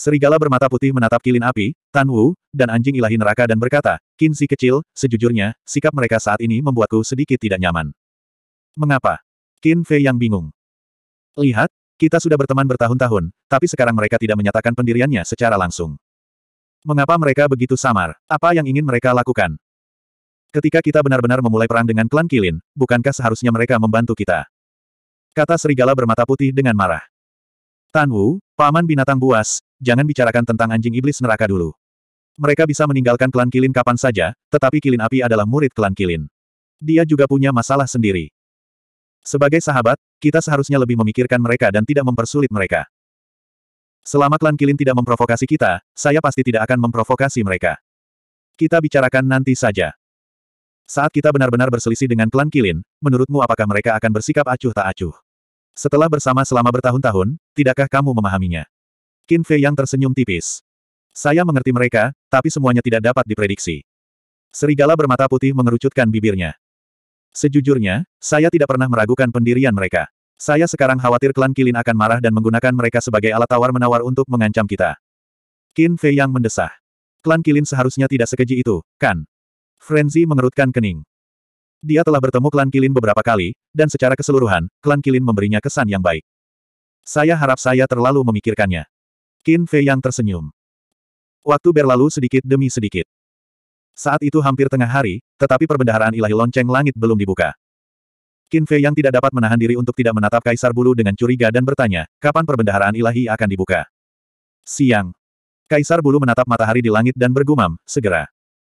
Serigala bermata putih menatap kilin api, Tan Wu, dan anjing ilahi neraka dan berkata, Qin si kecil, sejujurnya, sikap mereka saat ini membuatku sedikit tidak nyaman. Mengapa? Qin Fei yang bingung. Lihat, kita sudah berteman bertahun-tahun, tapi sekarang mereka tidak menyatakan pendiriannya secara langsung. Mengapa mereka begitu samar? Apa yang ingin mereka lakukan? Ketika kita benar-benar memulai perang dengan klan Kilin, bukankah seharusnya mereka membantu kita? Kata serigala bermata putih dengan marah. Tan Wu, paman binatang buas, jangan bicarakan tentang anjing iblis neraka dulu. Mereka bisa meninggalkan klan Kilin kapan saja, tetapi Kilin Api adalah murid klan Kilin. Dia juga punya masalah sendiri. Sebagai sahabat, kita seharusnya lebih memikirkan mereka dan tidak mempersulit mereka. Selama klan Kilin tidak memprovokasi kita, saya pasti tidak akan memprovokasi mereka. Kita bicarakan nanti saja. Saat kita benar-benar berselisih dengan klan Kilin, menurutmu apakah mereka akan bersikap acuh tak acuh? Setelah bersama selama bertahun-tahun, tidakkah kamu memahaminya? Qin Fei yang tersenyum tipis. Saya mengerti mereka, tapi semuanya tidak dapat diprediksi. Serigala bermata putih mengerucutkan bibirnya. Sejujurnya, saya tidak pernah meragukan pendirian mereka. Saya sekarang khawatir klan Kilin akan marah dan menggunakan mereka sebagai alat tawar-menawar untuk mengancam kita. Qin Fei yang mendesah. Klan Kilin seharusnya tidak sekeji itu, kan? Frenzy mengerutkan kening. Dia telah bertemu klan Kilin beberapa kali, dan secara keseluruhan, klan Kilin memberinya kesan yang baik. Saya harap saya terlalu memikirkannya. Qin Fei yang tersenyum. Waktu berlalu sedikit demi sedikit. Saat itu hampir tengah hari, tetapi perbendaharaan ilahi lonceng langit belum dibuka. Qin Fei yang tidak dapat menahan diri untuk tidak menatap Kaisar Bulu dengan curiga dan bertanya, kapan perbendaharaan ilahi akan dibuka? Siang. Kaisar Bulu menatap matahari di langit dan bergumam, segera.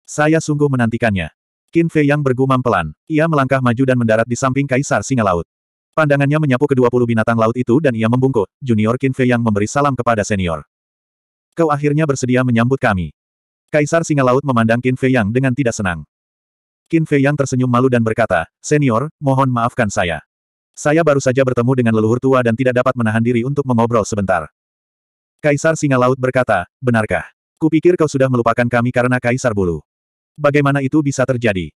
Saya sungguh menantikannya. Qin Fei yang bergumam pelan, ia melangkah maju dan mendarat di samping Kaisar Singa Laut. Pandangannya menyapu ke 20 puluh binatang laut itu dan ia membungkuk, junior Qin Fei yang memberi salam kepada senior. Kau akhirnya bersedia menyambut kami. Kaisar Singa Laut memandang Qin Fei yang dengan tidak senang. Qin Fei yang tersenyum malu dan berkata, Senior, mohon maafkan saya. Saya baru saja bertemu dengan leluhur tua dan tidak dapat menahan diri untuk mengobrol sebentar. Kaisar Singa Laut berkata, benarkah? Kupikir kau sudah melupakan kami karena Kaisar Bulu. Bagaimana itu bisa terjadi?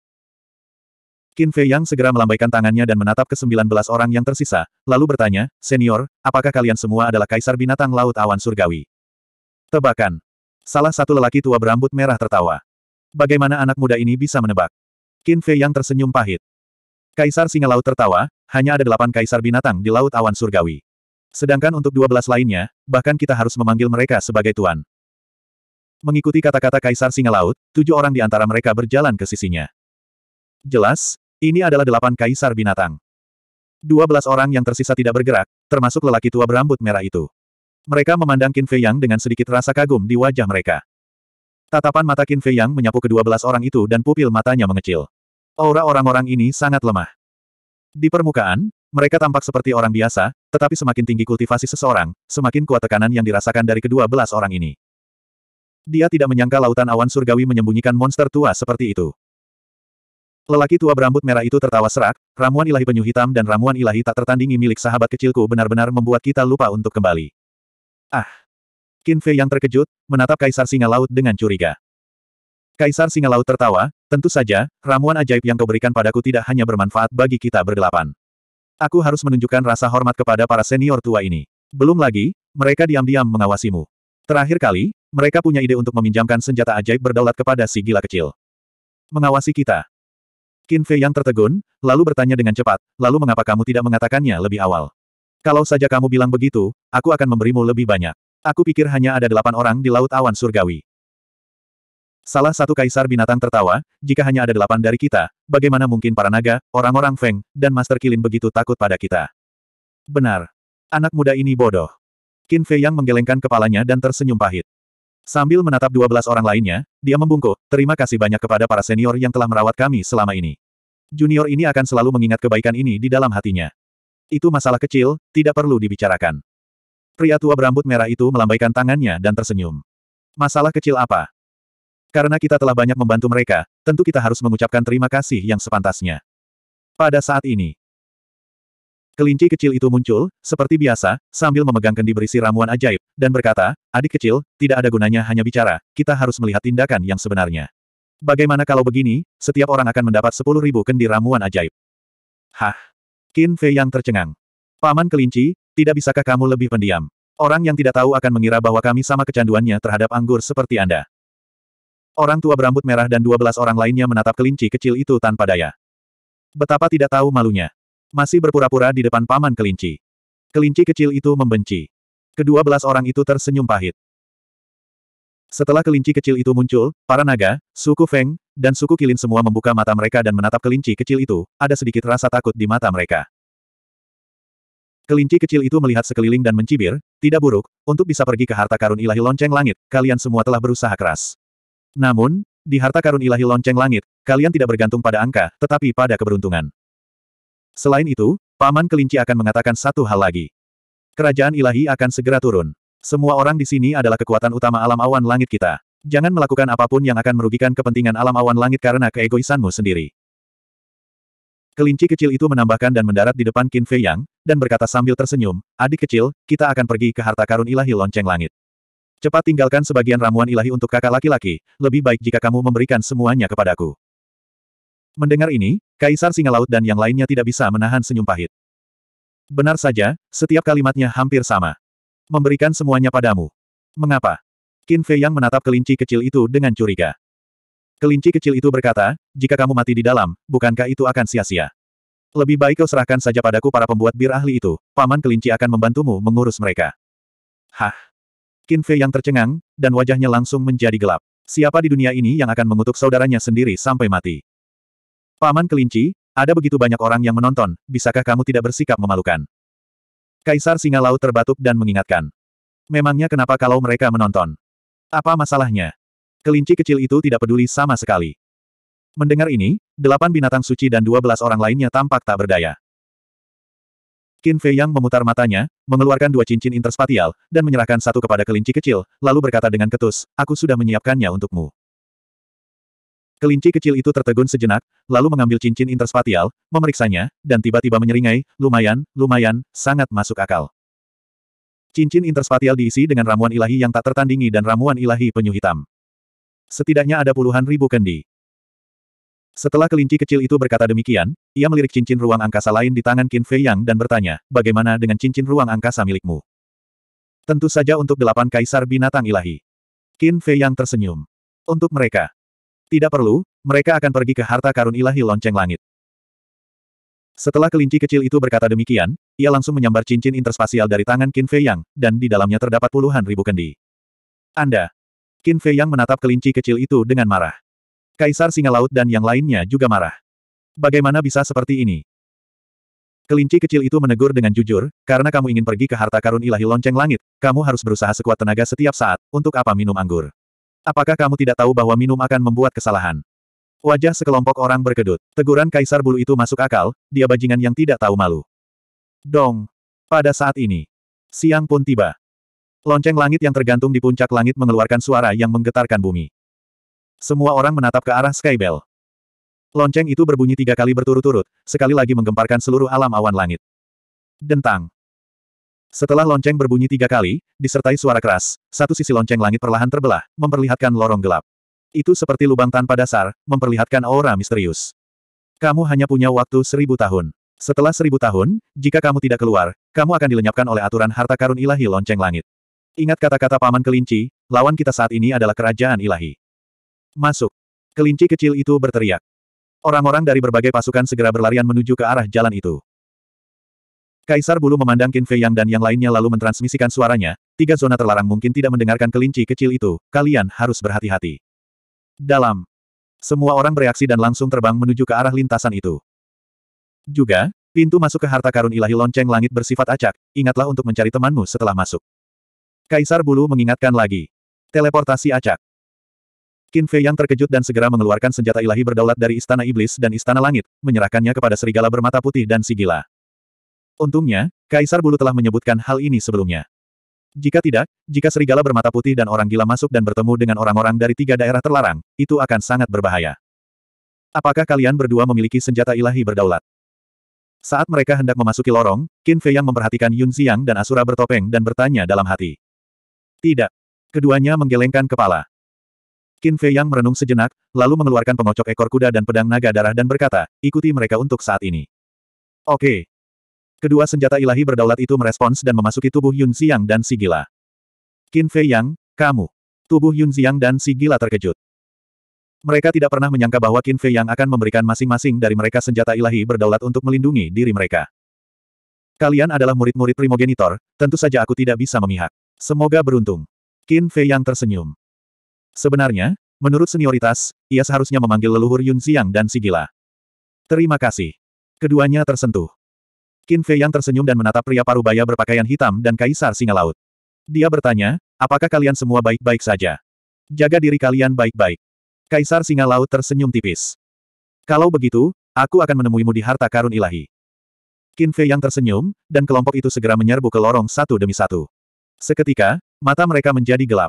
Qin Fei Yang segera melambaikan tangannya dan menatap ke sembilan belas orang yang tersisa, lalu bertanya, Senior, apakah kalian semua adalah kaisar binatang laut awan surgawi? Tebakan. Salah satu lelaki tua berambut merah tertawa. Bagaimana anak muda ini bisa menebak? Qin Fei Yang tersenyum pahit. Kaisar singa laut tertawa, hanya ada delapan kaisar binatang di laut awan surgawi. Sedangkan untuk dua belas lainnya, bahkan kita harus memanggil mereka sebagai tuan. Mengikuti kata-kata Kaisar Singa Laut, tujuh orang di antara mereka berjalan ke sisinya. Jelas, ini adalah delapan Kaisar Binatang. Dua belas orang yang tersisa tidak bergerak, termasuk lelaki tua berambut merah itu. Mereka memandang Qin Fei Yang dengan sedikit rasa kagum di wajah mereka. Tatapan mata Qin Fei Yang menyapu kedua belas orang itu dan pupil matanya mengecil. Aura orang-orang ini sangat lemah. Di permukaan, mereka tampak seperti orang biasa, tetapi semakin tinggi kultivasi seseorang, semakin kuat tekanan yang dirasakan dari kedua belas orang ini. Dia tidak menyangka lautan awan surgawi menyembunyikan monster tua seperti itu. Lelaki tua berambut merah itu tertawa serak, ramuan ilahi penyu hitam dan ramuan ilahi tak tertandingi milik sahabat kecilku benar-benar membuat kita lupa untuk kembali. Ah! Qin Fei yang terkejut, menatap Kaisar Singa Laut dengan curiga. Kaisar Singa Laut tertawa, tentu saja, ramuan ajaib yang kau berikan padaku tidak hanya bermanfaat bagi kita berdelapan. Aku harus menunjukkan rasa hormat kepada para senior tua ini. Belum lagi, mereka diam-diam mengawasimu. Terakhir kali, mereka punya ide untuk meminjamkan senjata ajaib berdaulat kepada si gila kecil. Mengawasi kita. Qin Fei yang tertegun, lalu bertanya dengan cepat, lalu mengapa kamu tidak mengatakannya lebih awal? Kalau saja kamu bilang begitu, aku akan memberimu lebih banyak. Aku pikir hanya ada delapan orang di Laut Awan Surgawi. Salah satu kaisar binatang tertawa, jika hanya ada delapan dari kita, bagaimana mungkin para naga, orang-orang Feng, dan Master Kilin begitu takut pada kita? Benar. Anak muda ini bodoh. Qin Fei Yang menggelengkan kepalanya dan tersenyum pahit. Sambil menatap dua belas orang lainnya, dia membungkuk, terima kasih banyak kepada para senior yang telah merawat kami selama ini. Junior ini akan selalu mengingat kebaikan ini di dalam hatinya. Itu masalah kecil, tidak perlu dibicarakan. Pria tua berambut merah itu melambaikan tangannya dan tersenyum. Masalah kecil apa? Karena kita telah banyak membantu mereka, tentu kita harus mengucapkan terima kasih yang sepantasnya. Pada saat ini, Kelinci kecil itu muncul, seperti biasa, sambil memegang kendi berisi ramuan ajaib, dan berkata, adik kecil, tidak ada gunanya hanya bicara, kita harus melihat tindakan yang sebenarnya. Bagaimana kalau begini, setiap orang akan mendapat sepuluh ribu kendi ramuan ajaib. Hah? Qin Fei yang tercengang. Paman kelinci, tidak bisakah kamu lebih pendiam? Orang yang tidak tahu akan mengira bahwa kami sama kecanduannya terhadap anggur seperti Anda. Orang tua berambut merah dan dua belas orang lainnya menatap kelinci kecil itu tanpa daya. Betapa tidak tahu malunya masih berpura-pura di depan paman kelinci. Kelinci kecil itu membenci. Kedua belas orang itu tersenyum pahit. Setelah kelinci kecil itu muncul, para naga, suku Feng, dan suku Kilin semua membuka mata mereka dan menatap kelinci kecil itu, ada sedikit rasa takut di mata mereka. Kelinci kecil itu melihat sekeliling dan mencibir, tidak buruk, untuk bisa pergi ke harta karun ilahi lonceng langit, kalian semua telah berusaha keras. Namun, di harta karun ilahi lonceng langit, kalian tidak bergantung pada angka, tetapi pada keberuntungan. Selain itu, Paman Kelinci akan mengatakan satu hal lagi. Kerajaan ilahi akan segera turun. Semua orang di sini adalah kekuatan utama alam awan langit kita. Jangan melakukan apapun yang akan merugikan kepentingan alam awan langit karena keegoisanmu sendiri. Kelinci kecil itu menambahkan dan mendarat di depan Qin Fei Yang, dan berkata sambil tersenyum, adik kecil, kita akan pergi ke harta karun ilahi lonceng langit. Cepat tinggalkan sebagian ramuan ilahi untuk kakak laki-laki, lebih baik jika kamu memberikan semuanya kepadaku. Mendengar ini, Kaisar Singa Laut dan yang lainnya tidak bisa menahan senyum pahit. Benar saja, setiap kalimatnya hampir sama. Memberikan semuanya padamu. Mengapa? Qin Fei Yang menatap kelinci kecil itu dengan curiga. Kelinci kecil itu berkata, jika kamu mati di dalam, bukankah itu akan sia-sia? Lebih baik kau serahkan saja padaku para pembuat bir ahli itu, paman kelinci akan membantumu mengurus mereka. Hah? Qin Fei yang tercengang, dan wajahnya langsung menjadi gelap. Siapa di dunia ini yang akan mengutuk saudaranya sendiri sampai mati? Paman kelinci, ada begitu banyak orang yang menonton, bisakah kamu tidak bersikap memalukan? Kaisar Singa Laut terbatuk dan mengingatkan. Memangnya kenapa kalau mereka menonton? Apa masalahnya? Kelinci kecil itu tidak peduli sama sekali. Mendengar ini, delapan binatang suci dan dua belas orang lainnya tampak tak berdaya. Qin Fei Yang memutar matanya, mengeluarkan dua cincin interspatial, dan menyerahkan satu kepada kelinci kecil, lalu berkata dengan ketus, aku sudah menyiapkannya untukmu. Kelinci kecil itu tertegun sejenak, lalu mengambil cincin interspatial, memeriksanya, dan tiba-tiba menyeringai, lumayan, lumayan, sangat masuk akal. Cincin interspatial diisi dengan ramuan ilahi yang tak tertandingi dan ramuan ilahi penyu hitam. Setidaknya ada puluhan ribu kendi. Setelah kelinci kecil itu berkata demikian, ia melirik cincin ruang angkasa lain di tangan Qin Fei Yang dan bertanya, bagaimana dengan cincin ruang angkasa milikmu? Tentu saja untuk delapan kaisar binatang ilahi. Qin Fei Yang tersenyum. Untuk mereka, tidak perlu, mereka akan pergi ke harta karun ilahi lonceng langit. Setelah kelinci kecil itu berkata demikian, ia langsung menyambar cincin interspasial dari tangan Qin Fei Yang, dan di dalamnya terdapat puluhan ribu kendi. Anda! Qin Fei Yang menatap kelinci kecil itu dengan marah. Kaisar Singa Laut dan yang lainnya juga marah. Bagaimana bisa seperti ini? Kelinci kecil itu menegur dengan jujur, karena kamu ingin pergi ke harta karun ilahi lonceng langit, kamu harus berusaha sekuat tenaga setiap saat, untuk apa minum anggur. Apakah kamu tidak tahu bahwa minum akan membuat kesalahan? Wajah sekelompok orang berkedut. Teguran kaisar bulu itu masuk akal, dia bajingan yang tidak tahu malu. Dong. Pada saat ini. Siang pun tiba. Lonceng langit yang tergantung di puncak langit mengeluarkan suara yang menggetarkan bumi. Semua orang menatap ke arah Skybell. Lonceng itu berbunyi tiga kali berturut-turut, sekali lagi menggemparkan seluruh alam awan langit. Dentang. Setelah lonceng berbunyi tiga kali, disertai suara keras, satu sisi lonceng langit perlahan terbelah, memperlihatkan lorong gelap. Itu seperti lubang tanpa dasar, memperlihatkan aura misterius. Kamu hanya punya waktu seribu tahun. Setelah seribu tahun, jika kamu tidak keluar, kamu akan dilenyapkan oleh aturan harta karun ilahi lonceng langit. Ingat kata-kata Paman Kelinci, lawan kita saat ini adalah kerajaan ilahi. Masuk. Kelinci kecil itu berteriak. Orang-orang dari berbagai pasukan segera berlarian menuju ke arah jalan itu. Kaisar Bulu memandang Qin Fei Yang dan yang lainnya lalu mentransmisikan suaranya, tiga zona terlarang mungkin tidak mendengarkan kelinci kecil itu, kalian harus berhati-hati. Dalam. Semua orang bereaksi dan langsung terbang menuju ke arah lintasan itu. Juga, pintu masuk ke harta karun ilahi lonceng langit bersifat acak, ingatlah untuk mencari temanmu setelah masuk. Kaisar Bulu mengingatkan lagi. Teleportasi acak. Qin Fei yang terkejut dan segera mengeluarkan senjata ilahi berdaulat dari Istana Iblis dan Istana Langit, menyerahkannya kepada serigala bermata putih dan si Untungnya, Kaisar Bulu telah menyebutkan hal ini sebelumnya. Jika tidak, jika serigala bermata putih dan orang gila masuk dan bertemu dengan orang-orang dari tiga daerah terlarang, itu akan sangat berbahaya. Apakah kalian berdua memiliki senjata ilahi berdaulat? Saat mereka hendak memasuki lorong, Qin Fei yang memperhatikan Yun Xiang dan Asura bertopeng dan bertanya dalam hati. Tidak. Keduanya menggelengkan kepala. Qin Fei yang merenung sejenak, lalu mengeluarkan pengocok ekor kuda dan pedang naga darah dan berkata, ikuti mereka untuk saat ini. Oke, Kedua senjata ilahi berdaulat itu merespons dan memasuki tubuh Yun Xiang dan Sigila. gila. Qin Fei Yang, kamu. Tubuh Yun Xiang dan Sigila terkejut. Mereka tidak pernah menyangka bahwa Qin Fei Yang akan memberikan masing-masing dari mereka senjata ilahi berdaulat untuk melindungi diri mereka. Kalian adalah murid-murid primogenitor, tentu saja aku tidak bisa memihak. Semoga beruntung. Qin Fei Yang tersenyum. Sebenarnya, menurut senioritas, ia seharusnya memanggil leluhur Yun Xiang dan Sigila. Terima kasih. Keduanya tersentuh. Qin Fei yang tersenyum dan menatap pria parubaya berpakaian hitam dan kaisar singa laut. Dia bertanya, apakah kalian semua baik-baik saja? Jaga diri kalian baik-baik. Kaisar singa laut tersenyum tipis. Kalau begitu, aku akan menemuimu di harta karun ilahi. Qin Fei yang tersenyum, dan kelompok itu segera menyerbu ke lorong satu demi satu. Seketika, mata mereka menjadi gelap.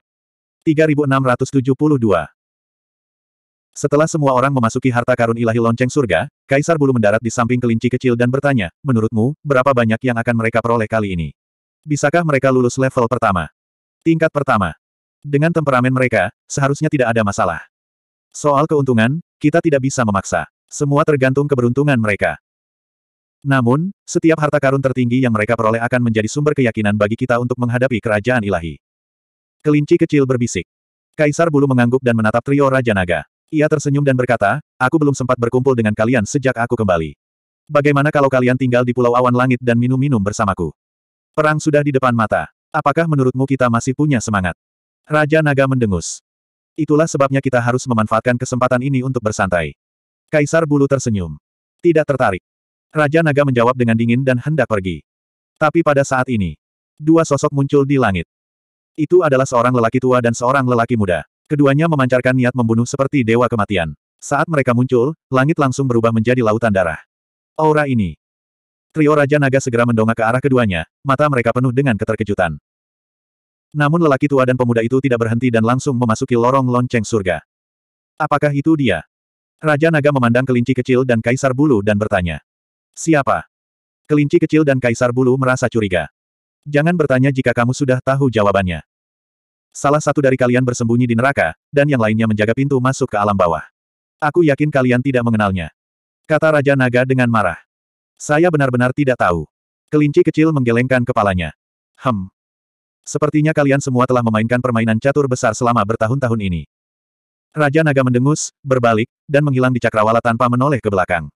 3672 setelah semua orang memasuki harta karun ilahi lonceng surga, Kaisar Bulu mendarat di samping kelinci kecil dan bertanya, menurutmu, berapa banyak yang akan mereka peroleh kali ini? Bisakah mereka lulus level pertama? Tingkat pertama. Dengan temperamen mereka, seharusnya tidak ada masalah. Soal keuntungan, kita tidak bisa memaksa. Semua tergantung keberuntungan mereka. Namun, setiap harta karun tertinggi yang mereka peroleh akan menjadi sumber keyakinan bagi kita untuk menghadapi kerajaan ilahi. Kelinci kecil berbisik. Kaisar Bulu mengangguk dan menatap trio Raja Naga. Ia tersenyum dan berkata, aku belum sempat berkumpul dengan kalian sejak aku kembali. Bagaimana kalau kalian tinggal di Pulau Awan Langit dan minum-minum bersamaku? Perang sudah di depan mata. Apakah menurutmu kita masih punya semangat? Raja Naga mendengus. Itulah sebabnya kita harus memanfaatkan kesempatan ini untuk bersantai. Kaisar Bulu tersenyum. Tidak tertarik. Raja Naga menjawab dengan dingin dan hendak pergi. Tapi pada saat ini, dua sosok muncul di langit. Itu adalah seorang lelaki tua dan seorang lelaki muda. Keduanya memancarkan niat membunuh seperti dewa kematian. Saat mereka muncul, langit langsung berubah menjadi lautan darah. Aura ini. Trio Raja Naga segera mendongak ke arah keduanya, mata mereka penuh dengan keterkejutan. Namun lelaki tua dan pemuda itu tidak berhenti dan langsung memasuki lorong lonceng surga. Apakah itu dia? Raja Naga memandang kelinci kecil dan kaisar bulu dan bertanya. Siapa? Kelinci kecil dan kaisar bulu merasa curiga. Jangan bertanya jika kamu sudah tahu jawabannya. Salah satu dari kalian bersembunyi di neraka, dan yang lainnya menjaga pintu masuk ke alam bawah. Aku yakin kalian tidak mengenalnya. Kata Raja Naga dengan marah. Saya benar-benar tidak tahu. Kelinci kecil menggelengkan kepalanya. Hem. Sepertinya kalian semua telah memainkan permainan catur besar selama bertahun-tahun ini. Raja Naga mendengus, berbalik, dan menghilang di cakrawala tanpa menoleh ke belakang.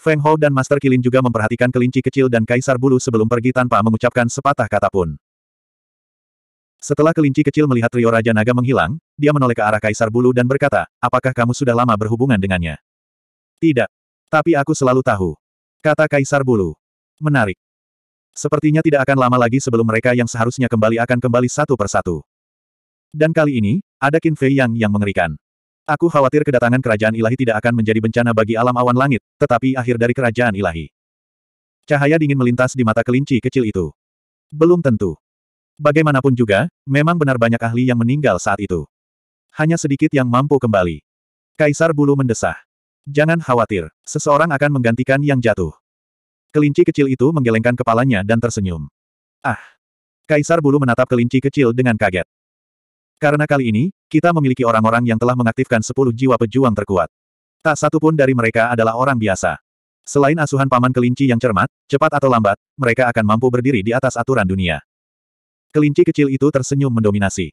Feng Hou dan Master Kilin juga memperhatikan kelinci kecil dan kaisar bulu sebelum pergi tanpa mengucapkan sepatah kata pun. Setelah kelinci kecil melihat trio Raja Naga menghilang, dia menoleh ke arah Kaisar Bulu dan berkata, apakah kamu sudah lama berhubungan dengannya? Tidak. Tapi aku selalu tahu. Kata Kaisar Bulu. Menarik. Sepertinya tidak akan lama lagi sebelum mereka yang seharusnya kembali akan kembali satu persatu. Dan kali ini, ada Qin Fei Yang yang mengerikan. Aku khawatir kedatangan kerajaan ilahi tidak akan menjadi bencana bagi alam awan langit, tetapi akhir dari kerajaan ilahi. Cahaya dingin melintas di mata kelinci kecil itu. Belum tentu. Bagaimanapun juga, memang benar banyak ahli yang meninggal saat itu. Hanya sedikit yang mampu kembali. Kaisar Bulu mendesah. Jangan khawatir, seseorang akan menggantikan yang jatuh. Kelinci kecil itu menggelengkan kepalanya dan tersenyum. Ah! Kaisar Bulu menatap kelinci kecil dengan kaget. Karena kali ini, kita memiliki orang-orang yang telah mengaktifkan sepuluh jiwa pejuang terkuat. Tak satu pun dari mereka adalah orang biasa. Selain asuhan paman kelinci yang cermat, cepat atau lambat, mereka akan mampu berdiri di atas aturan dunia. Kelinci kecil itu tersenyum mendominasi.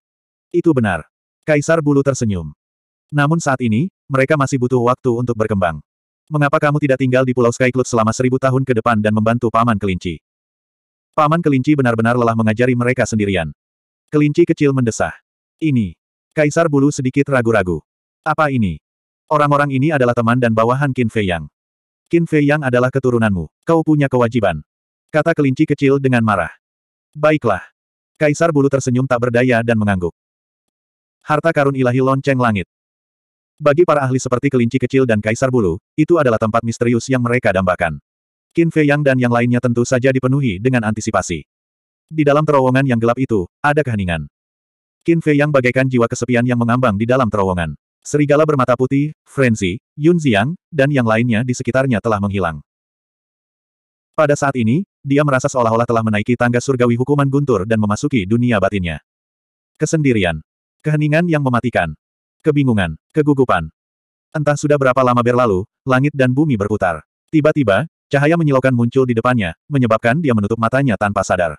Itu benar. Kaisar Bulu tersenyum. Namun saat ini, mereka masih butuh waktu untuk berkembang. Mengapa kamu tidak tinggal di Pulau cloud selama seribu tahun ke depan dan membantu Paman Kelinci? Paman Kelinci benar-benar lelah mengajari mereka sendirian. Kelinci kecil mendesah. Ini. Kaisar Bulu sedikit ragu-ragu. Apa ini? Orang-orang ini adalah teman dan bawahan Qin Fei Yang. Qin Fei Yang adalah keturunanmu. Kau punya kewajiban. Kata kelinci kecil dengan marah. Baiklah. Kaisar Bulu tersenyum tak berdaya dan mengangguk. Harta karun ilahi lonceng langit. Bagi para ahli seperti kelinci kecil dan Kaisar Bulu, itu adalah tempat misterius yang mereka dambakan. Qin Fei Yang dan yang lainnya tentu saja dipenuhi dengan antisipasi. Di dalam terowongan yang gelap itu, ada keheningan. Qin Fei Yang bagaikan jiwa kesepian yang mengambang di dalam terowongan. Serigala bermata putih, Frenzy, Yun Ziyang, dan yang lainnya di sekitarnya telah menghilang. Pada saat ini, dia merasa seolah-olah telah menaiki tangga surgawi hukuman guntur dan memasuki dunia batinnya. Kesendirian. Keheningan yang mematikan. Kebingungan. Kegugupan. Entah sudah berapa lama berlalu, langit dan bumi berputar. Tiba-tiba, cahaya menyilaukan muncul di depannya, menyebabkan dia menutup matanya tanpa sadar.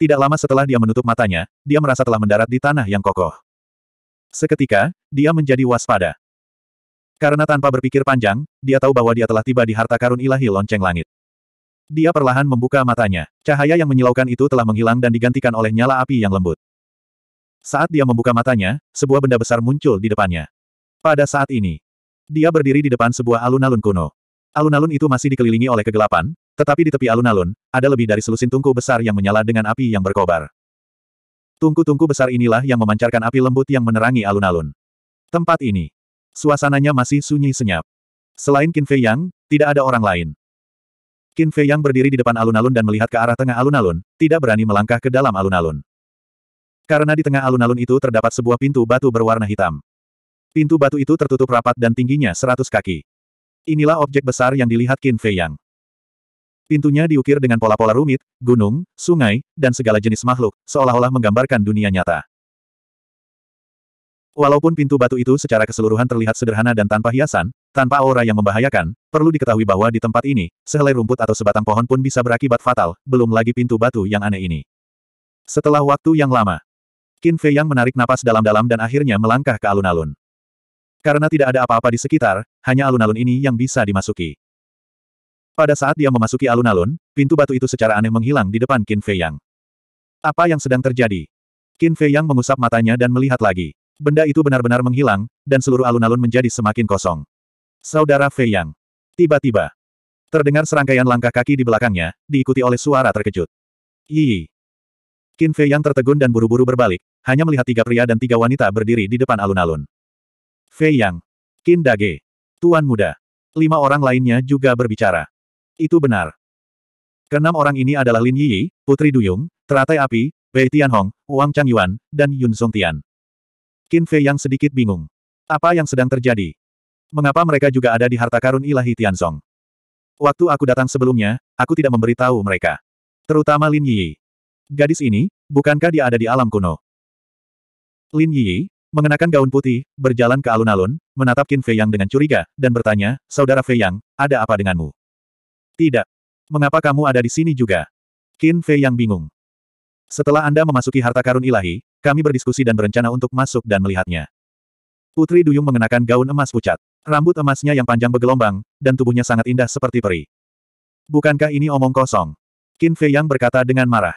Tidak lama setelah dia menutup matanya, dia merasa telah mendarat di tanah yang kokoh. Seketika, dia menjadi waspada. Karena tanpa berpikir panjang, dia tahu bahwa dia telah tiba di harta karun ilahi lonceng langit. Dia perlahan membuka matanya. Cahaya yang menyilaukan itu telah menghilang dan digantikan oleh nyala api yang lembut. Saat dia membuka matanya, sebuah benda besar muncul di depannya. Pada saat ini, dia berdiri di depan sebuah alun-alun kuno. Alun-alun itu masih dikelilingi oleh kegelapan, tetapi di tepi alun-alun, ada lebih dari selusin tungku besar yang menyala dengan api yang berkobar. Tungku-tungku besar inilah yang memancarkan api lembut yang menerangi alun-alun. Tempat ini. Suasananya masih sunyi senyap. Selain Qin Fei Yang, tidak ada orang lain. Qin Fei yang berdiri di depan alun-alun dan melihat ke arah tengah alun-alun, tidak berani melangkah ke dalam alun-alun. Karena di tengah alun-alun itu terdapat sebuah pintu batu berwarna hitam. Pintu batu itu tertutup rapat dan tingginya seratus kaki. Inilah objek besar yang dilihat Qin Fei Yang. Pintunya diukir dengan pola-pola rumit, gunung, sungai, dan segala jenis makhluk, seolah-olah menggambarkan dunia nyata. Walaupun pintu batu itu secara keseluruhan terlihat sederhana dan tanpa hiasan, tanpa aura yang membahayakan, perlu diketahui bahwa di tempat ini, sehelai rumput atau sebatang pohon pun bisa berakibat fatal, belum lagi pintu batu yang aneh ini. Setelah waktu yang lama, Qin Fei Yang menarik napas dalam-dalam dan akhirnya melangkah ke alun-alun. Karena tidak ada apa-apa di sekitar, hanya alun-alun ini yang bisa dimasuki. Pada saat dia memasuki alun-alun, pintu batu itu secara aneh menghilang di depan Qin Fei Yang. Apa yang sedang terjadi? Qin Fei Yang mengusap matanya dan melihat lagi. Benda itu benar-benar menghilang, dan seluruh alun-alun menjadi semakin kosong. Saudara Fei Yang. Tiba-tiba. Terdengar serangkaian langkah kaki di belakangnya, diikuti oleh suara terkejut. Yi. Qin Fei Yang tertegun dan buru-buru berbalik, hanya melihat tiga pria dan tiga wanita berdiri di depan alun-alun. Fei Yang. Qin Dage. Tuan muda. Lima orang lainnya juga berbicara. Itu benar. Keenam orang ini adalah Lin Yi, Putri Duyung, Teratai Api, Wei Tianhong, Wang Changyuan, dan Yun Song Tian. Qin Fei yang sedikit bingung. Apa yang sedang terjadi? Mengapa mereka juga ada di harta karun ilahi Tianzong? Waktu aku datang sebelumnya, aku tidak memberitahu mereka. Terutama Lin Yi. Gadis ini, bukankah dia ada di alam kuno? Lin Yi, mengenakan gaun putih, berjalan ke alun-alun, menatap Qin Fei Yang dengan curiga, dan bertanya, Saudara Fei Yang, ada apa denganmu? Tidak. Mengapa kamu ada di sini juga? Qin Fei Yang bingung. Setelah Anda memasuki harta karun ilahi, kami berdiskusi dan berencana untuk masuk dan melihatnya. Putri Duyung mengenakan gaun emas pucat. Rambut emasnya yang panjang bergelombang, dan tubuhnya sangat indah seperti peri. Bukankah ini omong kosong? Qin Fei Yang berkata dengan marah.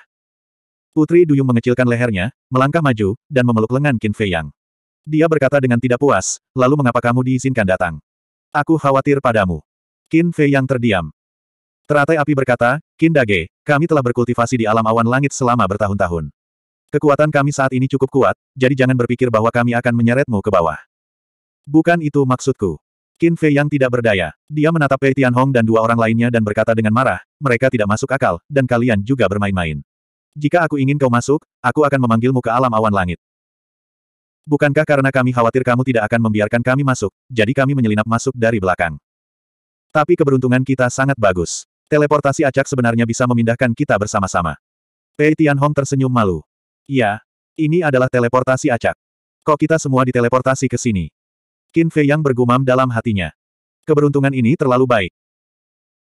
Putri Duyung mengecilkan lehernya, melangkah maju, dan memeluk lengan Qin Fei Yang. Dia berkata dengan tidak puas, lalu mengapa kamu diizinkan datang? Aku khawatir padamu. Qin Fei Yang terdiam. Teratai api berkata, Qin Dage, kami telah berkultivasi di alam awan langit selama bertahun-tahun. Kekuatan kami saat ini cukup kuat, jadi jangan berpikir bahwa kami akan menyeretmu ke bawah. Bukan itu maksudku. Qin Fei yang tidak berdaya. Dia menatap Pei Tianhong dan dua orang lainnya dan berkata dengan marah, mereka tidak masuk akal, dan kalian juga bermain-main. Jika aku ingin kau masuk, aku akan memanggilmu ke alam awan langit. Bukankah karena kami khawatir kamu tidak akan membiarkan kami masuk, jadi kami menyelinap masuk dari belakang. Tapi keberuntungan kita sangat bagus. Teleportasi acak sebenarnya bisa memindahkan kita bersama-sama. Pei Tianhong tersenyum malu. Iya, ini adalah teleportasi acak. Kok kita semua diteleportasi ke sini? Qin Fei yang bergumam dalam hatinya. Keberuntungan ini terlalu baik.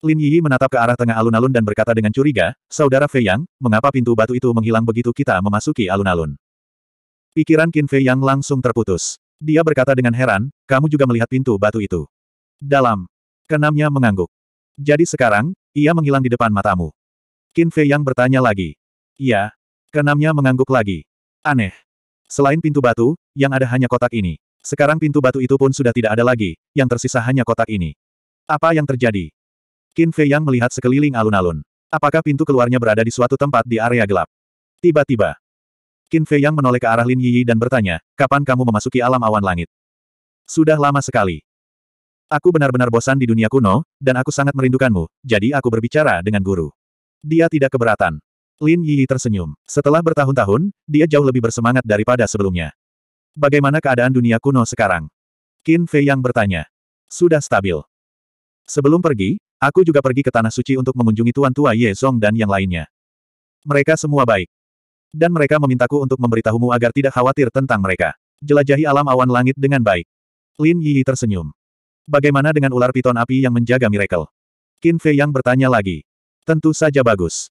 Lin Yi menatap ke arah tengah alun-alun dan berkata dengan curiga, Saudara Fei Yang, mengapa pintu batu itu menghilang begitu kita memasuki alun-alun? Pikiran Qin Fei Yang langsung terputus. Dia berkata dengan heran, kamu juga melihat pintu batu itu. Dalam. Kenamnya mengangguk. Jadi sekarang, ia menghilang di depan matamu. Qin Fei Yang bertanya lagi. Iya, Keenamnya mengangguk lagi. Aneh. Selain pintu batu, yang ada hanya kotak ini. Sekarang pintu batu itu pun sudah tidak ada lagi, yang tersisa hanya kotak ini. Apa yang terjadi? Qin Fei Yang melihat sekeliling alun-alun. Apakah pintu keluarnya berada di suatu tempat di area gelap? Tiba-tiba. Qin Fei Yang menoleh ke arah Lin Yi dan bertanya, kapan kamu memasuki alam awan langit? Sudah lama sekali. Aku benar-benar bosan di dunia kuno, dan aku sangat merindukanmu, jadi aku berbicara dengan guru. Dia tidak keberatan. Lin Yi tersenyum. Setelah bertahun-tahun, dia jauh lebih bersemangat daripada sebelumnya. Bagaimana keadaan dunia kuno sekarang? Qin Fei yang bertanya. Sudah stabil. Sebelum pergi, aku juga pergi ke Tanah Suci untuk mengunjungi Tuan Tua Ye Song dan yang lainnya. Mereka semua baik. Dan mereka memintaku untuk memberitahumu agar tidak khawatir tentang mereka. Jelajahi alam awan langit dengan baik. Lin Yi tersenyum. Bagaimana dengan ular piton api yang menjaga Miracle? Qin Fei yang bertanya lagi. Tentu saja bagus.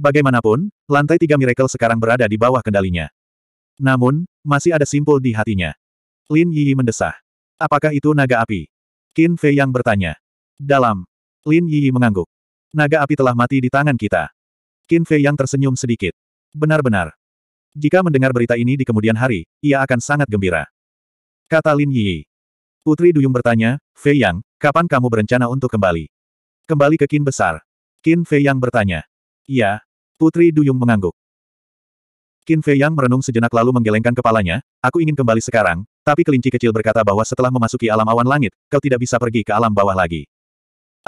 Bagaimanapun, lantai tiga Miracle sekarang berada di bawah kendalinya. Namun, masih ada simpul di hatinya. Lin Yi mendesah. Apakah itu naga api? Qin Fei yang bertanya. Dalam. Lin Yi mengangguk. Naga api telah mati di tangan kita. Qin Fei yang tersenyum sedikit. Benar-benar. Jika mendengar berita ini di kemudian hari, ia akan sangat gembira. Kata Lin Yi. Putri Duyung bertanya, Fei Yang, kapan kamu berencana untuk kembali? Kembali ke Qin Besar. Qin Fei Yang bertanya. Iya, Putri Duyung mengangguk. Qin Fei Yang merenung sejenak lalu menggelengkan kepalanya, aku ingin kembali sekarang, tapi kelinci kecil berkata bahwa setelah memasuki alam awan langit, kau tidak bisa pergi ke alam bawah lagi.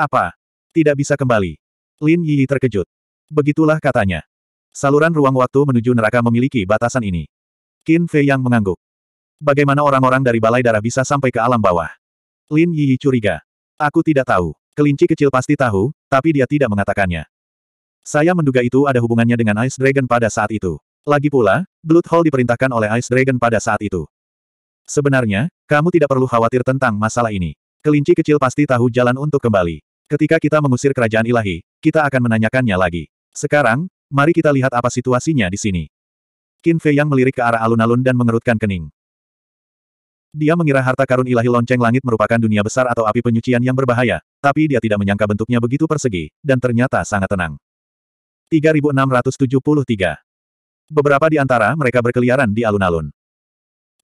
Apa? Tidak bisa kembali. Lin Yi terkejut. Begitulah katanya. Saluran ruang waktu menuju neraka memiliki batasan ini. Qin Fei Yang mengangguk. Bagaimana orang-orang dari balai darah bisa sampai ke alam bawah? Lin Yi curiga. Aku tidak tahu. Kelinci kecil pasti tahu, tapi dia tidak mengatakannya. Saya menduga itu ada hubungannya dengan Ice Dragon pada saat itu. Lagi pula, Blood Hall diperintahkan oleh Ice Dragon pada saat itu. Sebenarnya, kamu tidak perlu khawatir tentang masalah ini. Kelinci kecil pasti tahu jalan untuk kembali. Ketika kita mengusir kerajaan ilahi, kita akan menanyakannya lagi. Sekarang, mari kita lihat apa situasinya di sini. Qin Fei yang melirik ke arah alun-alun dan mengerutkan kening. Dia mengira harta karun ilahi lonceng langit merupakan dunia besar atau api penyucian yang berbahaya, tapi dia tidak menyangka bentuknya begitu persegi, dan ternyata sangat tenang. 3673. Beberapa di antara mereka berkeliaran di alun-alun.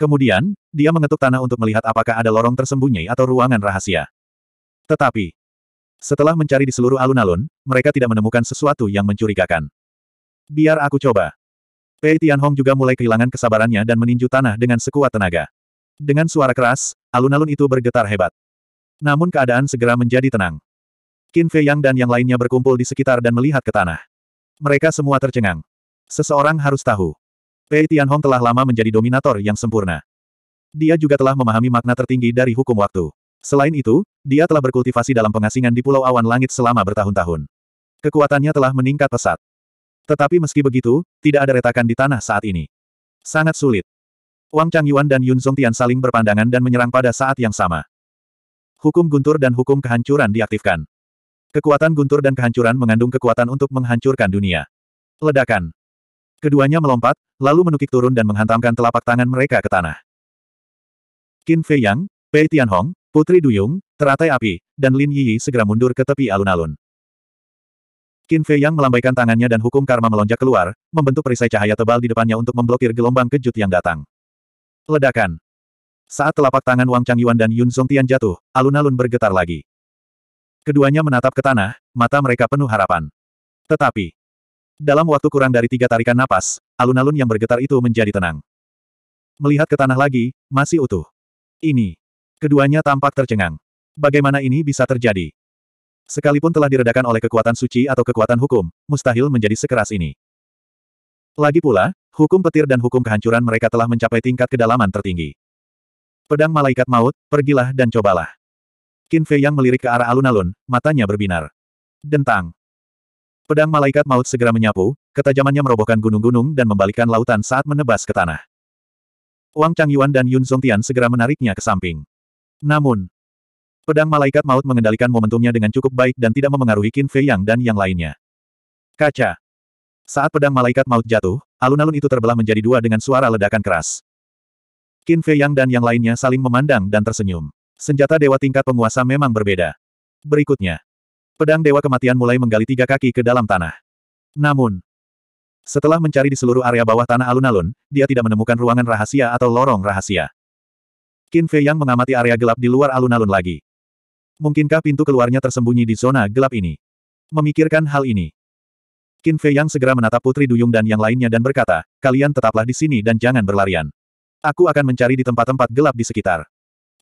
Kemudian, dia mengetuk tanah untuk melihat apakah ada lorong tersembunyi atau ruangan rahasia. Tetapi, setelah mencari di seluruh alun-alun, mereka tidak menemukan sesuatu yang mencurigakan. Biar aku coba. Pei Tianhong juga mulai kehilangan kesabarannya dan meninju tanah dengan sekuat tenaga. Dengan suara keras, alun-alun itu bergetar hebat. Namun keadaan segera menjadi tenang. Qin Fei Yang dan yang lainnya berkumpul di sekitar dan melihat ke tanah. Mereka semua tercengang. Seseorang harus tahu. Pei Tianhong telah lama menjadi dominator yang sempurna. Dia juga telah memahami makna tertinggi dari hukum waktu. Selain itu, dia telah berkultivasi dalam pengasingan di Pulau Awan Langit selama bertahun-tahun. Kekuatannya telah meningkat pesat. Tetapi meski begitu, tidak ada retakan di tanah saat ini. Sangat sulit. Wang Changyuan dan Yun Tian saling berpandangan dan menyerang pada saat yang sama. Hukum guntur dan hukum kehancuran diaktifkan. Kekuatan guntur dan kehancuran mengandung kekuatan untuk menghancurkan dunia. Ledakan. Keduanya melompat, lalu menukik turun dan menghantamkan telapak tangan mereka ke tanah. Qin Fei Yang, Pei Tianhong, Putri Duyung, teratai api, dan Lin Yi segera mundur ke tepi alun-alun. Qin Fei Yang melambaikan tangannya dan hukum karma melonjak keluar, membentuk perisai cahaya tebal di depannya untuk memblokir gelombang kejut yang datang. Ledakan. Saat telapak tangan Wang Chang Yuan dan Yun Tian jatuh, alun-alun bergetar lagi. Keduanya menatap ke tanah, mata mereka penuh harapan. Tetapi, dalam waktu kurang dari tiga tarikan napas, alun-alun yang bergetar itu menjadi tenang. Melihat ke tanah lagi, masih utuh. Ini. Keduanya tampak tercengang. Bagaimana ini bisa terjadi? Sekalipun telah diredakan oleh kekuatan suci atau kekuatan hukum, mustahil menjadi sekeras ini. Lagi pula, hukum petir dan hukum kehancuran mereka telah mencapai tingkat kedalaman tertinggi. Pedang malaikat maut, pergilah dan cobalah. Qin Fei yang melirik ke arah alun-alun, matanya berbinar. Dentang. Pedang malaikat maut segera menyapu, ketajamannya merobohkan gunung-gunung dan membalikkan lautan saat menebas ke tanah. Wang Changyuan dan Yun Tian segera menariknya ke samping. Namun, pedang malaikat maut mengendalikan momentumnya dengan cukup baik dan tidak memengaruhi Qin Fei Yang dan yang lainnya. Kaca. Saat pedang malaikat maut jatuh, alun-alun itu terbelah menjadi dua dengan suara ledakan keras. Qin Fei Yang dan yang lainnya saling memandang dan tersenyum. Senjata dewa tingkat penguasa memang berbeda. Berikutnya. Pedang dewa kematian mulai menggali tiga kaki ke dalam tanah. Namun. Setelah mencari di seluruh area bawah tanah alun-alun, dia tidak menemukan ruangan rahasia atau lorong rahasia. Qin Fei Yang mengamati area gelap di luar alun-alun lagi. Mungkinkah pintu keluarnya tersembunyi di zona gelap ini? Memikirkan hal ini. Qin Fei Yang segera menatap Putri Duyung dan yang lainnya dan berkata, kalian tetaplah di sini dan jangan berlarian. Aku akan mencari di tempat-tempat gelap di sekitar.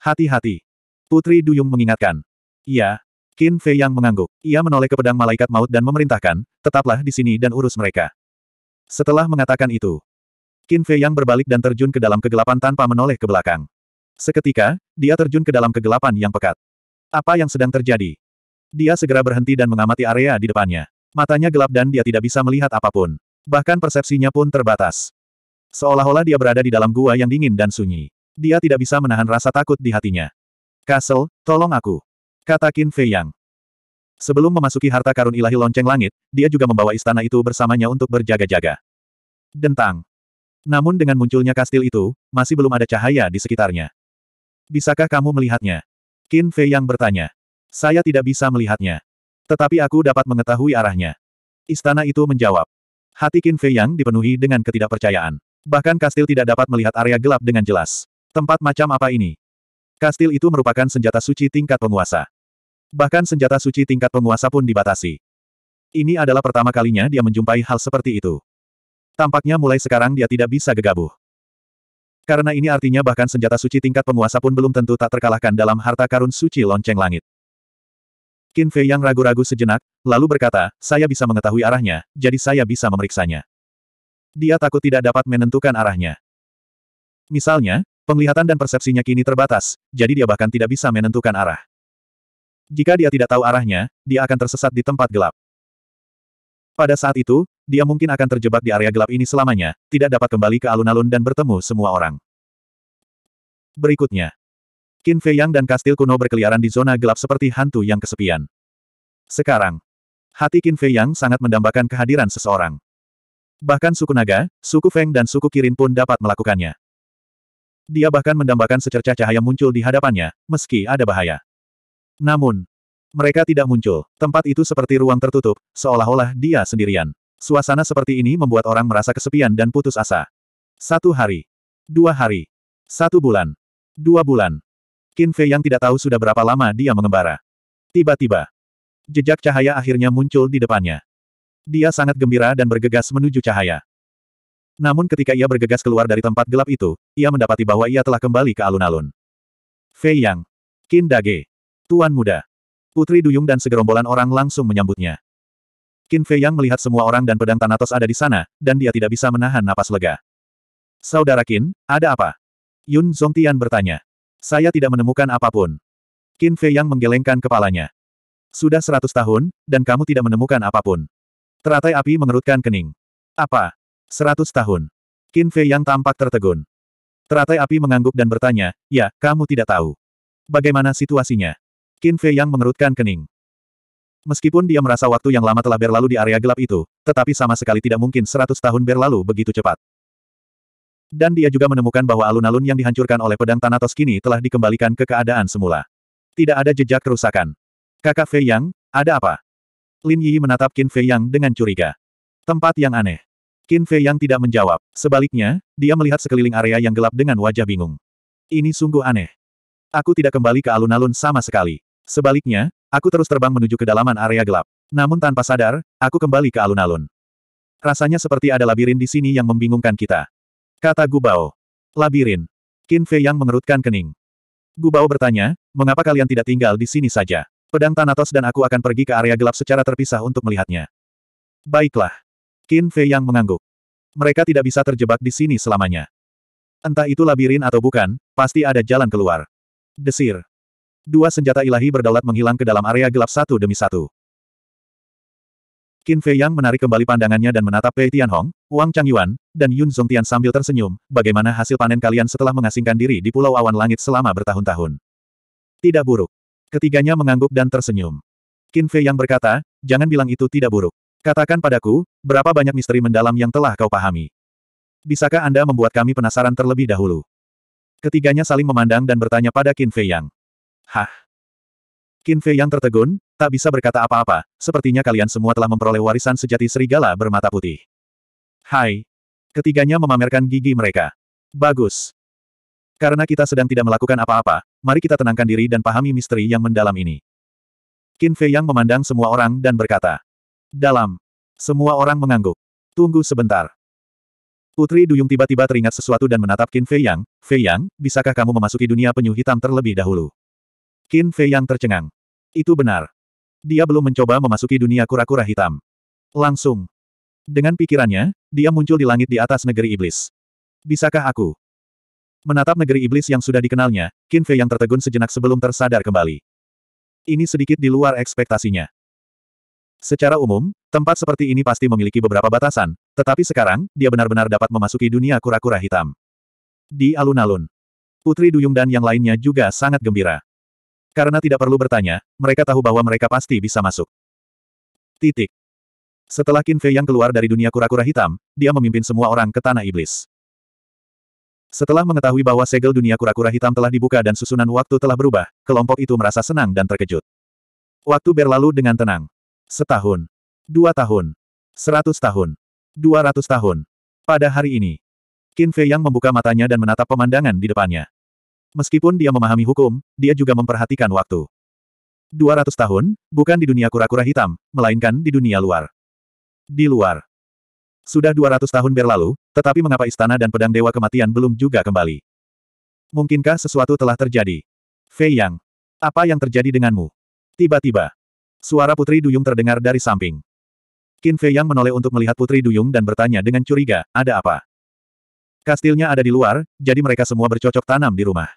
Hati-hati. Putri Duyung mengingatkan. Iya. Qin Fei yang mengangguk. Ia menoleh ke pedang malaikat maut dan memerintahkan, tetaplah di sini dan urus mereka. Setelah mengatakan itu, Qin Fei yang berbalik dan terjun ke dalam kegelapan tanpa menoleh ke belakang. Seketika, dia terjun ke dalam kegelapan yang pekat. Apa yang sedang terjadi? Dia segera berhenti dan mengamati area di depannya. Matanya gelap dan dia tidak bisa melihat apapun. Bahkan persepsinya pun terbatas. Seolah-olah dia berada di dalam gua yang dingin dan sunyi. Dia tidak bisa menahan rasa takut di hatinya. Castle, tolong aku. Kata Qin Fei Yang. Sebelum memasuki harta karun ilahi lonceng langit, dia juga membawa istana itu bersamanya untuk berjaga-jaga. Dentang. Namun dengan munculnya kastil itu, masih belum ada cahaya di sekitarnya. Bisakah kamu melihatnya? Qin Fei Yang bertanya. Saya tidak bisa melihatnya. Tetapi aku dapat mengetahui arahnya. Istana itu menjawab. Hati Qin Fei Yang dipenuhi dengan ketidakpercayaan. Bahkan kastil tidak dapat melihat area gelap dengan jelas. Tempat macam apa ini? Kastil itu merupakan senjata suci tingkat penguasa. Bahkan senjata suci tingkat penguasa pun dibatasi. Ini adalah pertama kalinya dia menjumpai hal seperti itu. Tampaknya mulai sekarang dia tidak bisa gegabah. Karena ini artinya bahkan senjata suci tingkat penguasa pun belum tentu tak terkalahkan dalam harta karun suci lonceng langit. Qin Fei yang ragu-ragu sejenak, lalu berkata, saya bisa mengetahui arahnya, jadi saya bisa memeriksanya. Dia takut tidak dapat menentukan arahnya. Misalnya, Penglihatan dan persepsinya kini terbatas, jadi dia bahkan tidak bisa menentukan arah. Jika dia tidak tahu arahnya, dia akan tersesat di tempat gelap. Pada saat itu, dia mungkin akan terjebak di area gelap ini selamanya, tidak dapat kembali ke alun-alun dan bertemu semua orang. Berikutnya, Qin Fei Yang dan kastil kuno berkeliaran di zona gelap seperti hantu yang kesepian. Sekarang, hati Qin Fei Yang sangat mendambakan kehadiran seseorang. Bahkan suku naga, suku Feng dan suku Kirin pun dapat melakukannya. Dia bahkan mendambakan secerca cahaya muncul di hadapannya, meski ada bahaya. Namun, mereka tidak muncul. Tempat itu seperti ruang tertutup, seolah-olah dia sendirian. Suasana seperti ini membuat orang merasa kesepian dan putus asa. Satu hari. Dua hari. Satu bulan. Dua bulan. Qin Fei yang tidak tahu sudah berapa lama dia mengembara. Tiba-tiba. Jejak cahaya akhirnya muncul di depannya. Dia sangat gembira dan bergegas menuju cahaya. Namun ketika ia bergegas keluar dari tempat gelap itu, ia mendapati bahwa ia telah kembali ke alun-alun. Fei Yang. Qin Dage. Tuan muda. Putri Duyung dan segerombolan orang langsung menyambutnya. Qin Fei Yang melihat semua orang dan pedang Thanatos ada di sana, dan dia tidak bisa menahan napas lega. Saudara Qin, ada apa? Yun Zongtian bertanya. Saya tidak menemukan apapun. Qin Fei Yang menggelengkan kepalanya. Sudah seratus tahun, dan kamu tidak menemukan apapun. Teratai api mengerutkan kening. Apa? Seratus tahun. Qin Fei yang tampak tertegun. Teratai api mengangguk dan bertanya, ya, kamu tidak tahu. Bagaimana situasinya? Qin Fei yang mengerutkan kening. Meskipun dia merasa waktu yang lama telah berlalu di area gelap itu, tetapi sama sekali tidak mungkin seratus tahun berlalu begitu cepat. Dan dia juga menemukan bahwa alun-alun yang dihancurkan oleh pedang Thanatos kini telah dikembalikan ke keadaan semula. Tidak ada jejak kerusakan. Kakak Fei Yang, ada apa? Lin Yi menatap Qin Fei Yang dengan curiga. Tempat yang aneh. Qin Fei Yang tidak menjawab. Sebaliknya, dia melihat sekeliling area yang gelap dengan wajah bingung. Ini sungguh aneh. Aku tidak kembali ke alun-alun sama sekali. Sebaliknya, aku terus terbang menuju kedalaman area gelap. Namun tanpa sadar, aku kembali ke alun-alun. Rasanya seperti ada labirin di sini yang membingungkan kita. Kata Gubao. Labirin. Qin Fei Yang mengerutkan kening. Gubao bertanya, mengapa kalian tidak tinggal di sini saja? Pedang Thanatos dan aku akan pergi ke area gelap secara terpisah untuk melihatnya. Baiklah. Qin Fei yang mengangguk. Mereka tidak bisa terjebak di sini selamanya. Entah itu labirin atau bukan, pasti ada jalan keluar. Desir. Dua senjata ilahi berdaulat menghilang ke dalam area gelap satu demi satu. Qin Fei Yang menarik kembali pandangannya dan menatap Pei Tianhong, Wang Changyuan, dan Yun Zongtian sambil tersenyum, bagaimana hasil panen kalian setelah mengasingkan diri di Pulau Awan Langit selama bertahun-tahun. Tidak buruk. Ketiganya mengangguk dan tersenyum. Qin Fei Yang berkata, jangan bilang itu tidak buruk. Katakan padaku, berapa banyak misteri mendalam yang telah kau pahami? Bisakah Anda membuat kami penasaran terlebih dahulu? Ketiganya saling memandang dan bertanya pada Qin Fei Yang. Hah? Qin Fei Yang tertegun, tak bisa berkata apa-apa, sepertinya kalian semua telah memperoleh warisan sejati serigala bermata putih. Hai. Ketiganya memamerkan gigi mereka. Bagus. Karena kita sedang tidak melakukan apa-apa, mari kita tenangkan diri dan pahami misteri yang mendalam ini. Qin Fei Yang memandang semua orang dan berkata, dalam. Semua orang mengangguk. Tunggu sebentar. Putri Duyung tiba-tiba teringat sesuatu dan menatap Qin Fei Yang. Fei Yang, bisakah kamu memasuki dunia penyu hitam terlebih dahulu? Qin Fei Yang tercengang. Itu benar. Dia belum mencoba memasuki dunia kura-kura hitam. Langsung. Dengan pikirannya, dia muncul di langit di atas negeri iblis. Bisakah aku? Menatap negeri iblis yang sudah dikenalnya, Qin Fei Yang tertegun sejenak sebelum tersadar kembali. Ini sedikit di luar ekspektasinya. Secara umum, tempat seperti ini pasti memiliki beberapa batasan, tetapi sekarang, dia benar-benar dapat memasuki dunia kura-kura hitam. Di alun-alun, Putri Duyung dan yang lainnya juga sangat gembira. Karena tidak perlu bertanya, mereka tahu bahwa mereka pasti bisa masuk. Titik. Setelah Qin Fei yang keluar dari dunia kura-kura hitam, dia memimpin semua orang ke tanah iblis. Setelah mengetahui bahwa segel dunia kura-kura hitam telah dibuka dan susunan waktu telah berubah, kelompok itu merasa senang dan terkejut. Waktu berlalu dengan tenang. Setahun. Dua tahun. Seratus tahun. Dua ratus tahun. Pada hari ini. Qin Fei Yang membuka matanya dan menatap pemandangan di depannya. Meskipun dia memahami hukum, dia juga memperhatikan waktu. Dua ratus tahun, bukan di dunia kura-kura hitam, melainkan di dunia luar. Di luar. Sudah dua ratus tahun berlalu, tetapi mengapa istana dan pedang dewa kematian belum juga kembali? Mungkinkah sesuatu telah terjadi? Fei Yang, apa yang terjadi denganmu? Tiba-tiba, Suara Putri Duyung terdengar dari samping. Qin Fei Yang menoleh untuk melihat Putri Duyung dan bertanya dengan curiga, ada apa? Kastilnya ada di luar, jadi mereka semua bercocok tanam di rumah.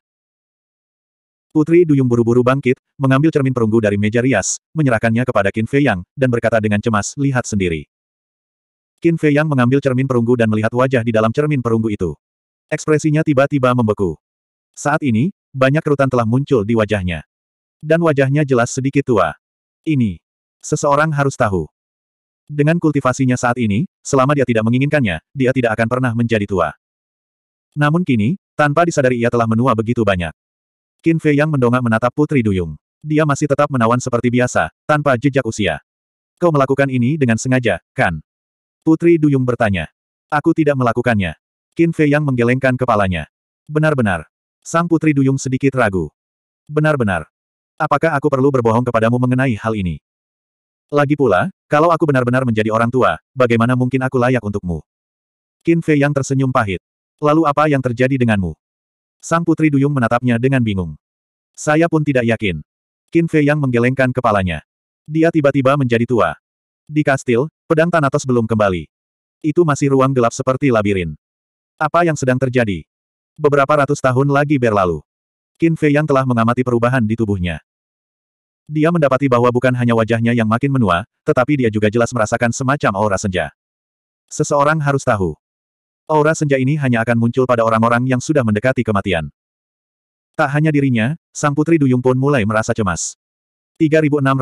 Putri Duyung buru-buru bangkit, mengambil cermin perunggu dari meja rias, menyerahkannya kepada Qin Fei Yang, dan berkata dengan cemas, lihat sendiri. Qin Fei Yang mengambil cermin perunggu dan melihat wajah di dalam cermin perunggu itu. Ekspresinya tiba-tiba membeku. Saat ini, banyak kerutan telah muncul di wajahnya. Dan wajahnya jelas sedikit tua. Ini. Seseorang harus tahu. Dengan kultivasinya saat ini, selama dia tidak menginginkannya, dia tidak akan pernah menjadi tua. Namun kini, tanpa disadari ia telah menua begitu banyak. Qin Fei yang mendongak menatap Putri Duyung. Dia masih tetap menawan seperti biasa, tanpa jejak usia. Kau melakukan ini dengan sengaja, kan? Putri Duyung bertanya. Aku tidak melakukannya. Qin Fei yang menggelengkan kepalanya. Benar-benar. Sang Putri Duyung sedikit ragu. Benar-benar. Apakah aku perlu berbohong kepadamu mengenai hal ini? Lagi pula, kalau aku benar-benar menjadi orang tua, bagaimana mungkin aku layak untukmu? Qin Fei yang tersenyum pahit. Lalu apa yang terjadi denganmu? Sang Putri Duyung menatapnya dengan bingung. Saya pun tidak yakin. Qin Fei yang menggelengkan kepalanya. Dia tiba-tiba menjadi tua. Di kastil, pedang Thanatos belum kembali. Itu masih ruang gelap seperti labirin. Apa yang sedang terjadi? Beberapa ratus tahun lagi berlalu. Qin Fei yang telah mengamati perubahan di tubuhnya. Dia mendapati bahwa bukan hanya wajahnya yang makin menua, tetapi dia juga jelas merasakan semacam aura senja. Seseorang harus tahu. Aura senja ini hanya akan muncul pada orang-orang yang sudah mendekati kematian. Tak hanya dirinya, Sang Putri Duyung pun mulai merasa cemas. 3674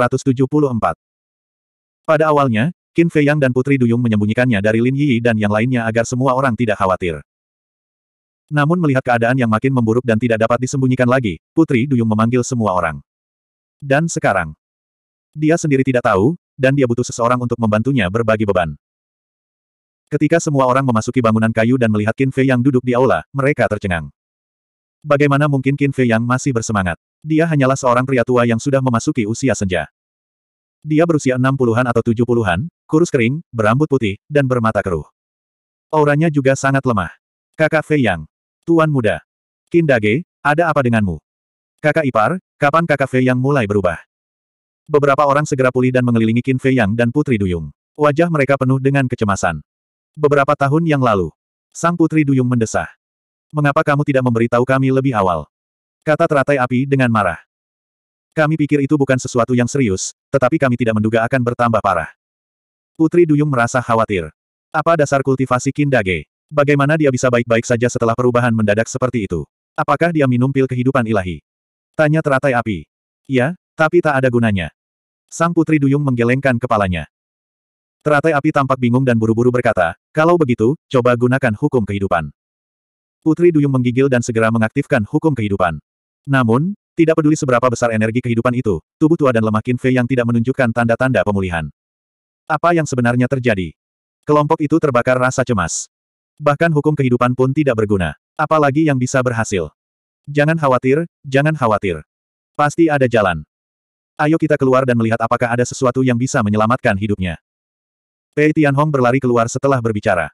Pada awalnya, Qin Fei Yang dan Putri Duyung menyembunyikannya dari Lin Yi dan yang lainnya agar semua orang tidak khawatir. Namun melihat keadaan yang makin memburuk dan tidak dapat disembunyikan lagi, Putri Duyung memanggil semua orang. Dan sekarang, dia sendiri tidak tahu, dan dia butuh seseorang untuk membantunya berbagi beban. Ketika semua orang memasuki bangunan kayu dan melihat Qin Fei yang duduk di aula, mereka tercengang. Bagaimana mungkin Qin Fei yang masih bersemangat? Dia hanyalah seorang pria tua yang sudah memasuki usia senja. Dia berusia 60-an atau 70-an, kurus kering, berambut putih, dan bermata keruh. Auranya juga sangat lemah. Kakak Fei Yang. Tuan muda. Kindage, ada apa denganmu? Kakak ipar, Kapan kakak Fei Yang mulai berubah? Beberapa orang segera pulih dan mengelilingi Qin Fei Yang dan Putri Duyung. Wajah mereka penuh dengan kecemasan. Beberapa tahun yang lalu, sang Putri Duyung mendesah. Mengapa kamu tidak memberitahu kami lebih awal? Kata teratai api dengan marah. Kami pikir itu bukan sesuatu yang serius, tetapi kami tidak menduga akan bertambah parah. Putri Duyung merasa khawatir. Apa dasar kultivasi Kindage? Bagaimana dia bisa baik-baik saja setelah perubahan mendadak seperti itu? Apakah dia minum pil kehidupan ilahi? Tanya teratai api. Ya, tapi tak ada gunanya. Sang Putri Duyung menggelengkan kepalanya. Teratai api tampak bingung dan buru-buru berkata, kalau begitu, coba gunakan hukum kehidupan. Putri Duyung menggigil dan segera mengaktifkan hukum kehidupan. Namun, tidak peduli seberapa besar energi kehidupan itu, tubuh tua dan lemah Qin Fei yang tidak menunjukkan tanda-tanda pemulihan. Apa yang sebenarnya terjadi? Kelompok itu terbakar rasa cemas. Bahkan hukum kehidupan pun tidak berguna. Apalagi yang bisa berhasil. Jangan khawatir, jangan khawatir. Pasti ada jalan. Ayo kita keluar dan melihat apakah ada sesuatu yang bisa menyelamatkan hidupnya. Pei Tianhong berlari keluar setelah berbicara.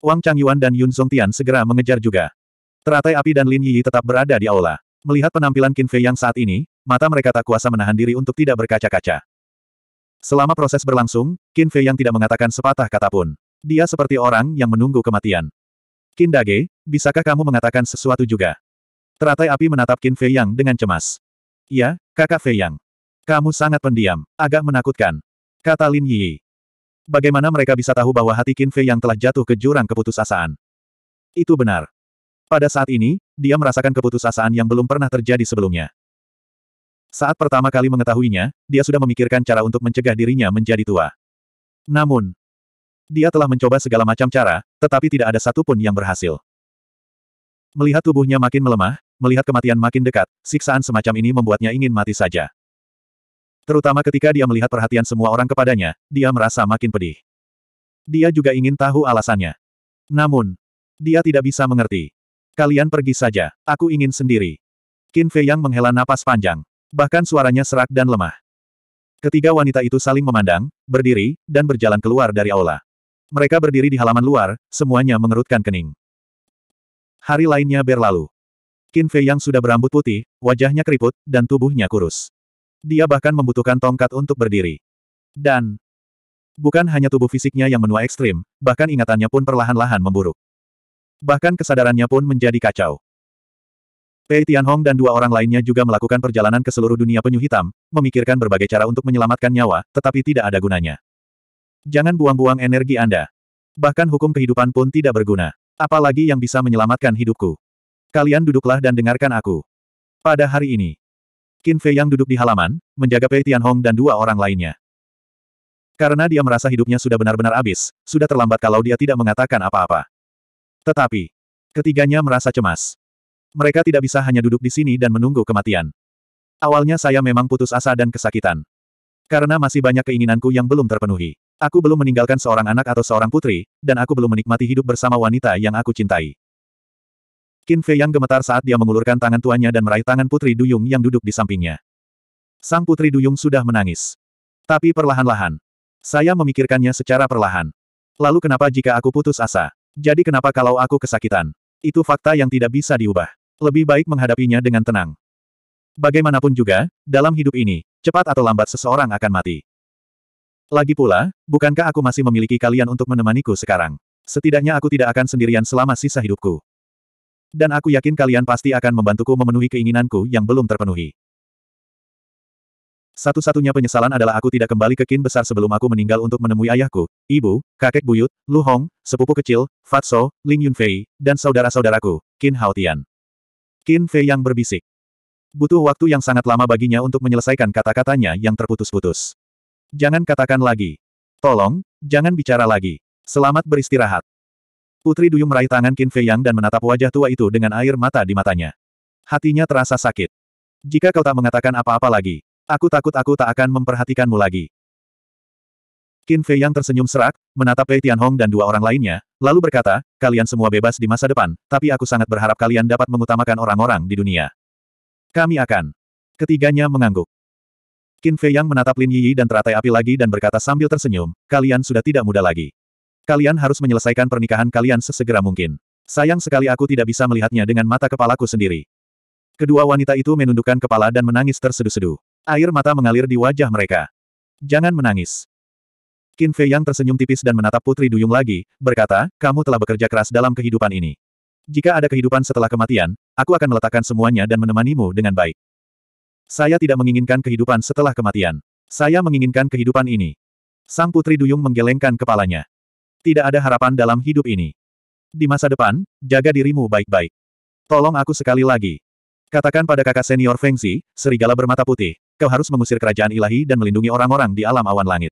Wang Changyuan dan Yun Tian segera mengejar juga. Teratai api dan Lin Yi tetap berada di aula. Melihat penampilan Qin Fei yang saat ini, mata mereka tak kuasa menahan diri untuk tidak berkaca-kaca. Selama proses berlangsung, Qin Fei yang tidak mengatakan sepatah kata pun. Dia seperti orang yang menunggu kematian. Qin Dage, bisakah kamu mengatakan sesuatu juga? Teratai api menatap Qin Fei Yang dengan cemas. Ya, kakak Fei Yang. Kamu sangat pendiam, agak menakutkan. Kata Lin Yi. Bagaimana mereka bisa tahu bahwa hati Qin Fei Yang telah jatuh ke jurang keputusasaan? Itu benar. Pada saat ini, dia merasakan keputusasaan yang belum pernah terjadi sebelumnya. Saat pertama kali mengetahuinya, dia sudah memikirkan cara untuk mencegah dirinya menjadi tua. Namun, dia telah mencoba segala macam cara, tetapi tidak ada satupun yang berhasil. Melihat tubuhnya makin melemah, melihat kematian makin dekat, siksaan semacam ini membuatnya ingin mati saja. Terutama ketika dia melihat perhatian semua orang kepadanya, dia merasa makin pedih. Dia juga ingin tahu alasannya. Namun, dia tidak bisa mengerti. Kalian pergi saja, aku ingin sendiri. Qin Fei Yang menghela napas panjang. Bahkan suaranya serak dan lemah. Ketiga wanita itu saling memandang, berdiri, dan berjalan keluar dari aula. Mereka berdiri di halaman luar, semuanya mengerutkan kening. Hari lainnya berlalu. Qin Fei yang sudah berambut putih, wajahnya keriput, dan tubuhnya kurus. Dia bahkan membutuhkan tongkat untuk berdiri. Dan bukan hanya tubuh fisiknya yang menua ekstrim, bahkan ingatannya pun perlahan-lahan memburuk. Bahkan kesadarannya pun menjadi kacau. Pei Tianhong dan dua orang lainnya juga melakukan perjalanan ke seluruh dunia penyu hitam, memikirkan berbagai cara untuk menyelamatkan nyawa, tetapi tidak ada gunanya. Jangan buang-buang energi Anda. Bahkan hukum kehidupan pun tidak berguna. Apalagi yang bisa menyelamatkan hidupku. Kalian duduklah dan dengarkan aku. Pada hari ini, Qin Fei yang duduk di halaman, menjaga Pei Tianhong dan dua orang lainnya. Karena dia merasa hidupnya sudah benar-benar habis, sudah terlambat kalau dia tidak mengatakan apa-apa. Tetapi, ketiganya merasa cemas. Mereka tidak bisa hanya duduk di sini dan menunggu kematian. Awalnya saya memang putus asa dan kesakitan. Karena masih banyak keinginanku yang belum terpenuhi. Aku belum meninggalkan seorang anak atau seorang putri, dan aku belum menikmati hidup bersama wanita yang aku cintai. Qin Fei yang gemetar saat dia mengulurkan tangan tuannya dan meraih tangan Putri Duyung yang duduk di sampingnya. Sang Putri Duyung sudah menangis. Tapi perlahan-lahan. Saya memikirkannya secara perlahan. Lalu kenapa jika aku putus asa? Jadi kenapa kalau aku kesakitan? Itu fakta yang tidak bisa diubah. Lebih baik menghadapinya dengan tenang. Bagaimanapun juga, dalam hidup ini, cepat atau lambat seseorang akan mati. Lagi pula, bukankah aku masih memiliki kalian untuk menemaniku sekarang? Setidaknya aku tidak akan sendirian selama sisa hidupku. Dan aku yakin kalian pasti akan membantuku memenuhi keinginanku yang belum terpenuhi. Satu-satunya penyesalan adalah aku tidak kembali ke kin besar sebelum aku meninggal untuk menemui ayahku, ibu, kakek buyut, Lu Hong, sepupu kecil, Fatso, Ling Yunfei, dan saudara-saudaraku, Kin Haotian. Kin Fei yang berbisik. Butuh waktu yang sangat lama baginya untuk menyelesaikan kata-katanya yang terputus-putus. Jangan katakan lagi. Tolong, jangan bicara lagi. Selamat beristirahat. Putri Duyung meraih tangan Qin Fei Yang dan menatap wajah tua itu dengan air mata di matanya. Hatinya terasa sakit. Jika kau tak mengatakan apa-apa lagi, aku takut aku tak akan memperhatikanmu lagi. Qin Fei Yang tersenyum serak, menatap Pei Tianhong dan dua orang lainnya, lalu berkata, kalian semua bebas di masa depan, tapi aku sangat berharap kalian dapat mengutamakan orang-orang di dunia. Kami akan. Ketiganya mengangguk. Qin Fei Yang menatap Lin Yi dan teratai api lagi dan berkata sambil tersenyum, kalian sudah tidak muda lagi. Kalian harus menyelesaikan pernikahan kalian sesegera mungkin. Sayang sekali aku tidak bisa melihatnya dengan mata kepalaku sendiri. Kedua wanita itu menundukkan kepala dan menangis tersedu-sedu. Air mata mengalir di wajah mereka. Jangan menangis. Qin Fei yang tersenyum tipis dan menatap Putri Duyung lagi, berkata, kamu telah bekerja keras dalam kehidupan ini. Jika ada kehidupan setelah kematian, aku akan meletakkan semuanya dan menemanimu dengan baik. Saya tidak menginginkan kehidupan setelah kematian. Saya menginginkan kehidupan ini. Sang Putri Duyung menggelengkan kepalanya. Tidak ada harapan dalam hidup ini. Di masa depan, jaga dirimu baik-baik. Tolong aku sekali lagi. Katakan pada kakak senior Feng Xi, serigala bermata putih, kau harus mengusir kerajaan ilahi dan melindungi orang-orang di alam awan langit.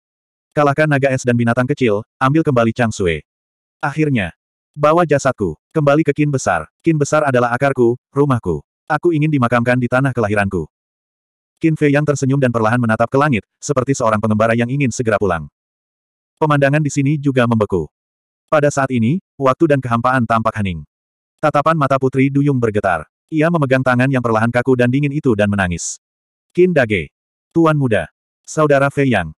Kalahkan naga es dan binatang kecil, ambil kembali Chang Sui. Akhirnya, bawa jasadku, kembali ke kin besar. Kin besar adalah akarku, rumahku. Aku ingin dimakamkan di tanah kelahiranku. Qin Fei yang tersenyum dan perlahan menatap ke langit, seperti seorang pengembara yang ingin segera pulang. Pemandangan di sini juga membeku. Pada saat ini, waktu dan kehampaan tampak hening. Tatapan mata Putri Duyung bergetar. Ia memegang tangan yang perlahan kaku dan dingin itu dan menangis. Qin Dage. Tuan muda. Saudara Fei Yang.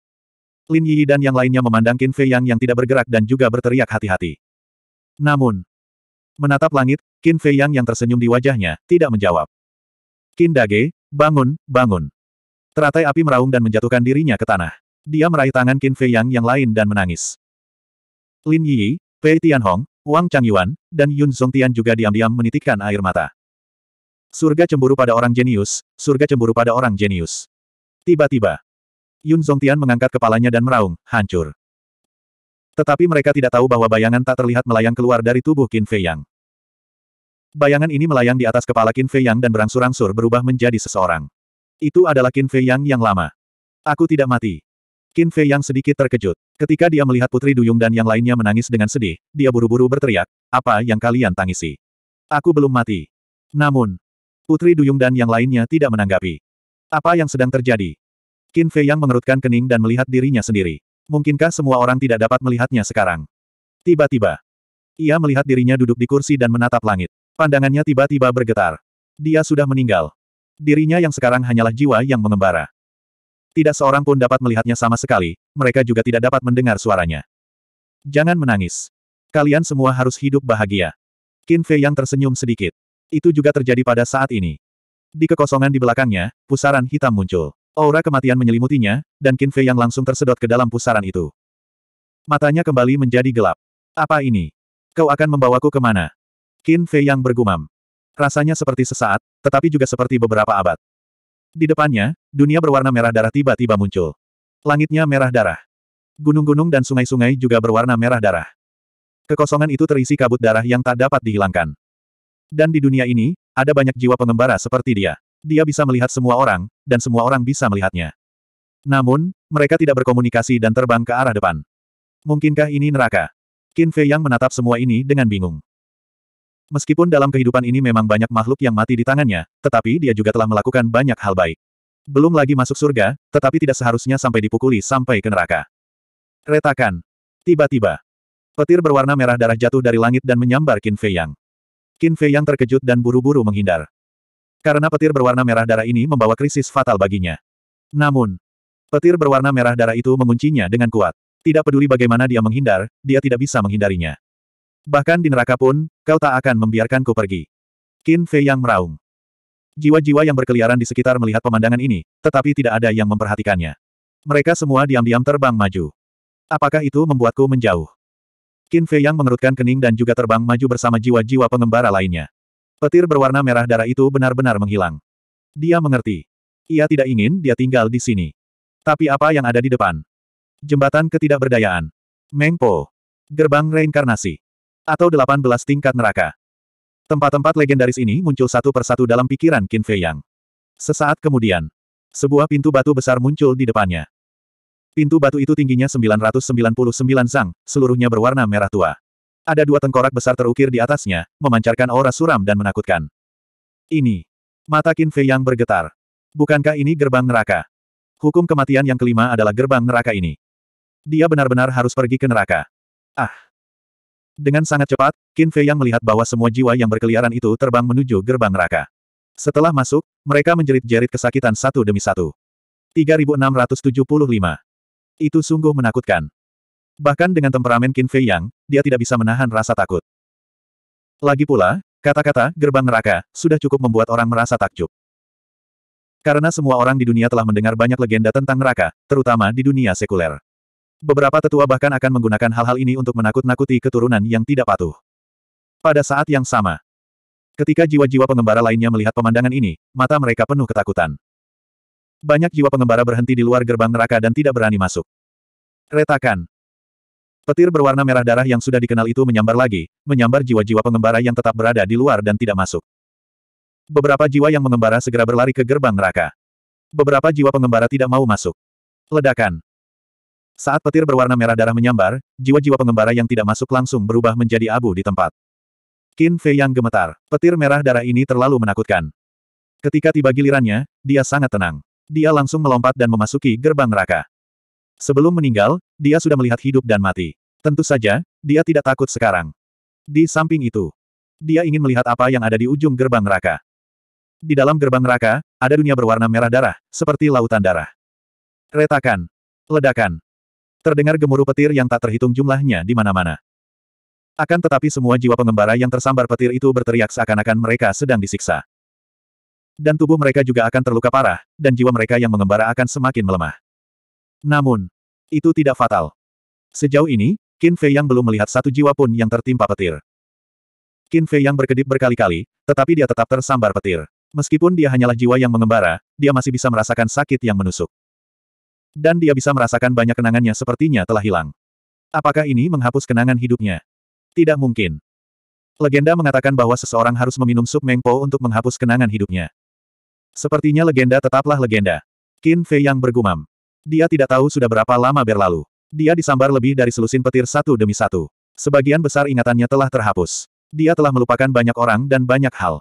Lin Yi dan yang lainnya memandang Kin Fei Yang yang tidak bergerak dan juga berteriak hati-hati. Namun, menatap langit, Kin Fei Yang yang tersenyum di wajahnya, tidak menjawab. Qin Dage, bangun, bangun. Teratai api meraung dan menjatuhkan dirinya ke tanah. Dia meraih tangan Qin Fei Yang yang lain dan menangis. Lin Yi, Pei Tianhong, Wang Changyuan, dan Yun Zongtian juga diam-diam menitikkan air mata. Surga cemburu pada orang jenius, surga cemburu pada orang jenius. Tiba-tiba, Yun Zongtian mengangkat kepalanya dan meraung, hancur. Tetapi mereka tidak tahu bahwa bayangan tak terlihat melayang keluar dari tubuh Qin Fei Yang. Bayangan ini melayang di atas kepala Qin Fei Yang dan berangsur-angsur berubah menjadi seseorang. Itu adalah Qin Fei Yang yang lama. Aku tidak mati. Qin Fei yang sedikit terkejut. Ketika dia melihat Putri Duyung dan yang lainnya menangis dengan sedih, dia buru-buru berteriak, apa yang kalian tangisi? Aku belum mati. Namun, Putri Duyung dan yang lainnya tidak menanggapi. Apa yang sedang terjadi? Qin Fei yang mengerutkan kening dan melihat dirinya sendiri. Mungkinkah semua orang tidak dapat melihatnya sekarang? Tiba-tiba, ia melihat dirinya duduk di kursi dan menatap langit. Pandangannya tiba-tiba bergetar. Dia sudah meninggal. Dirinya yang sekarang hanyalah jiwa yang mengembara. Tidak seorang pun dapat melihatnya sama sekali, mereka juga tidak dapat mendengar suaranya. Jangan menangis. Kalian semua harus hidup bahagia. Qin Fei yang tersenyum sedikit. Itu juga terjadi pada saat ini. Di kekosongan di belakangnya, pusaran hitam muncul. Aura kematian menyelimutinya, dan Qin Fei yang langsung tersedot ke dalam pusaran itu. Matanya kembali menjadi gelap. Apa ini? Kau akan membawaku kemana? Qin Fei yang bergumam. Rasanya seperti sesaat, tetapi juga seperti beberapa abad. Di depannya, dunia berwarna merah darah tiba-tiba muncul. Langitnya merah darah. Gunung-gunung dan sungai-sungai juga berwarna merah darah. Kekosongan itu terisi kabut darah yang tak dapat dihilangkan. Dan di dunia ini, ada banyak jiwa pengembara seperti dia. Dia bisa melihat semua orang, dan semua orang bisa melihatnya. Namun, mereka tidak berkomunikasi dan terbang ke arah depan. Mungkinkah ini neraka? Qin Fei yang menatap semua ini dengan bingung. Meskipun dalam kehidupan ini memang banyak makhluk yang mati di tangannya, tetapi dia juga telah melakukan banyak hal baik. Belum lagi masuk surga, tetapi tidak seharusnya sampai dipukuli sampai ke neraka. Retakan. Tiba-tiba. Petir berwarna merah darah jatuh dari langit dan menyambar Qin Fei Yang. Qin Fei Yang terkejut dan buru-buru menghindar. Karena petir berwarna merah darah ini membawa krisis fatal baginya. Namun, petir berwarna merah darah itu menguncinya dengan kuat. Tidak peduli bagaimana dia menghindar, dia tidak bisa menghindarinya. Bahkan di neraka pun, kau tak akan membiarkanku pergi. Qin Fei yang meraung. Jiwa-jiwa yang berkeliaran di sekitar melihat pemandangan ini, tetapi tidak ada yang memperhatikannya. Mereka semua diam-diam terbang maju. Apakah itu membuatku menjauh? Qin Fei yang mengerutkan kening dan juga terbang maju bersama jiwa-jiwa pengembara lainnya. Petir berwarna merah darah itu benar-benar menghilang. Dia mengerti. Ia tidak ingin dia tinggal di sini. Tapi apa yang ada di depan? Jembatan ketidakberdayaan. Mengpo. Gerbang reinkarnasi. Atau 18 tingkat neraka. Tempat-tempat legendaris ini muncul satu persatu dalam pikiran Qin Fei Yang. Sesaat kemudian, sebuah pintu batu besar muncul di depannya. Pintu batu itu tingginya 999 zang, seluruhnya berwarna merah tua. Ada dua tengkorak besar terukir di atasnya, memancarkan aura suram dan menakutkan. Ini. Mata Qin Fei Yang bergetar. Bukankah ini gerbang neraka? Hukum kematian yang kelima adalah gerbang neraka ini. Dia benar-benar harus pergi ke neraka. Ah! Dengan sangat cepat, Qin Fei yang melihat bahwa semua jiwa yang berkeliaran itu terbang menuju gerbang neraka. Setelah masuk, mereka menjerit-jerit kesakitan satu demi satu. 3675. Itu sungguh menakutkan. Bahkan dengan temperamen Qin Fei Yang, dia tidak bisa menahan rasa takut. Lagi pula, kata-kata gerbang neraka sudah cukup membuat orang merasa takjub. Karena semua orang di dunia telah mendengar banyak legenda tentang neraka, terutama di dunia sekuler. Beberapa tetua bahkan akan menggunakan hal-hal ini untuk menakut-nakuti keturunan yang tidak patuh. Pada saat yang sama, ketika jiwa-jiwa pengembara lainnya melihat pemandangan ini, mata mereka penuh ketakutan. Banyak jiwa pengembara berhenti di luar gerbang neraka dan tidak berani masuk. Retakan. Petir berwarna merah darah yang sudah dikenal itu menyambar lagi, menyambar jiwa-jiwa pengembara yang tetap berada di luar dan tidak masuk. Beberapa jiwa yang mengembara segera berlari ke gerbang neraka. Beberapa jiwa pengembara tidak mau masuk. Ledakan. Saat petir berwarna merah darah menyambar, jiwa-jiwa pengembara yang tidak masuk langsung berubah menjadi abu di tempat. Qin Fei yang gemetar. Petir merah darah ini terlalu menakutkan. Ketika tiba gilirannya, dia sangat tenang. Dia langsung melompat dan memasuki gerbang neraka. Sebelum meninggal, dia sudah melihat hidup dan mati. Tentu saja, dia tidak takut sekarang. Di samping itu, dia ingin melihat apa yang ada di ujung gerbang neraka. Di dalam gerbang neraka, ada dunia berwarna merah darah, seperti lautan darah. Retakan, ledakan, Terdengar gemuruh petir yang tak terhitung jumlahnya di mana-mana. Akan tetapi semua jiwa pengembara yang tersambar petir itu berteriak seakan-akan mereka sedang disiksa. Dan tubuh mereka juga akan terluka parah, dan jiwa mereka yang mengembara akan semakin melemah. Namun, itu tidak fatal. Sejauh ini, Qin Fei yang belum melihat satu jiwa pun yang tertimpa petir. Qin Fei yang berkedip berkali-kali, tetapi dia tetap tersambar petir. Meskipun dia hanyalah jiwa yang mengembara, dia masih bisa merasakan sakit yang menusuk. Dan dia bisa merasakan banyak kenangannya sepertinya telah hilang. Apakah ini menghapus kenangan hidupnya? Tidak mungkin. Legenda mengatakan bahwa seseorang harus meminum sup Mengpo untuk menghapus kenangan hidupnya. Sepertinya legenda tetaplah legenda. Qin Fei yang bergumam. Dia tidak tahu sudah berapa lama berlalu. Dia disambar lebih dari selusin petir satu demi satu. Sebagian besar ingatannya telah terhapus. Dia telah melupakan banyak orang dan banyak hal.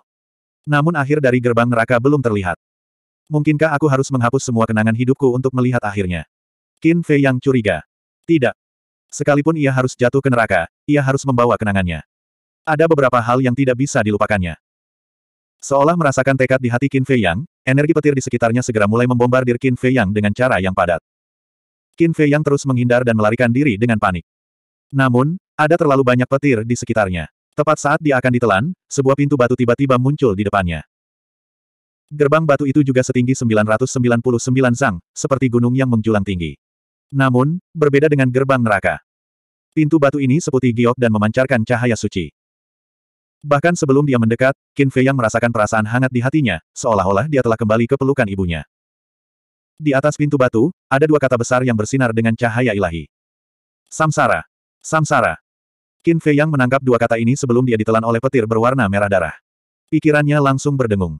Namun akhir dari gerbang neraka belum terlihat. Mungkinkah aku harus menghapus semua kenangan hidupku untuk melihat akhirnya? Qin Fei yang curiga. Tidak. Sekalipun ia harus jatuh ke neraka, ia harus membawa kenangannya. Ada beberapa hal yang tidak bisa dilupakannya. Seolah merasakan tekad di hati Qin Fei Yang, energi petir di sekitarnya segera mulai membombardir Qin Fei Yang dengan cara yang padat. Qin Fei Yang terus menghindar dan melarikan diri dengan panik. Namun, ada terlalu banyak petir di sekitarnya. Tepat saat dia akan ditelan, sebuah pintu batu tiba-tiba muncul di depannya. Gerbang batu itu juga setinggi 999 zang, seperti gunung yang menjulang tinggi. Namun, berbeda dengan gerbang neraka. Pintu batu ini seputih giok dan memancarkan cahaya suci. Bahkan sebelum dia mendekat, Qin Fei yang merasakan perasaan hangat di hatinya, seolah-olah dia telah kembali ke pelukan ibunya. Di atas pintu batu, ada dua kata besar yang bersinar dengan cahaya ilahi. Samsara. Samsara. Qin Fei yang menangkap dua kata ini sebelum dia ditelan oleh petir berwarna merah darah. Pikirannya langsung berdengung.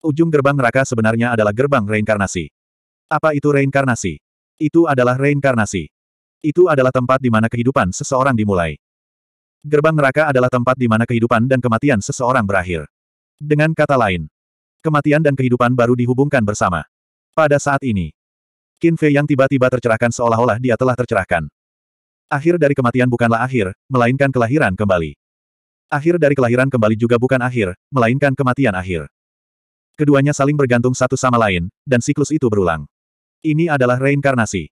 Ujung gerbang neraka sebenarnya adalah gerbang reinkarnasi. Apa itu reinkarnasi? Itu adalah reinkarnasi. Itu adalah tempat di mana kehidupan seseorang dimulai. Gerbang neraka adalah tempat di mana kehidupan dan kematian seseorang berakhir. Dengan kata lain, kematian dan kehidupan baru dihubungkan bersama. Pada saat ini, Qin Fei yang tiba-tiba tercerahkan seolah-olah dia telah tercerahkan. Akhir dari kematian bukanlah akhir, melainkan kelahiran kembali. Akhir dari kelahiran kembali juga bukan akhir, melainkan kematian akhir. Keduanya saling bergantung satu sama lain, dan siklus itu berulang. Ini adalah reinkarnasi.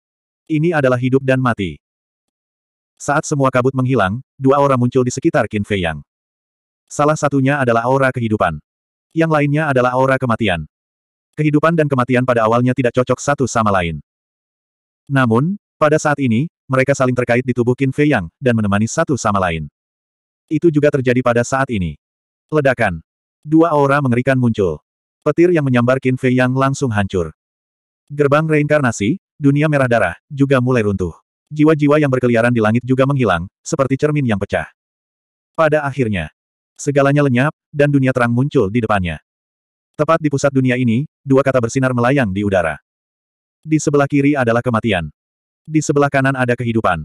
Ini adalah hidup dan mati. Saat semua kabut menghilang, dua aura muncul di sekitar Qin Fei Yang. Salah satunya adalah aura kehidupan. Yang lainnya adalah aura kematian. Kehidupan dan kematian pada awalnya tidak cocok satu sama lain. Namun, pada saat ini, mereka saling terkait di tubuh Qin Fei Yang, dan menemani satu sama lain. Itu juga terjadi pada saat ini. Ledakan. Dua aura mengerikan muncul. Petir yang menyambar Qin Fei Yang langsung hancur. Gerbang reinkarnasi, dunia merah darah, juga mulai runtuh. Jiwa-jiwa yang berkeliaran di langit juga menghilang, seperti cermin yang pecah. Pada akhirnya, segalanya lenyap, dan dunia terang muncul di depannya. Tepat di pusat dunia ini, dua kata bersinar melayang di udara. Di sebelah kiri adalah kematian. Di sebelah kanan ada kehidupan.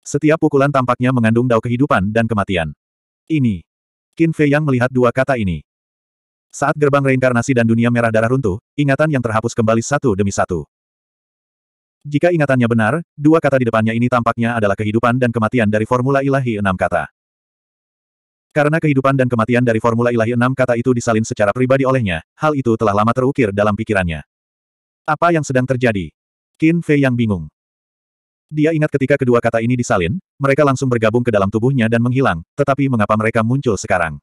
Setiap pukulan tampaknya mengandung dao kehidupan dan kematian. Ini. Qin Fei Yang melihat dua kata ini. Saat gerbang reinkarnasi dan dunia merah darah runtuh, ingatan yang terhapus kembali satu demi satu. Jika ingatannya benar, dua kata di depannya ini tampaknya adalah kehidupan dan kematian dari formula ilahi enam kata. Karena kehidupan dan kematian dari formula ilahi enam kata itu disalin secara pribadi olehnya, hal itu telah lama terukir dalam pikirannya. Apa yang sedang terjadi? Qin Fei yang bingung. Dia ingat ketika kedua kata ini disalin, mereka langsung bergabung ke dalam tubuhnya dan menghilang, tetapi mengapa mereka muncul sekarang?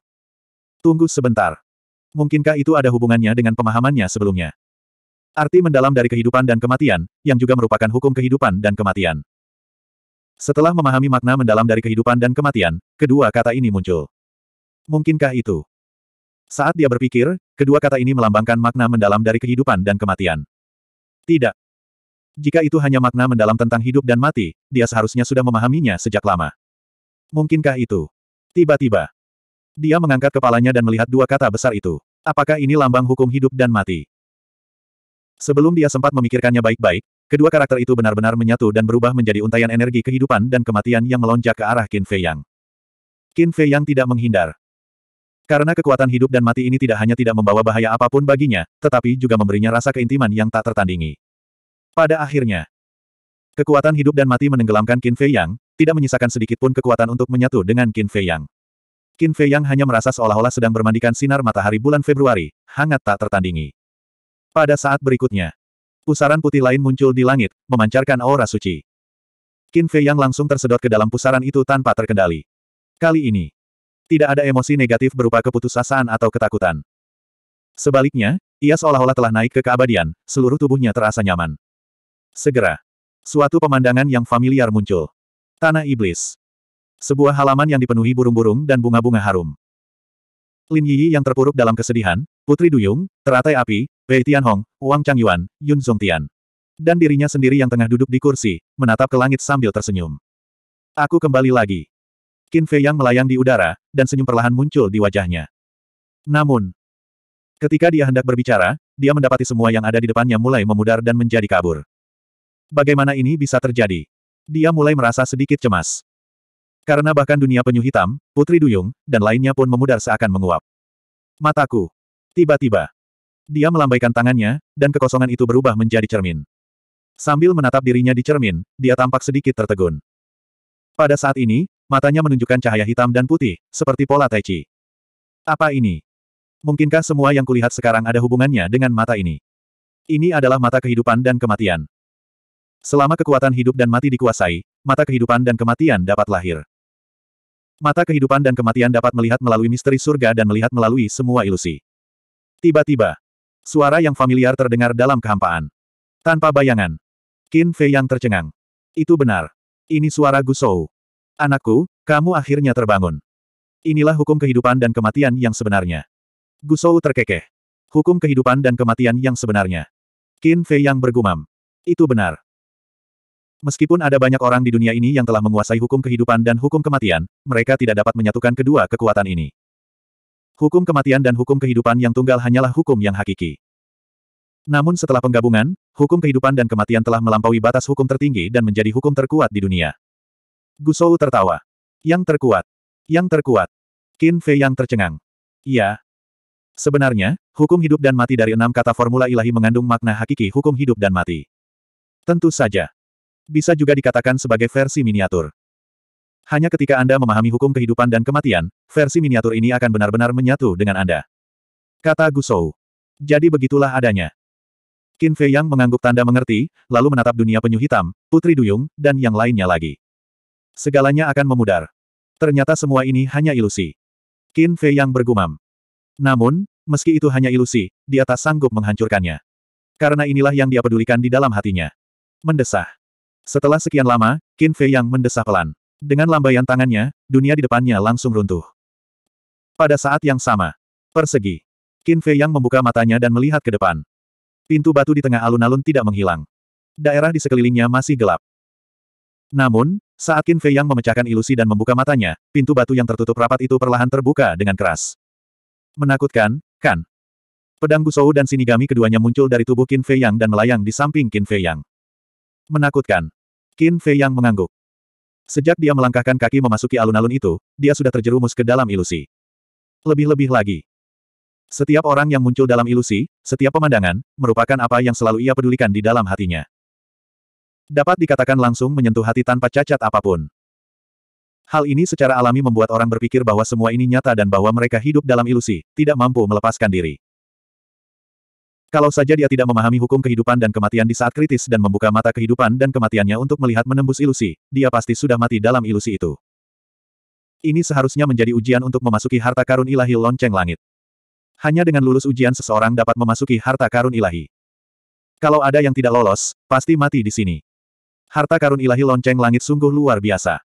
Tunggu sebentar. Mungkinkah itu ada hubungannya dengan pemahamannya sebelumnya? Arti mendalam dari kehidupan dan kematian, yang juga merupakan hukum kehidupan dan kematian. Setelah memahami makna mendalam dari kehidupan dan kematian, kedua kata ini muncul. Mungkinkah itu? Saat dia berpikir, kedua kata ini melambangkan makna mendalam dari kehidupan dan kematian. Tidak. Jika itu hanya makna mendalam tentang hidup dan mati, dia seharusnya sudah memahaminya sejak lama. Mungkinkah itu? Tiba-tiba, dia mengangkat kepalanya dan melihat dua kata besar itu. Apakah ini lambang hukum hidup dan mati? Sebelum dia sempat memikirkannya baik-baik, kedua karakter itu benar-benar menyatu dan berubah menjadi untaian energi kehidupan dan kematian yang melonjak ke arah Qin Fei Yang. Qin Fei Yang tidak menghindar. Karena kekuatan hidup dan mati ini tidak hanya tidak membawa bahaya apapun baginya, tetapi juga memberinya rasa keintiman yang tak tertandingi. Pada akhirnya, kekuatan hidup dan mati menenggelamkan Qin Fei Yang, tidak menyisakan sedikit pun kekuatan untuk menyatu dengan Qin Fei Yang. Qin Fei Yang hanya merasa seolah-olah sedang bermandikan sinar matahari bulan Februari, hangat tak tertandingi. Pada saat berikutnya, pusaran putih lain muncul di langit, memancarkan aura suci. Qin Fei Yang langsung tersedot ke dalam pusaran itu tanpa terkendali. Kali ini, tidak ada emosi negatif berupa keputusasaan atau ketakutan. Sebaliknya, ia seolah-olah telah naik ke keabadian, seluruh tubuhnya terasa nyaman. Segera, suatu pemandangan yang familiar muncul. Tanah Iblis. Sebuah halaman yang dipenuhi burung-burung dan bunga-bunga harum. Lin Yi yang terpuruk dalam kesedihan, Putri Duyung, teratai api, Wei Tianhong, Wang Changyuan, Yun Zhong Tian, Dan dirinya sendiri yang tengah duduk di kursi, menatap ke langit sambil tersenyum. Aku kembali lagi. Qin Fei yang melayang di udara, dan senyum perlahan muncul di wajahnya. Namun, ketika dia hendak berbicara, dia mendapati semua yang ada di depannya mulai memudar dan menjadi kabur. Bagaimana ini bisa terjadi? Dia mulai merasa sedikit cemas. Karena bahkan dunia penyu hitam, Putri Duyung, dan lainnya pun memudar seakan menguap. Mataku. Tiba-tiba. Dia melambaikan tangannya, dan kekosongan itu berubah menjadi cermin. Sambil menatap dirinya di cermin, dia tampak sedikit tertegun. Pada saat ini, matanya menunjukkan cahaya hitam dan putih, seperti pola tai chi. Apa ini? Mungkinkah semua yang kulihat sekarang ada hubungannya dengan mata ini? Ini adalah mata kehidupan dan kematian. Selama kekuatan hidup dan mati dikuasai, mata kehidupan dan kematian dapat lahir. Mata kehidupan dan kematian dapat melihat melalui misteri surga dan melihat melalui semua ilusi. Tiba-tiba, suara yang familiar terdengar dalam kehampaan. Tanpa bayangan. Qin Fei yang tercengang. Itu benar. Ini suara Gusou. Anakku, kamu akhirnya terbangun. Inilah hukum kehidupan dan kematian yang sebenarnya. Gusou terkekeh. Hukum kehidupan dan kematian yang sebenarnya. Qin Fei yang bergumam. Itu benar. Meskipun ada banyak orang di dunia ini yang telah menguasai hukum kehidupan dan hukum kematian, mereka tidak dapat menyatukan kedua kekuatan ini. Hukum kematian dan hukum kehidupan yang tunggal hanyalah hukum yang hakiki. Namun setelah penggabungan, hukum kehidupan dan kematian telah melampaui batas hukum tertinggi dan menjadi hukum terkuat di dunia. Gusou tertawa. Yang terkuat. Yang terkuat. Qin Fei yang tercengang. Iya. Sebenarnya, hukum hidup dan mati dari enam kata formula ilahi mengandung makna hakiki hukum hidup dan mati. Tentu saja. Bisa juga dikatakan sebagai versi miniatur. Hanya ketika Anda memahami hukum kehidupan dan kematian, versi miniatur ini akan benar-benar menyatu dengan Anda. Kata Gusou. Jadi begitulah adanya. Qin Fei Yang mengangguk tanda mengerti, lalu menatap dunia penyu hitam, Putri Duyung, dan yang lainnya lagi. Segalanya akan memudar. Ternyata semua ini hanya ilusi. Qin Fei Yang bergumam. Namun, meski itu hanya ilusi, dia tak sanggup menghancurkannya. Karena inilah yang dia pedulikan di dalam hatinya. Mendesah. Setelah sekian lama, Qin Fei yang mendesah pelan. Dengan lambaian tangannya, dunia di depannya langsung runtuh. Pada saat yang sama, persegi. Qin Fei yang membuka matanya dan melihat ke depan. Pintu batu di tengah alun-alun tidak menghilang. Daerah di sekelilingnya masih gelap. Namun, saat Qin Fei yang memecahkan ilusi dan membuka matanya, pintu batu yang tertutup rapat itu perlahan terbuka dengan keras. Menakutkan, kan? Pedang Gusou dan Shinigami keduanya muncul dari tubuh Qin Fei Yang dan melayang di samping Qin Fei Yang. Menakutkan. Qin Fei yang mengangguk. Sejak dia melangkahkan kaki memasuki alun-alun itu, dia sudah terjerumus ke dalam ilusi. Lebih-lebih lagi. Setiap orang yang muncul dalam ilusi, setiap pemandangan, merupakan apa yang selalu ia pedulikan di dalam hatinya. Dapat dikatakan langsung menyentuh hati tanpa cacat apapun. Hal ini secara alami membuat orang berpikir bahwa semua ini nyata dan bahwa mereka hidup dalam ilusi, tidak mampu melepaskan diri. Kalau saja dia tidak memahami hukum kehidupan dan kematian di saat kritis dan membuka mata kehidupan dan kematiannya untuk melihat menembus ilusi, dia pasti sudah mati dalam ilusi itu. Ini seharusnya menjadi ujian untuk memasuki harta karun ilahi lonceng langit. Hanya dengan lulus ujian seseorang dapat memasuki harta karun ilahi. Kalau ada yang tidak lolos, pasti mati di sini. Harta karun ilahi lonceng langit sungguh luar biasa.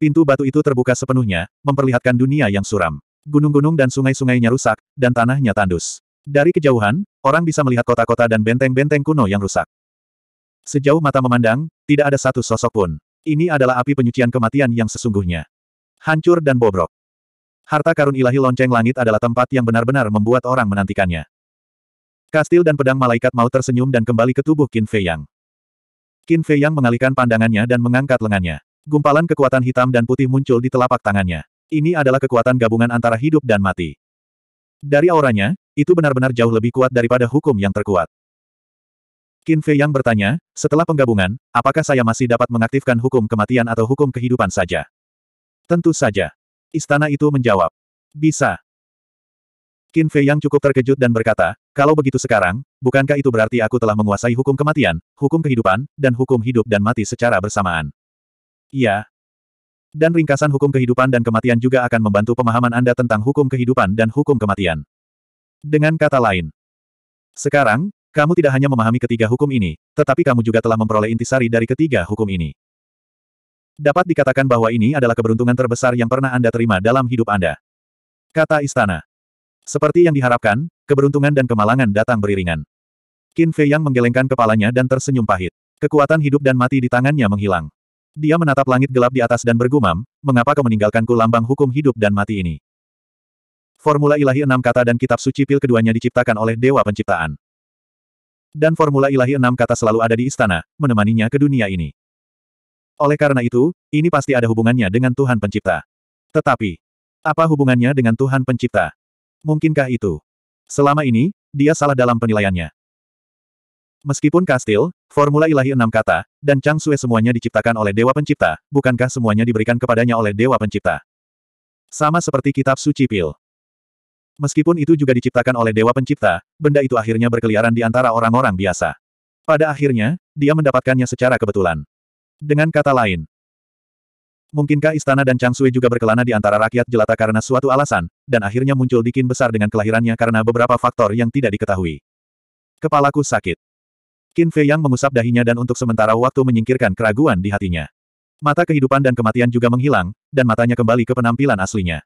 Pintu batu itu terbuka sepenuhnya, memperlihatkan dunia yang suram. Gunung-gunung dan sungai-sungainya rusak, dan tanahnya tandus. Dari kejauhan, orang bisa melihat kota-kota dan benteng-benteng kuno yang rusak. Sejauh mata memandang, tidak ada satu sosok pun. Ini adalah api penyucian kematian yang sesungguhnya. Hancur dan bobrok. Harta karun ilahi lonceng langit adalah tempat yang benar-benar membuat orang menantikannya. Kastil dan pedang malaikat mau tersenyum dan kembali ke tubuh Qin Fei Yang. Qin Fei Yang mengalihkan pandangannya dan mengangkat lengannya. Gumpalan kekuatan hitam dan putih muncul di telapak tangannya. Ini adalah kekuatan gabungan antara hidup dan mati. Dari auranya, itu benar-benar jauh lebih kuat daripada hukum yang terkuat. Qin Fei yang bertanya, setelah penggabungan, apakah saya masih dapat mengaktifkan hukum kematian atau hukum kehidupan saja? Tentu saja. Istana itu menjawab. Bisa. Qin Fei yang cukup terkejut dan berkata, kalau begitu sekarang, bukankah itu berarti aku telah menguasai hukum kematian, hukum kehidupan, dan hukum hidup dan mati secara bersamaan? Iya, dan ringkasan hukum kehidupan dan kematian juga akan membantu pemahaman Anda tentang hukum kehidupan dan hukum kematian. Dengan kata lain, sekarang, kamu tidak hanya memahami ketiga hukum ini, tetapi kamu juga telah memperoleh intisari dari ketiga hukum ini. Dapat dikatakan bahwa ini adalah keberuntungan terbesar yang pernah Anda terima dalam hidup Anda. Kata istana. Seperti yang diharapkan, keberuntungan dan kemalangan datang beriringan. Qin Fei yang menggelengkan kepalanya dan tersenyum pahit. Kekuatan hidup dan mati di tangannya menghilang. Dia menatap langit gelap di atas dan bergumam, mengapa kau meninggalkanku lambang hukum hidup dan mati ini? Formula ilahi enam kata dan kitab suci pil keduanya diciptakan oleh Dewa Penciptaan. Dan formula ilahi enam kata selalu ada di istana, menemaninya ke dunia ini. Oleh karena itu, ini pasti ada hubungannya dengan Tuhan Pencipta. Tetapi, apa hubungannya dengan Tuhan Pencipta? Mungkinkah itu? Selama ini, dia salah dalam penilaiannya. Meskipun kastil, Formula ilahi enam kata, dan Chang Sue semuanya diciptakan oleh Dewa Pencipta, bukankah semuanya diberikan kepadanya oleh Dewa Pencipta? Sama seperti kitab suci pil. Meskipun itu juga diciptakan oleh Dewa Pencipta, benda itu akhirnya berkeliaran di antara orang-orang biasa. Pada akhirnya, dia mendapatkannya secara kebetulan. Dengan kata lain, mungkinkah istana dan Chang Sui juga berkelana di antara rakyat jelata karena suatu alasan, dan akhirnya muncul dikin besar dengan kelahirannya karena beberapa faktor yang tidak diketahui. Kepalaku sakit. Qin Fei Yang mengusap dahinya dan untuk sementara waktu menyingkirkan keraguan di hatinya. Mata kehidupan dan kematian juga menghilang, dan matanya kembali ke penampilan aslinya.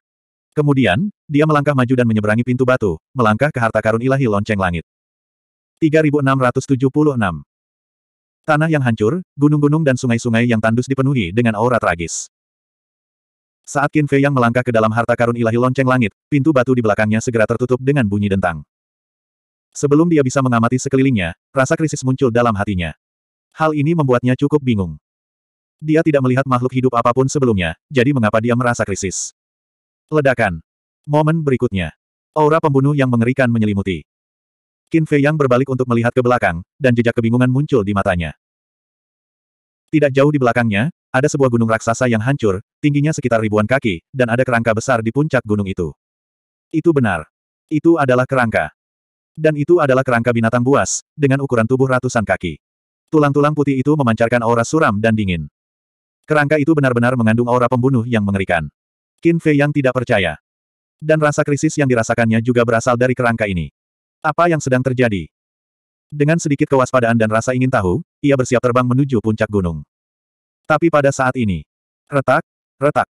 Kemudian, dia melangkah maju dan menyeberangi pintu batu, melangkah ke harta karun ilahi lonceng langit. 3676 Tanah yang hancur, gunung-gunung dan sungai-sungai yang tandus dipenuhi dengan aura tragis. Saat Qin Fei Yang melangkah ke dalam harta karun ilahi lonceng langit, pintu batu di belakangnya segera tertutup dengan bunyi dentang. Sebelum dia bisa mengamati sekelilingnya, rasa krisis muncul dalam hatinya. Hal ini membuatnya cukup bingung. Dia tidak melihat makhluk hidup apapun sebelumnya, jadi mengapa dia merasa krisis? Ledakan. Momen berikutnya. Aura pembunuh yang mengerikan menyelimuti. Qin Fei yang berbalik untuk melihat ke belakang, dan jejak kebingungan muncul di matanya. Tidak jauh di belakangnya, ada sebuah gunung raksasa yang hancur, tingginya sekitar ribuan kaki, dan ada kerangka besar di puncak gunung itu. Itu benar. Itu adalah kerangka. Dan itu adalah kerangka binatang buas, dengan ukuran tubuh ratusan kaki. Tulang-tulang putih itu memancarkan aura suram dan dingin. Kerangka itu benar-benar mengandung aura pembunuh yang mengerikan. Qin Fei yang tidak percaya. Dan rasa krisis yang dirasakannya juga berasal dari kerangka ini. Apa yang sedang terjadi? Dengan sedikit kewaspadaan dan rasa ingin tahu, ia bersiap terbang menuju puncak gunung. Tapi pada saat ini, retak, retak.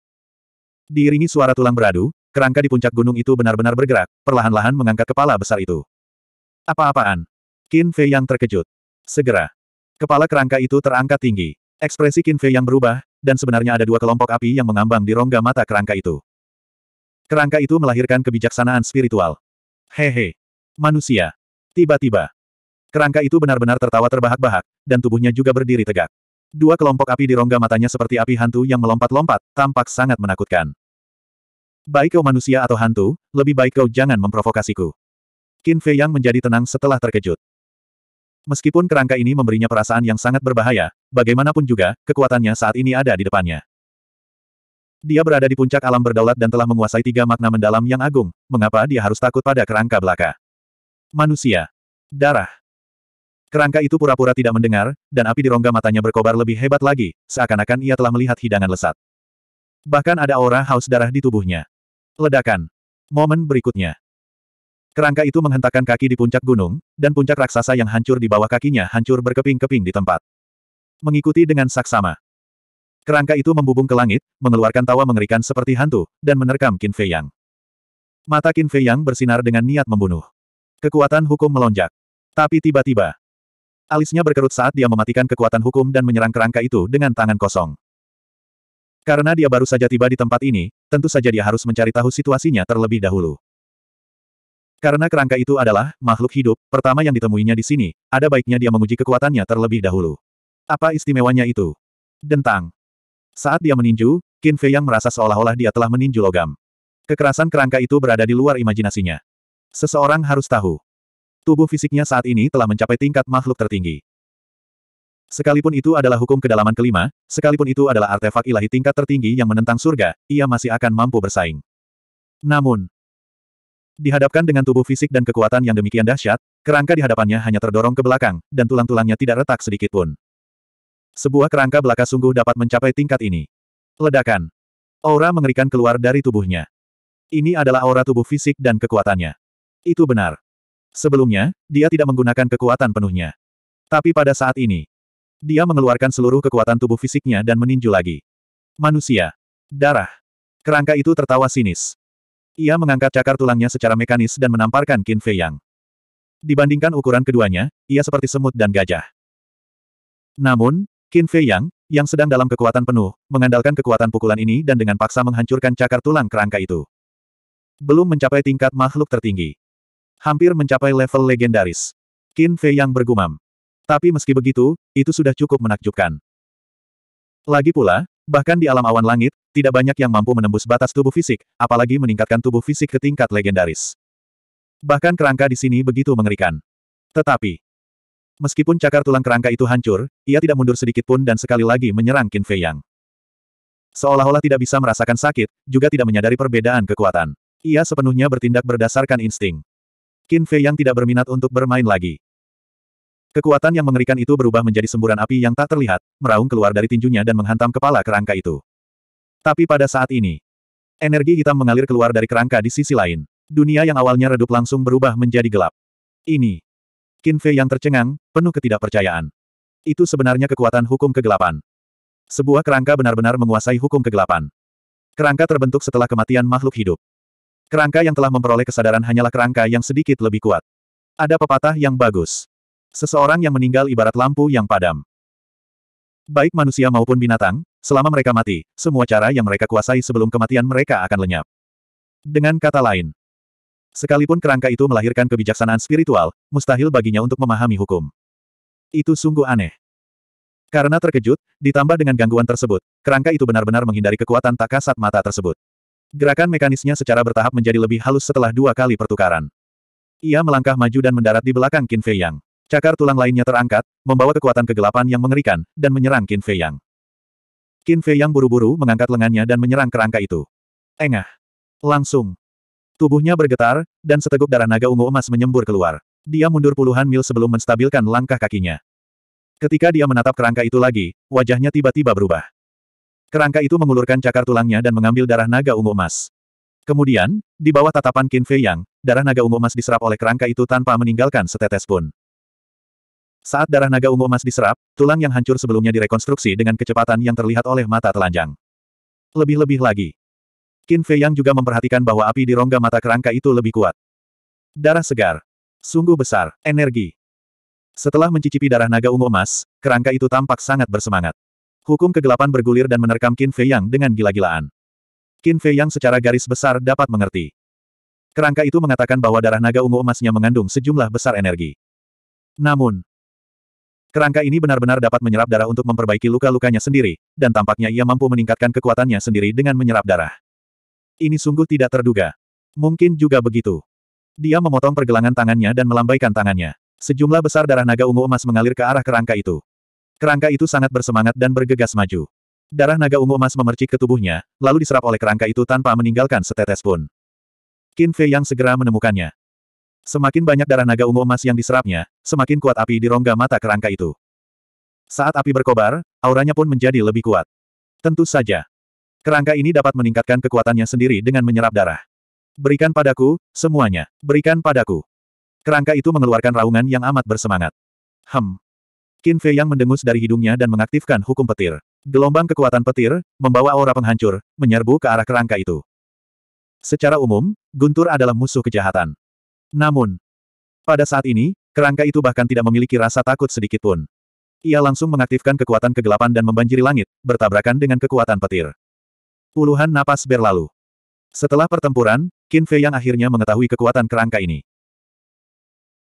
Diiringi suara tulang beradu, kerangka di puncak gunung itu benar-benar bergerak, perlahan-lahan mengangkat kepala besar itu. Apa-apaan? Qin Fei yang terkejut. Segera. Kepala kerangka itu terangkat tinggi. Ekspresi Qin Fei yang berubah, dan sebenarnya ada dua kelompok api yang mengambang di rongga mata kerangka itu. Kerangka itu melahirkan kebijaksanaan spiritual. Hehe. Manusia. Tiba-tiba. Kerangka itu benar-benar tertawa terbahak-bahak, dan tubuhnya juga berdiri tegak. Dua kelompok api di rongga matanya seperti api hantu yang melompat-lompat, tampak sangat menakutkan. Baik kau manusia atau hantu, lebih baik kau jangan memprovokasiku. Qin Fei Yang menjadi tenang setelah terkejut. Meskipun kerangka ini memberinya perasaan yang sangat berbahaya, bagaimanapun juga, kekuatannya saat ini ada di depannya. Dia berada di puncak alam berdaulat dan telah menguasai tiga makna mendalam yang agung, mengapa dia harus takut pada kerangka belaka? Manusia. Darah. Kerangka itu pura-pura tidak mendengar, dan api di rongga matanya berkobar lebih hebat lagi, seakan-akan ia telah melihat hidangan lesat. Bahkan ada aura haus darah di tubuhnya. Ledakan. Momen berikutnya. Kerangka itu menghentakkan kaki di puncak gunung, dan puncak raksasa yang hancur di bawah kakinya hancur berkeping-keping di tempat. Mengikuti dengan saksama. Kerangka itu membubung ke langit, mengeluarkan tawa mengerikan seperti hantu, dan menerkam Qin Fei Yang. Mata Qin Fei Yang bersinar dengan niat membunuh. Kekuatan hukum melonjak. Tapi tiba-tiba, alisnya berkerut saat dia mematikan kekuatan hukum dan menyerang kerangka itu dengan tangan kosong. Karena dia baru saja tiba di tempat ini, tentu saja dia harus mencari tahu situasinya terlebih dahulu. Karena kerangka itu adalah makhluk hidup, pertama yang ditemuinya di sini, ada baiknya dia menguji kekuatannya terlebih dahulu. Apa istimewanya itu? Dentang. Saat dia meninju, Qin Fei yang merasa seolah-olah dia telah meninju logam. Kekerasan kerangka itu berada di luar imajinasinya. Seseorang harus tahu. Tubuh fisiknya saat ini telah mencapai tingkat makhluk tertinggi. Sekalipun itu adalah hukum kedalaman kelima, sekalipun itu adalah artefak ilahi tingkat tertinggi yang menentang surga, ia masih akan mampu bersaing. Namun, Dihadapkan dengan tubuh fisik dan kekuatan yang demikian dahsyat, kerangka di hadapannya hanya terdorong ke belakang, dan tulang-tulangnya tidak retak sedikit pun. Sebuah kerangka belaka sungguh dapat mencapai tingkat ini. Ledakan. Aura mengerikan keluar dari tubuhnya. Ini adalah aura tubuh fisik dan kekuatannya. Itu benar. Sebelumnya, dia tidak menggunakan kekuatan penuhnya. Tapi pada saat ini, dia mengeluarkan seluruh kekuatan tubuh fisiknya dan meninju lagi. Manusia. Darah. Kerangka itu tertawa sinis. Ia mengangkat cakar tulangnya secara mekanis dan menamparkan Qin Fei Yang. Dibandingkan ukuran keduanya, ia seperti semut dan gajah. Namun, Qin Fei Yang, yang sedang dalam kekuatan penuh, mengandalkan kekuatan pukulan ini dan dengan paksa menghancurkan cakar tulang kerangka itu. Belum mencapai tingkat makhluk tertinggi. Hampir mencapai level legendaris. Qin Fei Yang bergumam. Tapi meski begitu, itu sudah cukup menakjubkan. Lagi pula, Bahkan di alam awan langit, tidak banyak yang mampu menembus batas tubuh fisik, apalagi meningkatkan tubuh fisik ke tingkat legendaris. Bahkan kerangka di sini begitu mengerikan. Tetapi, meskipun cakar tulang kerangka itu hancur, ia tidak mundur sedikit pun dan sekali lagi menyerang Qin Fei Yang. Seolah-olah tidak bisa merasakan sakit, juga tidak menyadari perbedaan kekuatan. Ia sepenuhnya bertindak berdasarkan insting. Qin Fei Yang tidak berminat untuk bermain lagi. Kekuatan yang mengerikan itu berubah menjadi semburan api yang tak terlihat, meraung keluar dari tinjunya dan menghantam kepala kerangka itu. Tapi pada saat ini, energi hitam mengalir keluar dari kerangka di sisi lain. Dunia yang awalnya redup langsung berubah menjadi gelap. Ini. Kinfe yang tercengang, penuh ketidakpercayaan. Itu sebenarnya kekuatan hukum kegelapan. Sebuah kerangka benar-benar menguasai hukum kegelapan. Kerangka terbentuk setelah kematian makhluk hidup. Kerangka yang telah memperoleh kesadaran hanyalah kerangka yang sedikit lebih kuat. Ada pepatah yang bagus. Seseorang yang meninggal ibarat lampu yang padam. Baik manusia maupun binatang, selama mereka mati, semua cara yang mereka kuasai sebelum kematian mereka akan lenyap. Dengan kata lain, sekalipun kerangka itu melahirkan kebijaksanaan spiritual, mustahil baginya untuk memahami hukum. Itu sungguh aneh. Karena terkejut, ditambah dengan gangguan tersebut, kerangka itu benar-benar menghindari kekuatan tak kasat mata tersebut. Gerakan mekanisnya secara bertahap menjadi lebih halus setelah dua kali pertukaran. Ia melangkah maju dan mendarat di belakang Qin Fei Yang. Cakar tulang lainnya terangkat, membawa kekuatan kegelapan yang mengerikan, dan menyerang Qin Fei Yang. Qin Fei Yang buru-buru mengangkat lengannya dan menyerang kerangka itu. Engah. Langsung. Tubuhnya bergetar, dan seteguk darah naga ungu emas menyembur keluar. Dia mundur puluhan mil sebelum menstabilkan langkah kakinya. Ketika dia menatap kerangka itu lagi, wajahnya tiba-tiba berubah. Kerangka itu mengulurkan cakar tulangnya dan mengambil darah naga ungu emas. Kemudian, di bawah tatapan Qin Fei Yang, darah naga ungu emas diserap oleh kerangka itu tanpa meninggalkan setetes pun. Saat darah naga ungu emas diserap, tulang yang hancur sebelumnya direkonstruksi dengan kecepatan yang terlihat oleh mata telanjang. Lebih-lebih lagi. Qin Fei Yang juga memperhatikan bahwa api di rongga mata kerangka itu lebih kuat. Darah segar. Sungguh besar, energi. Setelah mencicipi darah naga ungu emas, kerangka itu tampak sangat bersemangat. Hukum kegelapan bergulir dan menerkam Qin Fei Yang dengan gila-gilaan. Qin Fei Yang secara garis besar dapat mengerti. Kerangka itu mengatakan bahwa darah naga ungu emasnya mengandung sejumlah besar energi. Namun, Kerangka ini benar-benar dapat menyerap darah untuk memperbaiki luka-lukanya sendiri, dan tampaknya ia mampu meningkatkan kekuatannya sendiri dengan menyerap darah. Ini sungguh tidak terduga. Mungkin juga begitu. Dia memotong pergelangan tangannya dan melambaikan tangannya. Sejumlah besar darah naga ungu emas mengalir ke arah kerangka itu. Kerangka itu sangat bersemangat dan bergegas maju. Darah naga ungu emas memercik ke tubuhnya, lalu diserap oleh kerangka itu tanpa meninggalkan setetes pun. Qin Fei yang segera menemukannya. Semakin banyak darah naga ungu emas yang diserapnya, semakin kuat api di rongga mata kerangka itu. Saat api berkobar, auranya pun menjadi lebih kuat. Tentu saja. Kerangka ini dapat meningkatkan kekuatannya sendiri dengan menyerap darah. Berikan padaku, semuanya. Berikan padaku. Kerangka itu mengeluarkan raungan yang amat bersemangat. Hem. Qin Fei yang mendengus dari hidungnya dan mengaktifkan hukum petir. Gelombang kekuatan petir, membawa aura penghancur, menyerbu ke arah kerangka itu. Secara umum, Guntur adalah musuh kejahatan. Namun, pada saat ini, kerangka itu bahkan tidak memiliki rasa takut sedikit pun. Ia langsung mengaktifkan kekuatan kegelapan dan membanjiri langit, bertabrakan dengan kekuatan petir. Puluhan napas berlalu. Setelah pertempuran, Qin Fei yang akhirnya mengetahui kekuatan kerangka ini.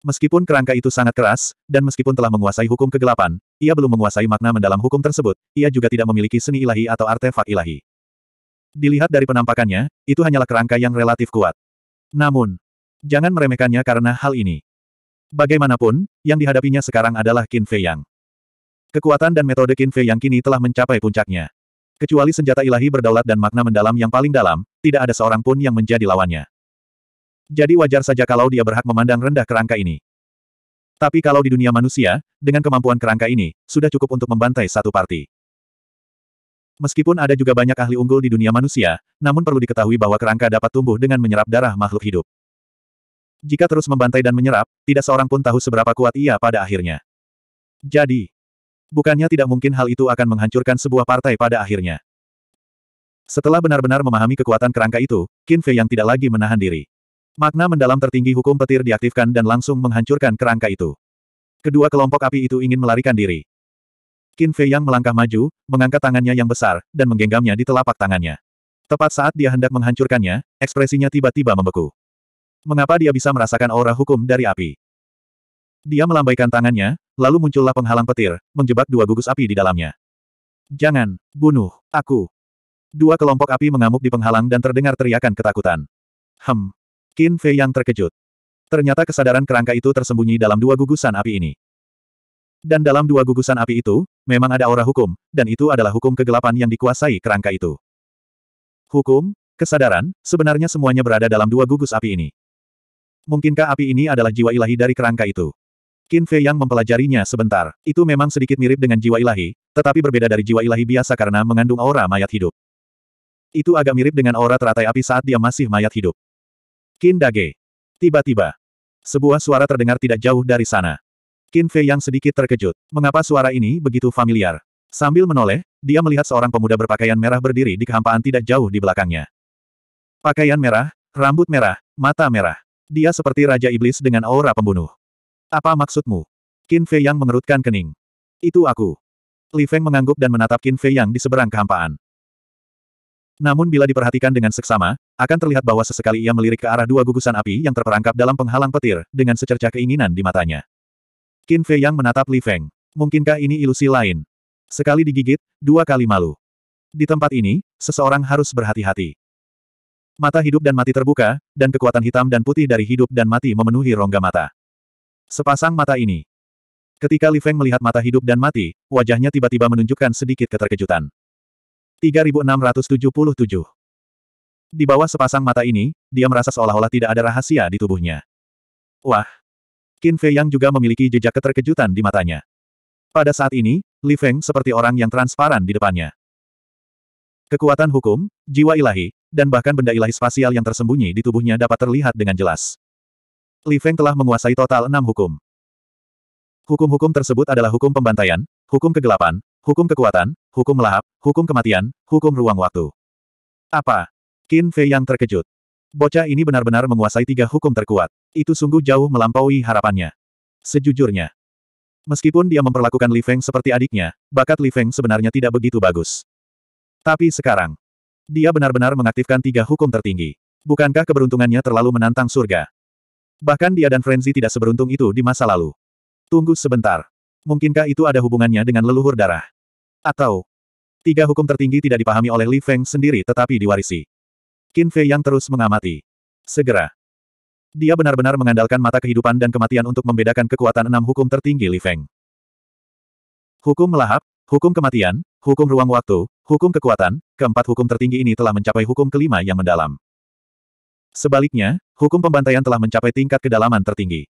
Meskipun kerangka itu sangat keras, dan meskipun telah menguasai hukum kegelapan, ia belum menguasai makna mendalam hukum tersebut, ia juga tidak memiliki seni ilahi atau artefak ilahi. Dilihat dari penampakannya, itu hanyalah kerangka yang relatif kuat. Namun, Jangan meremehkannya karena hal ini. Bagaimanapun, yang dihadapinya sekarang adalah Qin Fei Yang. Kekuatan dan metode Qin Fei Yang kini telah mencapai puncaknya. Kecuali senjata ilahi berdaulat dan makna mendalam yang paling dalam, tidak ada seorang pun yang menjadi lawannya. Jadi wajar saja kalau dia berhak memandang rendah kerangka ini. Tapi kalau di dunia manusia, dengan kemampuan kerangka ini, sudah cukup untuk membantai satu parti. Meskipun ada juga banyak ahli unggul di dunia manusia, namun perlu diketahui bahwa kerangka dapat tumbuh dengan menyerap darah makhluk hidup. Jika terus membantai dan menyerap, tidak seorang pun tahu seberapa kuat ia pada akhirnya. Jadi, bukannya tidak mungkin hal itu akan menghancurkan sebuah partai pada akhirnya. Setelah benar-benar memahami kekuatan kerangka itu, Qin Fei yang tidak lagi menahan diri. Makna mendalam tertinggi hukum petir diaktifkan dan langsung menghancurkan kerangka itu. Kedua kelompok api itu ingin melarikan diri. Qin Fei yang melangkah maju, mengangkat tangannya yang besar, dan menggenggamnya di telapak tangannya. Tepat saat dia hendak menghancurkannya, ekspresinya tiba-tiba membeku. Mengapa dia bisa merasakan aura hukum dari api? Dia melambaikan tangannya, lalu muncullah penghalang petir, menjebak dua gugus api di dalamnya. Jangan, bunuh, aku. Dua kelompok api mengamuk di penghalang dan terdengar teriakan ketakutan. Hem. Qin Fei yang terkejut. Ternyata kesadaran kerangka itu tersembunyi dalam dua gugusan api ini. Dan dalam dua gugusan api itu, memang ada aura hukum, dan itu adalah hukum kegelapan yang dikuasai kerangka itu. Hukum, kesadaran, sebenarnya semuanya berada dalam dua gugus api ini. Mungkinkah api ini adalah jiwa ilahi dari kerangka itu? Qin Fei yang mempelajarinya sebentar. Itu memang sedikit mirip dengan jiwa ilahi, tetapi berbeda dari jiwa ilahi biasa karena mengandung aura mayat hidup. Itu agak mirip dengan aura teratai api saat dia masih mayat hidup. Qin Dage. Tiba-tiba. Sebuah suara terdengar tidak jauh dari sana. Qin Fei yang sedikit terkejut. Mengapa suara ini begitu familiar? Sambil menoleh, dia melihat seorang pemuda berpakaian merah berdiri di kehampaan tidak jauh di belakangnya. Pakaian merah, rambut merah, mata merah. Dia seperti Raja Iblis dengan aura pembunuh. Apa maksudmu? Qin Fei Yang mengerutkan kening. Itu aku. Li Feng mengangguk dan menatap Qin Fei Yang di seberang kehampaan. Namun bila diperhatikan dengan seksama, akan terlihat bahwa sesekali ia melirik ke arah dua gugusan api yang terperangkap dalam penghalang petir, dengan secerca keinginan di matanya. Qin Fei Yang menatap Li Feng. Mungkinkah ini ilusi lain? Sekali digigit, dua kali malu. Di tempat ini, seseorang harus berhati-hati. Mata hidup dan mati terbuka, dan kekuatan hitam dan putih dari hidup dan mati memenuhi rongga mata. Sepasang mata ini. Ketika Li Feng melihat mata hidup dan mati, wajahnya tiba-tiba menunjukkan sedikit keterkejutan. 3677 Di bawah sepasang mata ini, dia merasa seolah-olah tidak ada rahasia di tubuhnya. Wah! Qin Fei Yang juga memiliki jejak keterkejutan di matanya. Pada saat ini, Li Feng seperti orang yang transparan di depannya. Kekuatan hukum, jiwa ilahi, dan bahkan benda ilahi spasial yang tersembunyi di tubuhnya dapat terlihat dengan jelas. Li Feng telah menguasai total enam hukum. Hukum-hukum tersebut adalah hukum pembantaian, hukum kegelapan, hukum kekuatan, hukum melahap, hukum kematian, hukum ruang waktu. Apa? Qin Fei yang terkejut. Bocah ini benar-benar menguasai tiga hukum terkuat. Itu sungguh jauh melampaui harapannya. Sejujurnya. Meskipun dia memperlakukan Li Feng seperti adiknya, bakat Li Feng sebenarnya tidak begitu bagus. Tapi sekarang, dia benar-benar mengaktifkan tiga hukum tertinggi. Bukankah keberuntungannya terlalu menantang surga? Bahkan dia dan Frenzy tidak seberuntung itu di masa lalu. Tunggu sebentar. Mungkinkah itu ada hubungannya dengan leluhur darah? Atau, tiga hukum tertinggi tidak dipahami oleh Li Feng sendiri tetapi diwarisi. Qin Fei yang terus mengamati. Segera. Dia benar-benar mengandalkan mata kehidupan dan kematian untuk membedakan kekuatan enam hukum tertinggi Li Feng. Hukum melahap, hukum kematian, Hukum ruang waktu, hukum kekuatan, keempat hukum tertinggi ini telah mencapai hukum kelima yang mendalam. Sebaliknya, hukum pembantaian telah mencapai tingkat kedalaman tertinggi.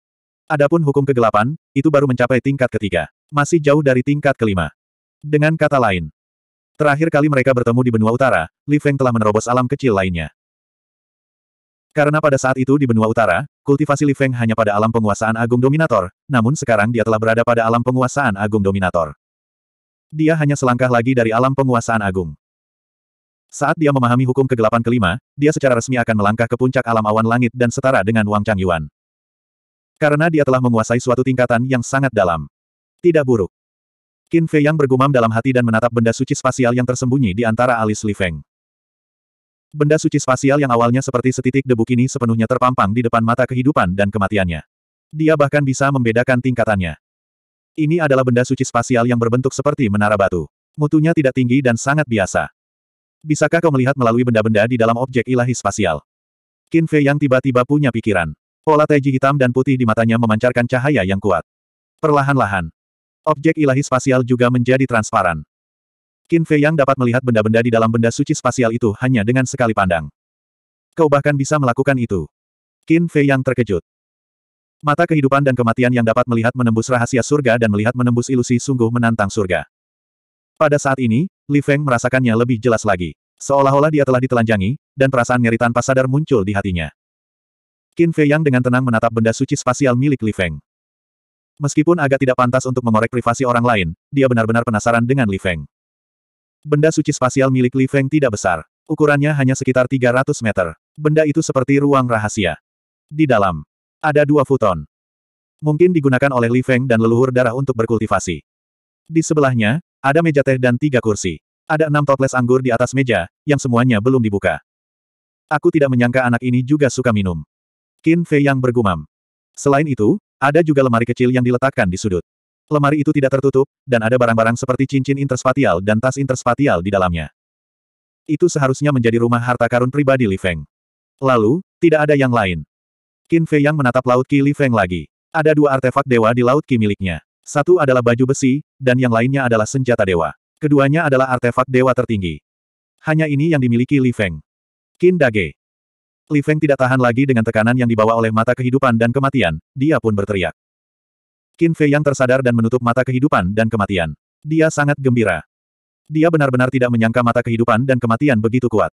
Adapun hukum kegelapan, itu baru mencapai tingkat ketiga. Masih jauh dari tingkat kelima. Dengan kata lain, terakhir kali mereka bertemu di benua utara, Li Feng telah menerobos alam kecil lainnya. Karena pada saat itu di benua utara, kultivasi Li Feng hanya pada alam penguasaan agung dominator, namun sekarang dia telah berada pada alam penguasaan agung dominator. Dia hanya selangkah lagi dari alam penguasaan agung. Saat dia memahami hukum kegelapan kelima, dia secara resmi akan melangkah ke puncak alam awan langit dan setara dengan Wang Chang Yuan. Karena dia telah menguasai suatu tingkatan yang sangat dalam. Tidak buruk. Qin Fei yang bergumam dalam hati dan menatap benda suci spasial yang tersembunyi di antara alis Li Feng. Benda suci spasial yang awalnya seperti setitik debu kini sepenuhnya terpampang di depan mata kehidupan dan kematiannya. Dia bahkan bisa membedakan tingkatannya. Ini adalah benda suci spasial yang berbentuk seperti menara batu. Mutunya tidak tinggi dan sangat biasa. Bisakah kau melihat melalui benda-benda di dalam objek ilahi spasial? Qin Fei yang tiba-tiba punya pikiran. Pola teji hitam dan putih di matanya memancarkan cahaya yang kuat. Perlahan-lahan, objek ilahi spasial juga menjadi transparan. Qin Fei yang dapat melihat benda-benda di dalam benda suci spasial itu hanya dengan sekali pandang. Kau bahkan bisa melakukan itu. Qin Fei yang terkejut. Mata kehidupan dan kematian yang dapat melihat menembus rahasia surga dan melihat menembus ilusi sungguh menantang surga. Pada saat ini, Li Feng merasakannya lebih jelas lagi. Seolah-olah dia telah ditelanjangi, dan perasaan ngeri tanpa sadar muncul di hatinya. Qin Fei Yang dengan tenang menatap benda suci spasial milik Li Feng. Meskipun agak tidak pantas untuk mengorek privasi orang lain, dia benar-benar penasaran dengan Li Feng. Benda suci spasial milik Li Feng tidak besar. Ukurannya hanya sekitar 300 meter. Benda itu seperti ruang rahasia. Di dalam, ada dua futon. Mungkin digunakan oleh Li Feng dan leluhur darah untuk berkultivasi. Di sebelahnya, ada meja teh dan tiga kursi. Ada enam toples anggur di atas meja, yang semuanya belum dibuka. Aku tidak menyangka anak ini juga suka minum. Qin Fei yang bergumam. Selain itu, ada juga lemari kecil yang diletakkan di sudut. Lemari itu tidak tertutup, dan ada barang-barang seperti cincin interspatial dan tas interspatial di dalamnya. Itu seharusnya menjadi rumah harta karun pribadi Li Feng. Lalu, tidak ada yang lain. Qin Fei yang menatap Laut Qi Li Feng lagi. Ada dua artefak dewa di Laut Qi miliknya. Satu adalah baju besi, dan yang lainnya adalah senjata dewa. Keduanya adalah artefak dewa tertinggi. Hanya ini yang dimiliki Li Feng. Qin Dage. Li Feng tidak tahan lagi dengan tekanan yang dibawa oleh mata kehidupan dan kematian, dia pun berteriak. Qin Fei yang tersadar dan menutup mata kehidupan dan kematian. Dia sangat gembira. Dia benar-benar tidak menyangka mata kehidupan dan kematian begitu kuat.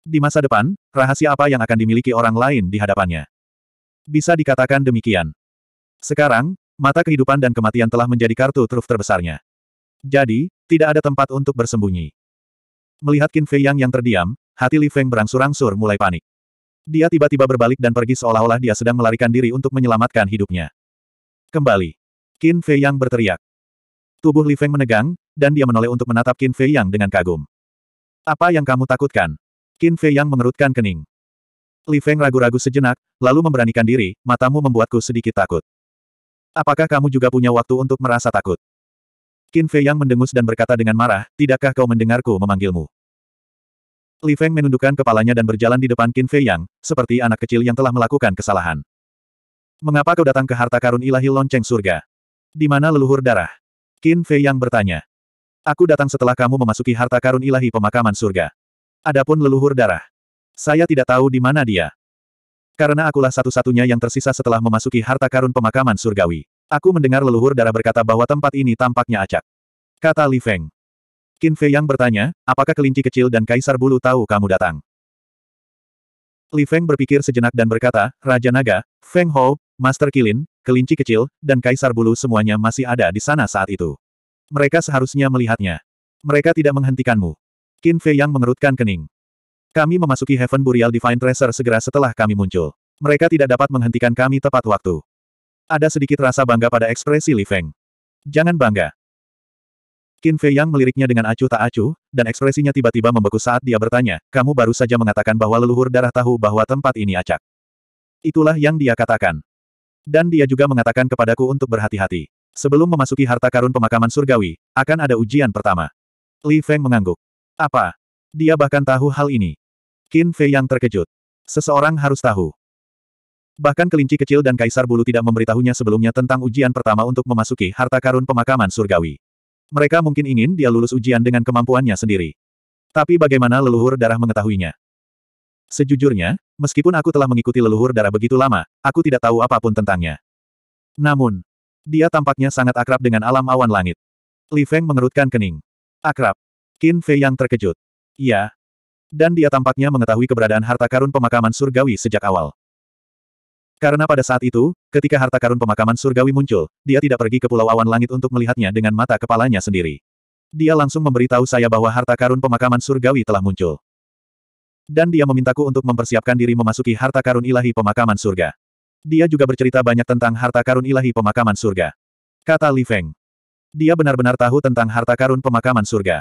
Di masa depan, rahasia apa yang akan dimiliki orang lain di hadapannya? Bisa dikatakan demikian. Sekarang, mata kehidupan dan kematian telah menjadi kartu truf terbesarnya. Jadi, tidak ada tempat untuk bersembunyi. Melihat Qin Fei Yang yang terdiam, hati Li Feng berangsur-angsur mulai panik. Dia tiba-tiba berbalik dan pergi seolah-olah dia sedang melarikan diri untuk menyelamatkan hidupnya. Kembali. Qin Fei Yang berteriak. Tubuh Li Feng menegang, dan dia menoleh untuk menatap Qin Fei Yang dengan kagum. Apa yang kamu takutkan? Qin Fei Yang mengerutkan kening. Li Feng ragu-ragu sejenak, lalu memberanikan diri, matamu membuatku sedikit takut. Apakah kamu juga punya waktu untuk merasa takut? Qin Fei Yang mendengus dan berkata dengan marah, tidakkah kau mendengarku memanggilmu? Li Feng menundukkan kepalanya dan berjalan di depan Qin Fei Yang, seperti anak kecil yang telah melakukan kesalahan. Mengapa kau datang ke harta karun ilahi lonceng surga? Di mana leluhur darah? Qin Fei Yang bertanya. Aku datang setelah kamu memasuki harta karun ilahi pemakaman surga. Adapun leluhur darah. Saya tidak tahu di mana dia. Karena akulah satu-satunya yang tersisa setelah memasuki harta karun pemakaman surgawi. Aku mendengar leluhur darah berkata bahwa tempat ini tampaknya acak. Kata Li Feng. Qin Fei yang bertanya, apakah kelinci kecil dan kaisar bulu tahu kamu datang? Li Feng berpikir sejenak dan berkata, Raja Naga, Feng Ho, Master Kilin, kelinci kecil, dan kaisar bulu semuanya masih ada di sana saat itu. Mereka seharusnya melihatnya. Mereka tidak menghentikanmu. Qin Fei yang mengerutkan kening. Kami memasuki Heaven Burial Divine Treasure segera setelah kami muncul. Mereka tidak dapat menghentikan kami tepat waktu. Ada sedikit rasa bangga pada ekspresi Li Feng. Jangan bangga. Qin Fei Yang meliriknya dengan acuh tak acuh, dan ekspresinya tiba-tiba membeku saat dia bertanya, kamu baru saja mengatakan bahwa leluhur darah tahu bahwa tempat ini acak. Itulah yang dia katakan. Dan dia juga mengatakan kepadaku untuk berhati-hati. Sebelum memasuki harta karun pemakaman surgawi, akan ada ujian pertama. Li Feng mengangguk. Apa? Dia bahkan tahu hal ini. Qin Fei yang terkejut. Seseorang harus tahu. Bahkan kelinci kecil dan kaisar bulu tidak memberitahunya sebelumnya tentang ujian pertama untuk memasuki harta karun pemakaman surgawi. Mereka mungkin ingin dia lulus ujian dengan kemampuannya sendiri. Tapi bagaimana leluhur darah mengetahuinya? Sejujurnya, meskipun aku telah mengikuti leluhur darah begitu lama, aku tidak tahu apapun tentangnya. Namun, dia tampaknya sangat akrab dengan alam awan langit. Li Feng mengerutkan kening. Akrab. Qin Fei yang terkejut. Iya, dan dia tampaknya mengetahui keberadaan harta karun pemakaman surgawi sejak awal. Karena pada saat itu, ketika harta karun pemakaman surgawi muncul, dia tidak pergi ke Pulau Awan Langit untuk melihatnya dengan mata kepalanya sendiri. Dia langsung memberitahu saya bahwa harta karun pemakaman surgawi telah muncul. Dan dia memintaku untuk mempersiapkan diri memasuki harta karun ilahi pemakaman surga. Dia juga bercerita banyak tentang harta karun ilahi pemakaman surga. Kata Li Feng. Dia benar-benar tahu tentang harta karun pemakaman surga.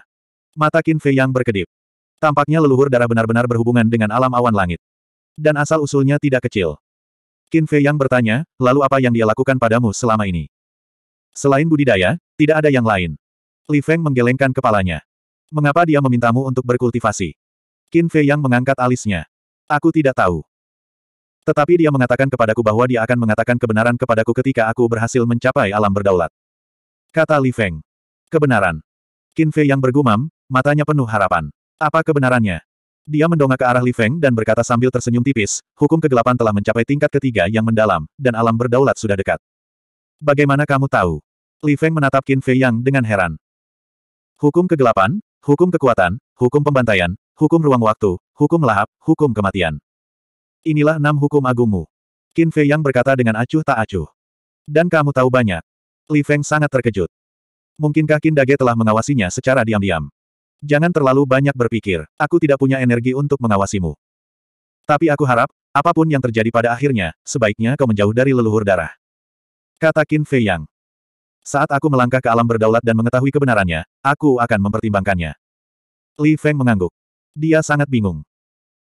Mata Qin Fei yang berkedip. Tampaknya leluhur darah benar-benar berhubungan dengan alam awan langit. Dan asal-usulnya tidak kecil. Qin Fei yang bertanya, lalu apa yang dia lakukan padamu selama ini? Selain budidaya, tidak ada yang lain. Li Feng menggelengkan kepalanya. Mengapa dia memintamu untuk berkultivasi? Qin Fei yang mengangkat alisnya. Aku tidak tahu. Tetapi dia mengatakan kepadaku bahwa dia akan mengatakan kebenaran kepadaku ketika aku berhasil mencapai alam berdaulat. Kata Li Feng. Kebenaran. Qin Fei yang bergumam, matanya penuh harapan. Apa kebenarannya? Dia mendongak ke arah Li Feng dan berkata sambil tersenyum tipis, hukum kegelapan telah mencapai tingkat ketiga yang mendalam, dan alam berdaulat sudah dekat. Bagaimana kamu tahu? Li Feng menatap Qin Fei Yang dengan heran. Hukum kegelapan, hukum kekuatan, hukum pembantaian, hukum ruang waktu, hukum lahap, hukum kematian. Inilah enam hukum agungmu. Qin Fei Yang berkata dengan acuh tak acuh. Dan kamu tahu banyak. Li Feng sangat terkejut. Mungkinkah Qin Dage telah mengawasinya secara diam-diam? Jangan terlalu banyak berpikir, aku tidak punya energi untuk mengawasimu. Tapi aku harap, apapun yang terjadi pada akhirnya, sebaiknya kau menjauh dari leluhur darah. Kata Qin Fei Yang. Saat aku melangkah ke alam berdaulat dan mengetahui kebenarannya, aku akan mempertimbangkannya. Li Feng mengangguk. Dia sangat bingung.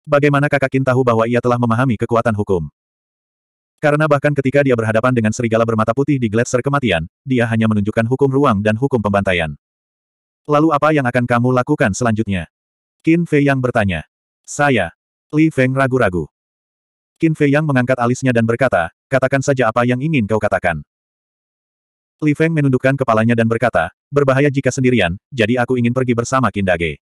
Bagaimana kakak Qin tahu bahwa ia telah memahami kekuatan hukum? Karena bahkan ketika dia berhadapan dengan serigala bermata putih di gletser kematian, dia hanya menunjukkan hukum ruang dan hukum pembantaian. Lalu apa yang akan kamu lakukan selanjutnya? Qin Fei Yang bertanya. Saya. Li Feng ragu-ragu. Qin Fei Yang mengangkat alisnya dan berkata, katakan saja apa yang ingin kau katakan. Li Feng menundukkan kepalanya dan berkata, berbahaya jika sendirian, jadi aku ingin pergi bersama Qin Dage.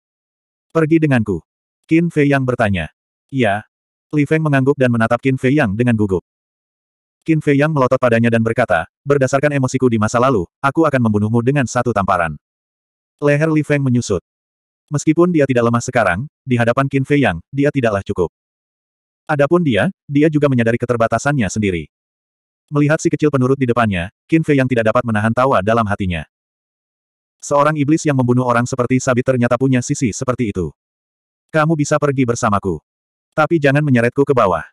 Pergi denganku. Qin Fei Yang bertanya. Ya. Li Feng mengangguk dan menatap Qin Fei Yang dengan gugup. Qin Fei Yang melotot padanya dan berkata, berdasarkan emosiku di masa lalu, aku akan membunuhmu dengan satu tamparan. Leher Li Feng menyusut. Meskipun dia tidak lemah sekarang, di hadapan Qin Fei Yang, dia tidaklah cukup. Adapun dia, dia juga menyadari keterbatasannya sendiri. Melihat si kecil penurut di depannya, Qin Fei Yang tidak dapat menahan tawa dalam hatinya. Seorang iblis yang membunuh orang seperti Sabit ternyata punya sisi seperti itu. Kamu bisa pergi bersamaku. Tapi jangan menyeretku ke bawah.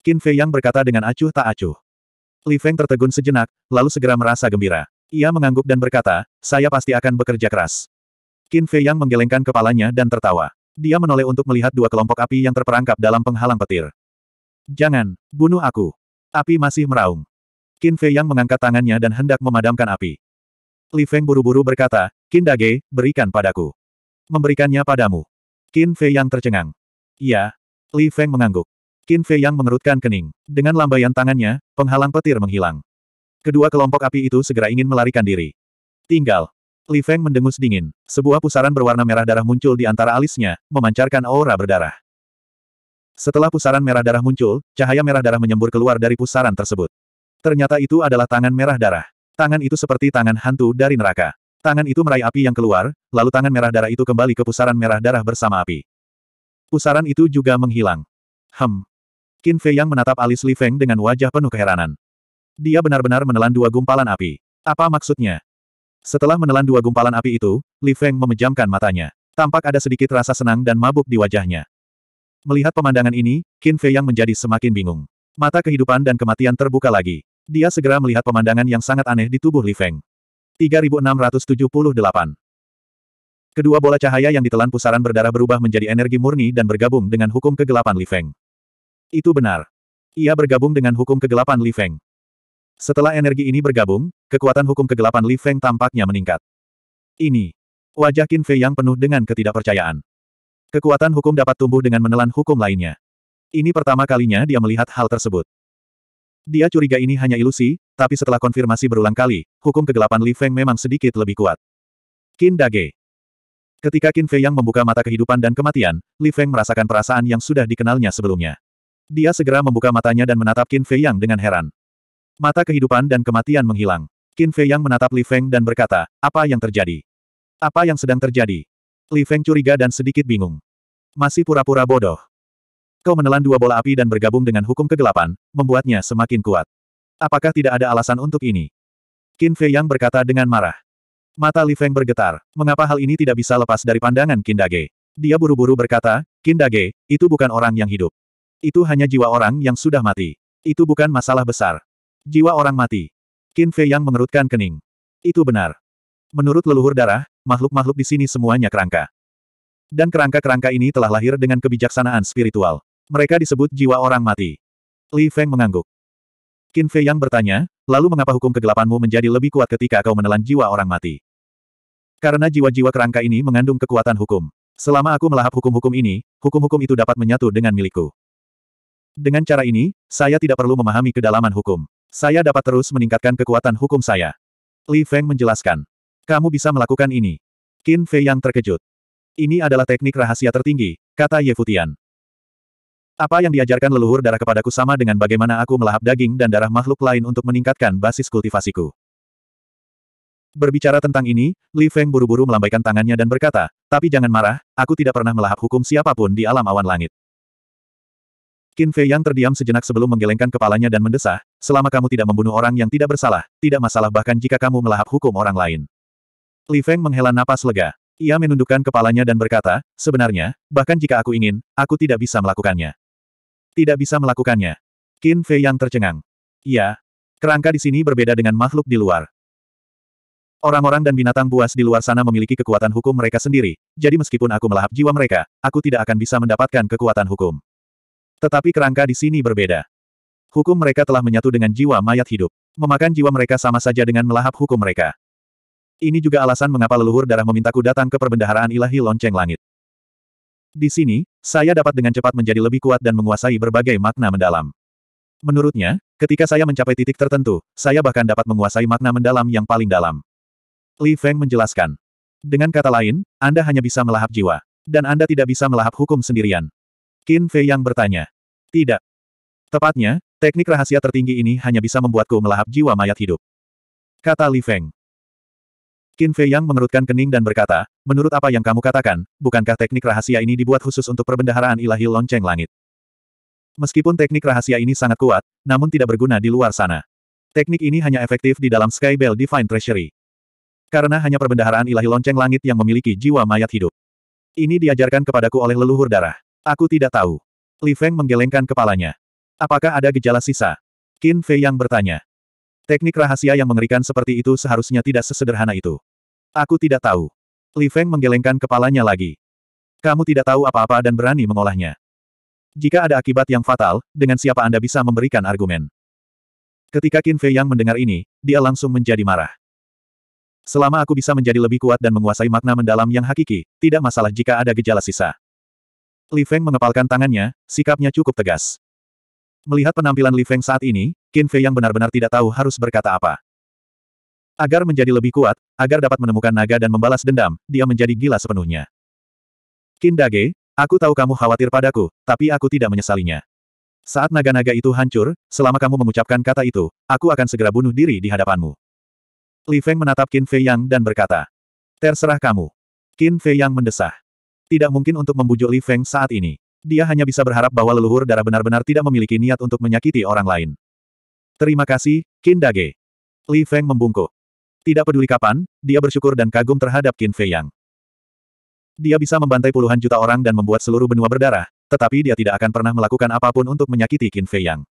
Qin Fei Yang berkata dengan acuh tak acuh. Li Feng tertegun sejenak, lalu segera merasa gembira. Ia mengangguk dan berkata, saya pasti akan bekerja keras. Qin Fei Yang menggelengkan kepalanya dan tertawa. Dia menoleh untuk melihat dua kelompok api yang terperangkap dalam penghalang petir. Jangan, bunuh aku. Api masih meraung. Qin Fei Yang mengangkat tangannya dan hendak memadamkan api. Li Feng buru-buru berkata, Qin Dage, berikan padaku. Memberikannya padamu. Qin Fei Yang tercengang. Iya. Li Feng mengangguk. Qin Fei Yang mengerutkan kening. Dengan lambaian tangannya, penghalang petir menghilang. Kedua kelompok api itu segera ingin melarikan diri. Tinggal. Li Feng mendengus dingin. Sebuah pusaran berwarna merah darah muncul di antara alisnya, memancarkan aura berdarah. Setelah pusaran merah darah muncul, cahaya merah darah menyembur keluar dari pusaran tersebut. Ternyata itu adalah tangan merah darah. Tangan itu seperti tangan hantu dari neraka. Tangan itu meraih api yang keluar, lalu tangan merah darah itu kembali ke pusaran merah darah bersama api. Pusaran itu juga menghilang. Hem. Qin Fei yang menatap alis Li Feng dengan wajah penuh keheranan. Dia benar-benar menelan dua gumpalan api. Apa maksudnya? Setelah menelan dua gumpalan api itu, Li Feng memejamkan matanya. Tampak ada sedikit rasa senang dan mabuk di wajahnya. Melihat pemandangan ini, Qin Fei yang menjadi semakin bingung. Mata kehidupan dan kematian terbuka lagi. Dia segera melihat pemandangan yang sangat aneh di tubuh Li Feng. 3678 Kedua bola cahaya yang ditelan pusaran berdarah berubah menjadi energi murni dan bergabung dengan hukum kegelapan Li Feng. Itu benar. Ia bergabung dengan hukum kegelapan Li Feng. Setelah energi ini bergabung, kekuatan hukum kegelapan Li Feng tampaknya meningkat. Ini. Wajah Qin Fei yang penuh dengan ketidakpercayaan. Kekuatan hukum dapat tumbuh dengan menelan hukum lainnya. Ini pertama kalinya dia melihat hal tersebut. Dia curiga ini hanya ilusi, tapi setelah konfirmasi berulang kali, hukum kegelapan Li Feng memang sedikit lebih kuat. Qin Dage. Ketika Qin Fei yang membuka mata kehidupan dan kematian, Li Feng merasakan perasaan yang sudah dikenalnya sebelumnya. Dia segera membuka matanya dan menatap Qin Fei yang dengan heran. Mata kehidupan dan kematian menghilang. Qin Fei Yang menatap Li Feng dan berkata, apa yang terjadi? Apa yang sedang terjadi? Li Feng curiga dan sedikit bingung. Masih pura-pura bodoh. Kau menelan dua bola api dan bergabung dengan hukum kegelapan, membuatnya semakin kuat. Apakah tidak ada alasan untuk ini? Qin Fei Yang berkata dengan marah. Mata Li Feng bergetar. Mengapa hal ini tidak bisa lepas dari pandangan Qin Dage? Dia buru-buru berkata, Qin Dage, itu bukan orang yang hidup. Itu hanya jiwa orang yang sudah mati. Itu bukan masalah besar. Jiwa orang mati. Qin Fei Yang mengerutkan kening. Itu benar. Menurut leluhur darah, makhluk-makhluk di sini semuanya kerangka. Dan kerangka-kerangka ini telah lahir dengan kebijaksanaan spiritual. Mereka disebut jiwa orang mati. Li Feng mengangguk. Qin Fei Yang bertanya, lalu mengapa hukum kegelapanmu menjadi lebih kuat ketika kau menelan jiwa orang mati? Karena jiwa-jiwa kerangka ini mengandung kekuatan hukum. Selama aku melahap hukum-hukum ini, hukum-hukum itu dapat menyatu dengan milikku. Dengan cara ini, saya tidak perlu memahami kedalaman hukum. Saya dapat terus meningkatkan kekuatan hukum saya. Li Feng menjelaskan. Kamu bisa melakukan ini. Qin Fei yang terkejut. Ini adalah teknik rahasia tertinggi, kata Ye Futian. Apa yang diajarkan leluhur darah kepadaku sama dengan bagaimana aku melahap daging dan darah makhluk lain untuk meningkatkan basis kultivasiku. Berbicara tentang ini, Li Feng buru-buru melambaikan tangannya dan berkata, tapi jangan marah, aku tidak pernah melahap hukum siapapun di alam awan langit. Qin Fei Yang terdiam sejenak sebelum menggelengkan kepalanya dan mendesah, selama kamu tidak membunuh orang yang tidak bersalah, tidak masalah bahkan jika kamu melahap hukum orang lain. Li Feng menghela napas lega. Ia menundukkan kepalanya dan berkata, sebenarnya, bahkan jika aku ingin, aku tidak bisa melakukannya. Tidak bisa melakukannya. Qin Fei Yang tercengang. Ya, Kerangka di sini berbeda dengan makhluk di luar. Orang-orang dan binatang buas di luar sana memiliki kekuatan hukum mereka sendiri, jadi meskipun aku melahap jiwa mereka, aku tidak akan bisa mendapatkan kekuatan hukum. Tetapi kerangka di sini berbeda. Hukum mereka telah menyatu dengan jiwa mayat hidup. Memakan jiwa mereka sama saja dengan melahap hukum mereka. Ini juga alasan mengapa leluhur darah memintaku datang ke perbendaharaan ilahi lonceng langit. Di sini, saya dapat dengan cepat menjadi lebih kuat dan menguasai berbagai makna mendalam. Menurutnya, ketika saya mencapai titik tertentu, saya bahkan dapat menguasai makna mendalam yang paling dalam. Li Feng menjelaskan. Dengan kata lain, Anda hanya bisa melahap jiwa. Dan Anda tidak bisa melahap hukum sendirian. Qin Fei yang bertanya. Tidak. Tepatnya, teknik rahasia tertinggi ini hanya bisa membuatku melahap jiwa mayat hidup. Kata Li Feng. Qin Fei yang mengerutkan kening dan berkata, menurut apa yang kamu katakan, bukankah teknik rahasia ini dibuat khusus untuk perbendaharaan ilahi lonceng langit? Meskipun teknik rahasia ini sangat kuat, namun tidak berguna di luar sana. Teknik ini hanya efektif di dalam Sky Bell Divine Treasury. Karena hanya perbendaharaan ilahi lonceng langit yang memiliki jiwa mayat hidup. Ini diajarkan kepadaku oleh leluhur darah. Aku tidak tahu. Li Feng menggelengkan kepalanya. Apakah ada gejala sisa? Qin Fei yang bertanya. Teknik rahasia yang mengerikan seperti itu seharusnya tidak sesederhana itu. Aku tidak tahu. Li Feng menggelengkan kepalanya lagi. Kamu tidak tahu apa-apa dan berani mengolahnya. Jika ada akibat yang fatal, dengan siapa Anda bisa memberikan argumen? Ketika Qin Fei Yang mendengar ini, dia langsung menjadi marah. Selama aku bisa menjadi lebih kuat dan menguasai makna mendalam yang hakiki, tidak masalah jika ada gejala sisa. Li Feng mengepalkan tangannya, sikapnya cukup tegas. Melihat penampilan Li Feng saat ini, Qin Fei yang benar-benar tidak tahu harus berkata apa. Agar menjadi lebih kuat, agar dapat menemukan naga dan membalas dendam, dia menjadi gila sepenuhnya. Qin Dage, aku tahu kamu khawatir padaku, tapi aku tidak menyesalinya. Saat naga-naga itu hancur, selama kamu mengucapkan kata itu, aku akan segera bunuh diri di hadapanmu. Li Feng menatap Qin Fei Yang dan berkata, Terserah kamu. Qin Fei Yang mendesah. Tidak mungkin untuk membujuk Li Feng saat ini. Dia hanya bisa berharap bahwa leluhur darah benar-benar tidak memiliki niat untuk menyakiti orang lain. Terima kasih, Kindage. Li Feng membungkuk. Tidak peduli kapan, dia bersyukur dan kagum terhadap Qin Fei Yang. Dia bisa membantai puluhan juta orang dan membuat seluruh benua berdarah, tetapi dia tidak akan pernah melakukan apapun untuk menyakiti Qin Fei Yang.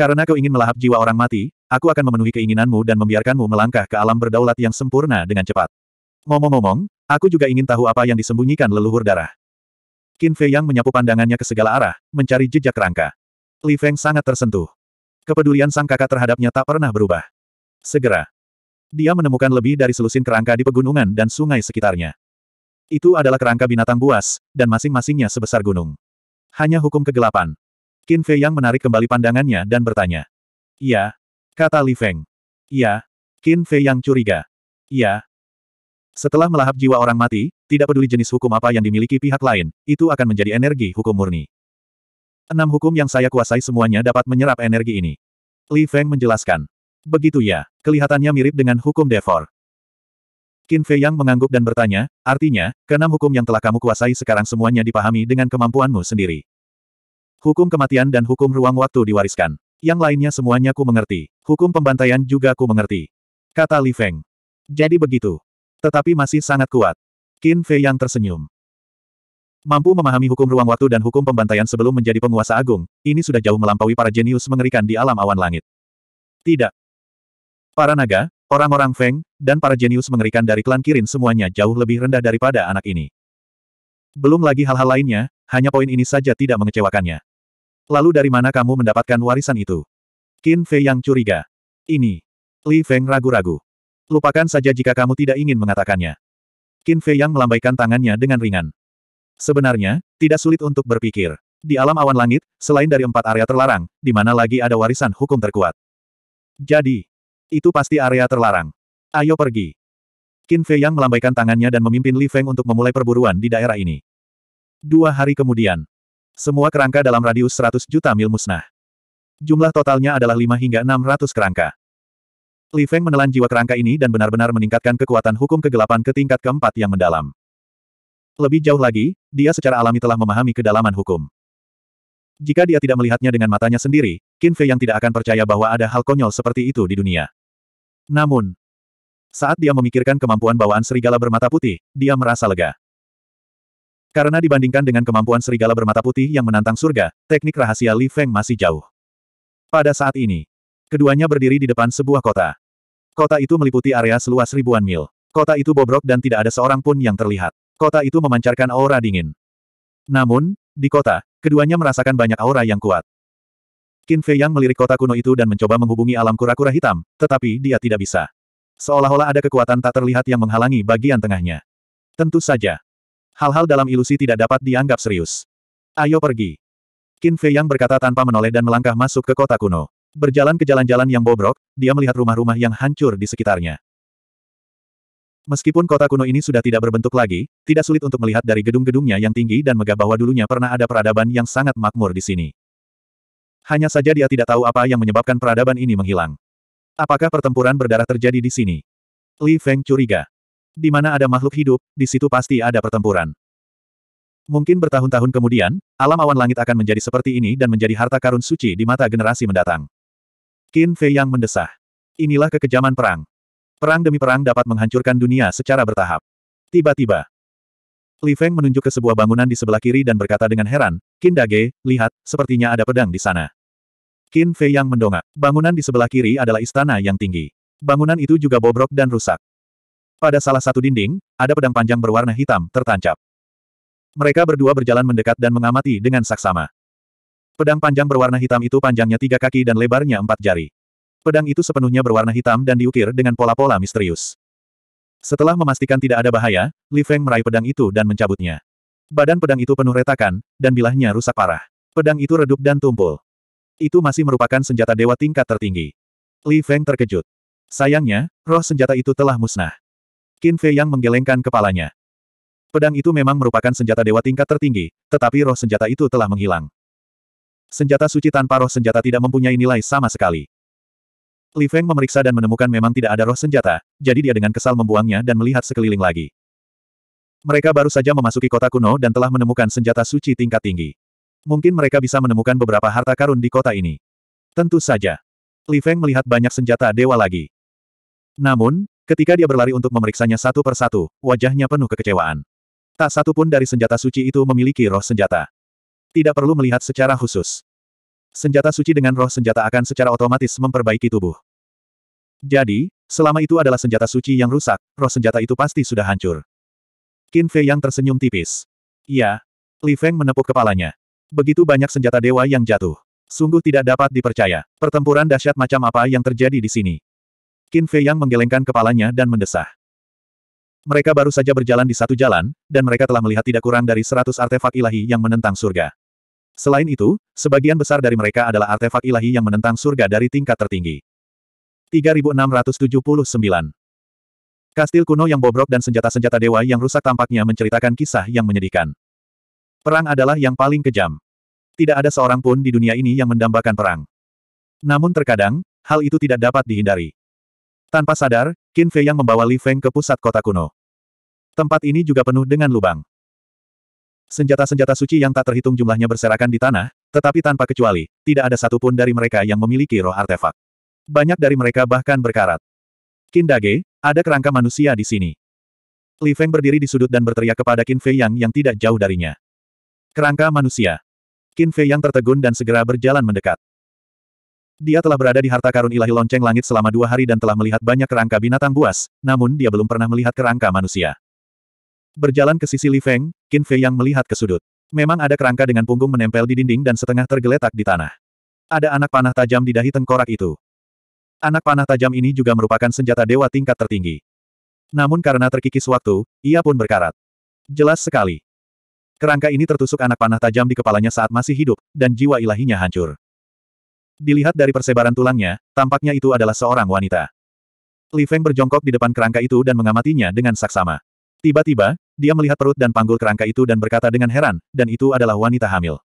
Karena kau ingin melahap jiwa orang mati, aku akan memenuhi keinginanmu dan membiarkanmu melangkah ke alam berdaulat yang sempurna dengan cepat. Ngomong-ngomong, Aku juga ingin tahu apa yang disembunyikan leluhur darah. Qin Fei Yang menyapu pandangannya ke segala arah, mencari jejak kerangka. Li Feng sangat tersentuh. Kepedulian sang kakak terhadapnya tak pernah berubah. Segera. Dia menemukan lebih dari selusin kerangka di pegunungan dan sungai sekitarnya. Itu adalah kerangka binatang buas, dan masing-masingnya sebesar gunung. Hanya hukum kegelapan. Qin Fei Yang menarik kembali pandangannya dan bertanya. Iya. Kata Li Feng. Iya. Qin Fei Yang curiga. Iya, setelah melahap jiwa orang mati, tidak peduli jenis hukum apa yang dimiliki pihak lain, itu akan menjadi energi hukum murni. Enam hukum yang saya kuasai semuanya dapat menyerap energi ini. Li Feng menjelaskan. Begitu ya, kelihatannya mirip dengan hukum Devor. Qin Fei Yang mengangguk dan bertanya, artinya, keenam hukum yang telah kamu kuasai sekarang semuanya dipahami dengan kemampuanmu sendiri. Hukum kematian dan hukum ruang waktu diwariskan. Yang lainnya semuanya ku mengerti. Hukum pembantaian juga ku mengerti. Kata Li Feng. Jadi begitu. Tetapi masih sangat kuat. Qin Fei yang tersenyum. Mampu memahami hukum ruang waktu dan hukum pembantaian sebelum menjadi penguasa agung, ini sudah jauh melampaui para jenius mengerikan di alam awan langit. Tidak. Para naga, orang-orang Feng, dan para jenius mengerikan dari klan Kirin semuanya jauh lebih rendah daripada anak ini. Belum lagi hal-hal lainnya, hanya poin ini saja tidak mengecewakannya. Lalu dari mana kamu mendapatkan warisan itu? Qin Fei yang curiga. Ini. Li Feng ragu-ragu. Lupakan saja jika kamu tidak ingin mengatakannya. Qin Fei Yang melambaikan tangannya dengan ringan. Sebenarnya, tidak sulit untuk berpikir. Di alam awan langit, selain dari empat area terlarang, di mana lagi ada warisan hukum terkuat. Jadi, itu pasti area terlarang. Ayo pergi. Qin Fei Yang melambaikan tangannya dan memimpin Li Feng untuk memulai perburuan di daerah ini. Dua hari kemudian, semua kerangka dalam radius 100 juta mil musnah. Jumlah totalnya adalah 5 hingga 600 kerangka. Li Feng menelan jiwa kerangka ini dan benar-benar meningkatkan kekuatan hukum kegelapan ke tingkat keempat yang mendalam. Lebih jauh lagi, dia secara alami telah memahami kedalaman hukum. Jika dia tidak melihatnya dengan matanya sendiri, Qin Fei yang tidak akan percaya bahwa ada hal konyol seperti itu di dunia. Namun, saat dia memikirkan kemampuan bawaan serigala bermata putih, dia merasa lega. Karena dibandingkan dengan kemampuan serigala bermata putih yang menantang surga, teknik rahasia Li Feng masih jauh. Pada saat ini, keduanya berdiri di depan sebuah kota. Kota itu meliputi area seluas ribuan mil. Kota itu bobrok dan tidak ada seorang pun yang terlihat. Kota itu memancarkan aura dingin. Namun, di kota, keduanya merasakan banyak aura yang kuat. Qin Fei Yang melirik kota kuno itu dan mencoba menghubungi alam kura-kura hitam, tetapi dia tidak bisa. Seolah-olah ada kekuatan tak terlihat yang menghalangi bagian tengahnya. Tentu saja. Hal-hal dalam ilusi tidak dapat dianggap serius. Ayo pergi. Qin Fei Yang berkata tanpa menoleh dan melangkah masuk ke kota kuno. Berjalan ke jalan-jalan yang bobrok, dia melihat rumah-rumah yang hancur di sekitarnya. Meskipun kota kuno ini sudah tidak berbentuk lagi, tidak sulit untuk melihat dari gedung-gedungnya yang tinggi dan megah bahwa dulunya pernah ada peradaban yang sangat makmur di sini. Hanya saja dia tidak tahu apa yang menyebabkan peradaban ini menghilang. Apakah pertempuran berdarah terjadi di sini? Li Feng curiga. Di mana ada makhluk hidup, di situ pasti ada pertempuran. Mungkin bertahun-tahun kemudian, alam awan langit akan menjadi seperti ini dan menjadi harta karun suci di mata generasi mendatang. Qin Fei yang mendesah. Inilah kekejaman perang. Perang demi perang dapat menghancurkan dunia secara bertahap. Tiba-tiba, Li Feng menunjuk ke sebuah bangunan di sebelah kiri dan berkata dengan heran, Qin Dage, lihat, sepertinya ada pedang di sana. Qin Fei yang mendongak. Bangunan di sebelah kiri adalah istana yang tinggi. Bangunan itu juga bobrok dan rusak. Pada salah satu dinding, ada pedang panjang berwarna hitam tertancap. Mereka berdua berjalan mendekat dan mengamati dengan saksama. Pedang panjang berwarna hitam itu panjangnya tiga kaki dan lebarnya empat jari. Pedang itu sepenuhnya berwarna hitam dan diukir dengan pola-pola misterius. Setelah memastikan tidak ada bahaya, Li Feng meraih pedang itu dan mencabutnya. Badan pedang itu penuh retakan, dan bilahnya rusak parah. Pedang itu redup dan tumpul. Itu masih merupakan senjata dewa tingkat tertinggi. Li Feng terkejut. Sayangnya, roh senjata itu telah musnah. Qin Fei yang menggelengkan kepalanya. Pedang itu memang merupakan senjata dewa tingkat tertinggi, tetapi roh senjata itu telah menghilang. Senjata suci tanpa roh senjata tidak mempunyai nilai sama sekali. Li Feng memeriksa dan menemukan memang tidak ada roh senjata, jadi dia dengan kesal membuangnya dan melihat sekeliling lagi. Mereka baru saja memasuki kota kuno dan telah menemukan senjata suci tingkat tinggi. Mungkin mereka bisa menemukan beberapa harta karun di kota ini. Tentu saja. Li Feng melihat banyak senjata dewa lagi. Namun, ketika dia berlari untuk memeriksanya satu persatu, wajahnya penuh kekecewaan. Tak satu pun dari senjata suci itu memiliki roh senjata. Tidak perlu melihat secara khusus. Senjata suci dengan roh senjata akan secara otomatis memperbaiki tubuh. Jadi, selama itu adalah senjata suci yang rusak, roh senjata itu pasti sudah hancur. Qin Fei yang tersenyum tipis. Ya, Li Feng menepuk kepalanya. Begitu banyak senjata dewa yang jatuh. Sungguh tidak dapat dipercaya. Pertempuran dahsyat macam apa yang terjadi di sini. Qin Fei yang menggelengkan kepalanya dan mendesah. Mereka baru saja berjalan di satu jalan, dan mereka telah melihat tidak kurang dari seratus artefak ilahi yang menentang surga. Selain itu, sebagian besar dari mereka adalah artefak ilahi yang menentang surga dari tingkat tertinggi. 3679 Kastil kuno yang bobrok dan senjata-senjata dewa yang rusak tampaknya menceritakan kisah yang menyedihkan. Perang adalah yang paling kejam. Tidak ada seorang pun di dunia ini yang mendambakan perang. Namun terkadang, hal itu tidak dapat dihindari. Tanpa sadar, Qin Fei yang membawa Li Feng ke pusat kota kuno. Tempat ini juga penuh dengan lubang. Senjata-senjata suci yang tak terhitung jumlahnya berserakan di tanah, tetapi tanpa kecuali, tidak ada satupun dari mereka yang memiliki roh artefak. Banyak dari mereka bahkan berkarat. Kindage, ada kerangka manusia di sini. Li Feng berdiri di sudut dan berteriak kepada Qin Fei Yang yang tidak jauh darinya. Kerangka manusia. Qin Fei Yang tertegun dan segera berjalan mendekat. Dia telah berada di harta karun ilahi lonceng langit selama dua hari dan telah melihat banyak kerangka binatang buas, namun dia belum pernah melihat kerangka manusia. Berjalan ke sisi Li Feng, Qin Fei yang melihat ke sudut. Memang ada kerangka dengan punggung menempel di dinding dan setengah tergeletak di tanah. Ada anak panah tajam di dahi tengkorak itu. Anak panah tajam ini juga merupakan senjata dewa tingkat tertinggi. Namun karena terkikis waktu, ia pun berkarat. Jelas sekali. Kerangka ini tertusuk anak panah tajam di kepalanya saat masih hidup, dan jiwa ilahinya hancur. Dilihat dari persebaran tulangnya, tampaknya itu adalah seorang wanita. Li Feng berjongkok di depan kerangka itu dan mengamatinya dengan saksama. Tiba-tiba, dia melihat perut dan panggul kerangka itu dan berkata dengan heran, dan itu adalah wanita hamil.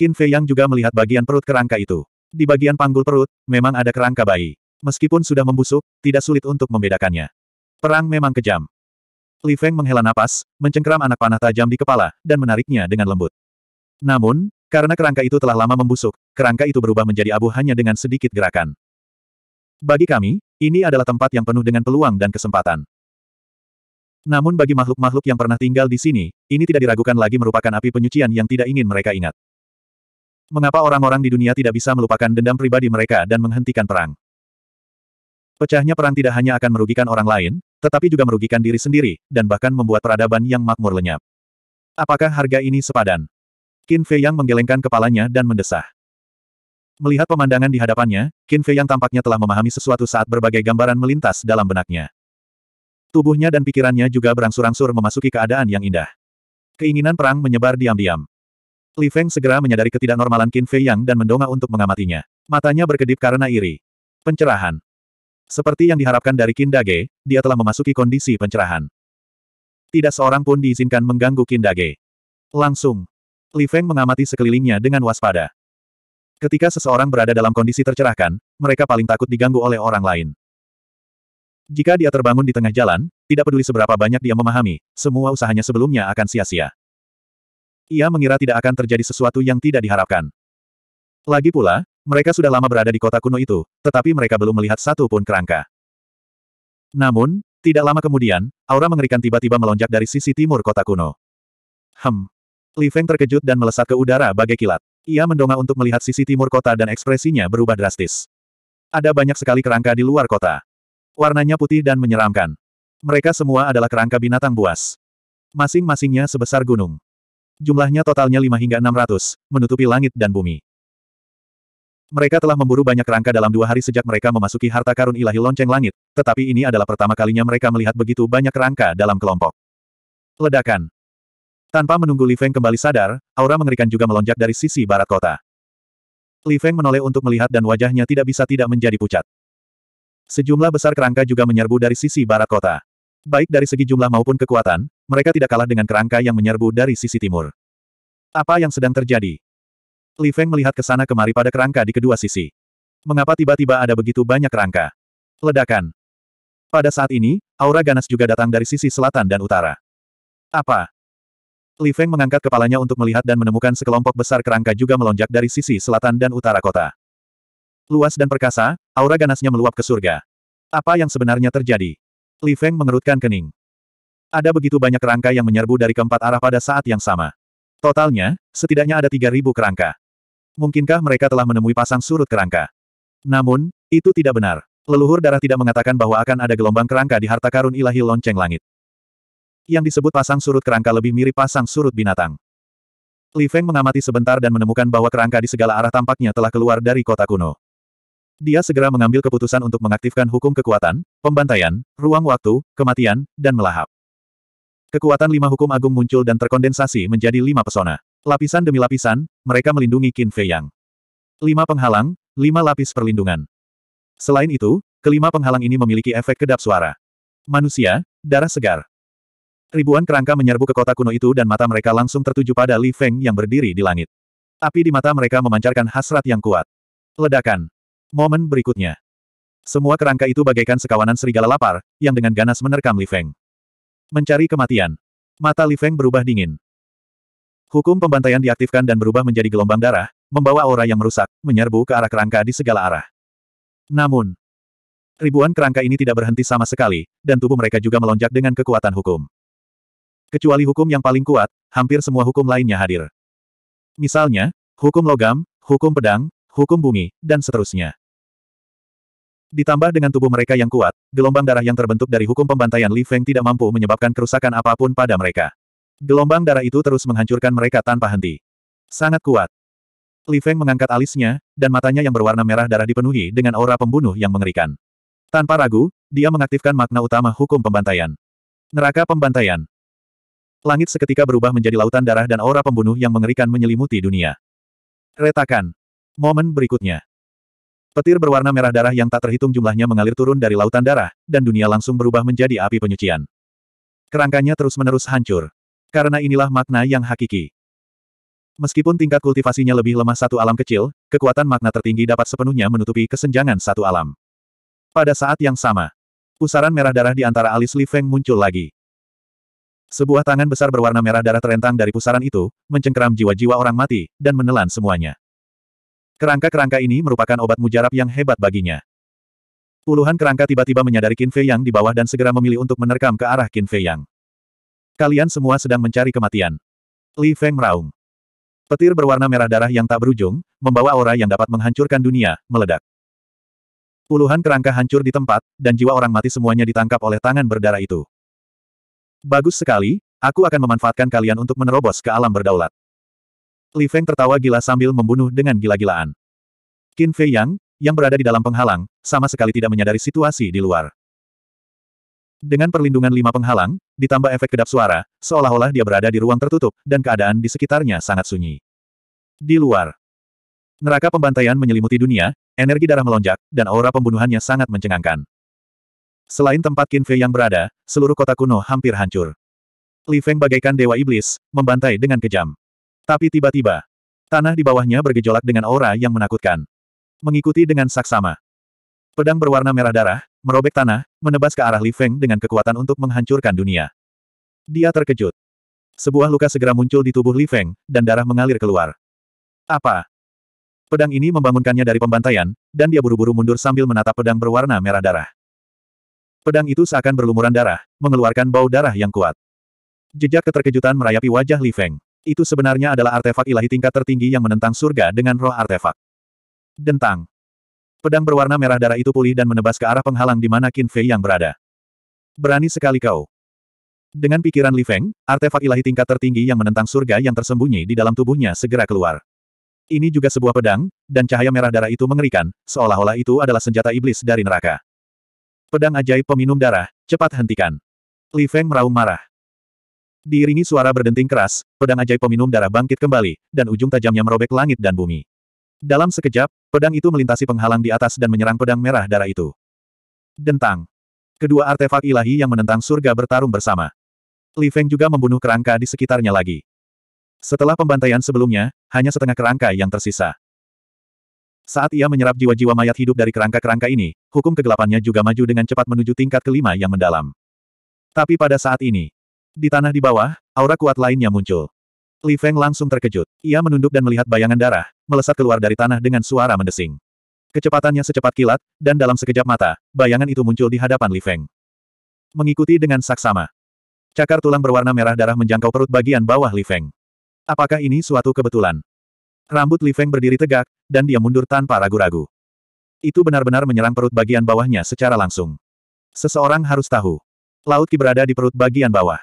Qin Fei Yang juga melihat bagian perut kerangka itu. Di bagian panggul perut, memang ada kerangka bayi. Meskipun sudah membusuk, tidak sulit untuk membedakannya. Perang memang kejam. Li Feng menghela napas, mencengkeram anak panah tajam di kepala, dan menariknya dengan lembut. Namun, karena kerangka itu telah lama membusuk, kerangka itu berubah menjadi abu hanya dengan sedikit gerakan. Bagi kami, ini adalah tempat yang penuh dengan peluang dan kesempatan. Namun bagi makhluk-makhluk yang pernah tinggal di sini, ini tidak diragukan lagi merupakan api penyucian yang tidak ingin mereka ingat. Mengapa orang-orang di dunia tidak bisa melupakan dendam pribadi mereka dan menghentikan perang? Pecahnya perang tidak hanya akan merugikan orang lain, tetapi juga merugikan diri sendiri, dan bahkan membuat peradaban yang makmur lenyap. Apakah harga ini sepadan? Qin Fei Yang menggelengkan kepalanya dan mendesah. Melihat pemandangan di hadapannya, Qin Fei Yang tampaknya telah memahami sesuatu saat berbagai gambaran melintas dalam benaknya. Tubuhnya dan pikirannya juga berangsur-angsur memasuki keadaan yang indah. Keinginan perang menyebar diam-diam. Li Feng segera menyadari ketidaknormalan Qin Fei Yang dan mendongak untuk mengamatinya. Matanya berkedip karena iri. Pencerahan. Seperti yang diharapkan dari Qin Dage, dia telah memasuki kondisi pencerahan. Tidak seorang pun diizinkan mengganggu Qin Dage. Langsung. Li Feng mengamati sekelilingnya dengan waspada. Ketika seseorang berada dalam kondisi tercerahkan, mereka paling takut diganggu oleh orang lain. Jika dia terbangun di tengah jalan, tidak peduli seberapa banyak dia memahami, semua usahanya sebelumnya akan sia-sia. Ia mengira tidak akan terjadi sesuatu yang tidak diharapkan. Lagi pula, mereka sudah lama berada di kota kuno itu, tetapi mereka belum melihat satu pun kerangka. Namun, tidak lama kemudian, aura mengerikan tiba-tiba melonjak dari sisi timur kota kuno. Hem. Li Feng terkejut dan melesat ke udara bagai kilat. Ia mendongak untuk melihat sisi timur kota dan ekspresinya berubah drastis. Ada banyak sekali kerangka di luar kota. Warnanya putih dan menyeramkan. Mereka semua adalah kerangka binatang buas. Masing-masingnya sebesar gunung. Jumlahnya totalnya 5 hingga 600, menutupi langit dan bumi. Mereka telah memburu banyak kerangka dalam dua hari sejak mereka memasuki harta karun ilahi lonceng langit, tetapi ini adalah pertama kalinya mereka melihat begitu banyak kerangka dalam kelompok. Ledakan. Tanpa menunggu Li Feng kembali sadar, aura mengerikan juga melonjak dari sisi barat kota. Li Feng menoleh untuk melihat dan wajahnya tidak bisa tidak menjadi pucat. Sejumlah besar kerangka juga menyerbu dari sisi barat kota. Baik dari segi jumlah maupun kekuatan, mereka tidak kalah dengan kerangka yang menyerbu dari sisi timur. Apa yang sedang terjadi? Li Feng melihat ke sana kemari pada kerangka di kedua sisi. Mengapa tiba-tiba ada begitu banyak kerangka? Ledakan. Pada saat ini, aura ganas juga datang dari sisi selatan dan utara. Apa? Li Feng mengangkat kepalanya untuk melihat dan menemukan sekelompok besar kerangka juga melonjak dari sisi selatan dan utara kota. Luas dan perkasa, aura ganasnya meluap ke surga. Apa yang sebenarnya terjadi? Li Feng mengerutkan kening. Ada begitu banyak kerangka yang menyerbu dari keempat arah pada saat yang sama. Totalnya, setidaknya ada 3.000 kerangka. Mungkinkah mereka telah menemui pasang surut kerangka? Namun, itu tidak benar. Leluhur darah tidak mengatakan bahwa akan ada gelombang kerangka di harta karun ilahi lonceng langit. Yang disebut pasang surut kerangka lebih mirip pasang surut binatang. Li Feng mengamati sebentar dan menemukan bahwa kerangka di segala arah tampaknya telah keluar dari kota kuno. Dia segera mengambil keputusan untuk mengaktifkan hukum kekuatan, pembantaian, ruang waktu, kematian, dan melahap. Kekuatan lima hukum agung muncul dan terkondensasi menjadi lima pesona. Lapisan demi lapisan, mereka melindungi Qin Fei Yang. Lima penghalang, lima lapis perlindungan. Selain itu, kelima penghalang ini memiliki efek kedap suara. Manusia, darah segar. Ribuan kerangka menyerbu ke kota kuno itu dan mata mereka langsung tertuju pada Li Feng yang berdiri di langit. Api di mata mereka memancarkan hasrat yang kuat. Ledakan. Momen berikutnya. Semua kerangka itu bagaikan sekawanan serigala lapar, yang dengan ganas menerkam Li Feng. Mencari kematian. Mata Li Feng berubah dingin. Hukum pembantaian diaktifkan dan berubah menjadi gelombang darah, membawa aura yang merusak, menyerbu ke arah kerangka di segala arah. Namun, ribuan kerangka ini tidak berhenti sama sekali, dan tubuh mereka juga melonjak dengan kekuatan hukum. Kecuali hukum yang paling kuat, hampir semua hukum lainnya hadir. Misalnya, hukum logam, hukum pedang, hukum bumi, dan seterusnya. Ditambah dengan tubuh mereka yang kuat, gelombang darah yang terbentuk dari hukum pembantaian Li Feng tidak mampu menyebabkan kerusakan apapun pada mereka. Gelombang darah itu terus menghancurkan mereka tanpa henti. Sangat kuat. Li Feng mengangkat alisnya, dan matanya yang berwarna merah darah dipenuhi dengan aura pembunuh yang mengerikan. Tanpa ragu, dia mengaktifkan makna utama hukum pembantaian. Neraka pembantaian. Langit seketika berubah menjadi lautan darah dan aura pembunuh yang mengerikan menyelimuti dunia. Retakan. Momen berikutnya. Petir berwarna merah darah yang tak terhitung jumlahnya mengalir turun dari lautan darah, dan dunia langsung berubah menjadi api penyucian. Kerangkanya terus-menerus hancur. Karena inilah makna yang hakiki. Meskipun tingkat kultivasinya lebih lemah satu alam kecil, kekuatan makna tertinggi dapat sepenuhnya menutupi kesenjangan satu alam. Pada saat yang sama, pusaran merah darah di antara alis Li Feng muncul lagi. Sebuah tangan besar berwarna merah darah terentang dari pusaran itu, mencengkeram jiwa-jiwa orang mati, dan menelan semuanya. Kerangka-kerangka ini merupakan obat mujarab yang hebat baginya. Puluhan kerangka tiba-tiba menyadari Qin Fei Yang di bawah dan segera memilih untuk menerkam ke arah Qin Fei Yang. Kalian semua sedang mencari kematian. Li Feng meraung. Petir berwarna merah darah yang tak berujung, membawa aura yang dapat menghancurkan dunia, meledak. Puluhan kerangka hancur di tempat, dan jiwa orang mati semuanya ditangkap oleh tangan berdarah itu. Bagus sekali, aku akan memanfaatkan kalian untuk menerobos ke alam berdaulat. Li Feng tertawa gila sambil membunuh dengan gila-gilaan. Qin Fei Yang, yang berada di dalam penghalang, sama sekali tidak menyadari situasi di luar. Dengan perlindungan lima penghalang, ditambah efek kedap suara, seolah-olah dia berada di ruang tertutup, dan keadaan di sekitarnya sangat sunyi. Di luar, neraka pembantaian menyelimuti dunia, energi darah melonjak, dan aura pembunuhannya sangat mencengangkan. Selain tempat Qin Fei yang berada, seluruh kota kuno hampir hancur. Li Feng bagaikan dewa iblis, membantai dengan kejam. Tapi tiba-tiba, tanah di bawahnya bergejolak dengan aura yang menakutkan. Mengikuti dengan saksama. Pedang berwarna merah darah, merobek tanah, menebas ke arah Li Feng dengan kekuatan untuk menghancurkan dunia. Dia terkejut. Sebuah luka segera muncul di tubuh Li Feng, dan darah mengalir keluar. Apa? Pedang ini membangunkannya dari pembantaian, dan dia buru-buru mundur sambil menatap pedang berwarna merah darah. Pedang itu seakan berlumuran darah, mengeluarkan bau darah yang kuat. Jejak keterkejutan merayapi wajah Li Feng. Itu sebenarnya adalah artefak ilahi tingkat tertinggi yang menentang surga dengan roh artefak. Dentang. Pedang berwarna merah darah itu pulih dan menebas ke arah penghalang di mana Qin Fei yang berada. Berani sekali kau. Dengan pikiran Li Feng, artefak ilahi tingkat tertinggi yang menentang surga yang tersembunyi di dalam tubuhnya segera keluar. Ini juga sebuah pedang, dan cahaya merah darah itu mengerikan, seolah-olah itu adalah senjata iblis dari neraka. Pedang ajaib peminum darah, cepat hentikan. Li Feng meraung marah. Diiringi suara berdenting keras, pedang ajaib peminum darah bangkit kembali, dan ujung tajamnya merobek langit dan bumi. Dalam sekejap, pedang itu melintasi penghalang di atas dan menyerang pedang merah darah itu. Dentang. Kedua artefak ilahi yang menentang surga bertarung bersama. Li Feng juga membunuh kerangka di sekitarnya lagi. Setelah pembantaian sebelumnya, hanya setengah kerangka yang tersisa. Saat ia menyerap jiwa-jiwa mayat hidup dari kerangka-kerangka ini, hukum kegelapannya juga maju dengan cepat menuju tingkat kelima yang mendalam. Tapi pada saat ini, di tanah di bawah, aura kuat lainnya muncul. Li Feng langsung terkejut. Ia menunduk dan melihat bayangan darah, melesat keluar dari tanah dengan suara mendesing. Kecepatannya secepat kilat, dan dalam sekejap mata, bayangan itu muncul di hadapan Li Feng. Mengikuti dengan saksama. Cakar tulang berwarna merah darah menjangkau perut bagian bawah Li Feng. Apakah ini suatu kebetulan? Rambut Li Feng berdiri tegak, dan dia mundur tanpa ragu-ragu. Itu benar-benar menyerang perut bagian bawahnya secara langsung. Seseorang harus tahu. Laut Ki berada di perut bagian bawah.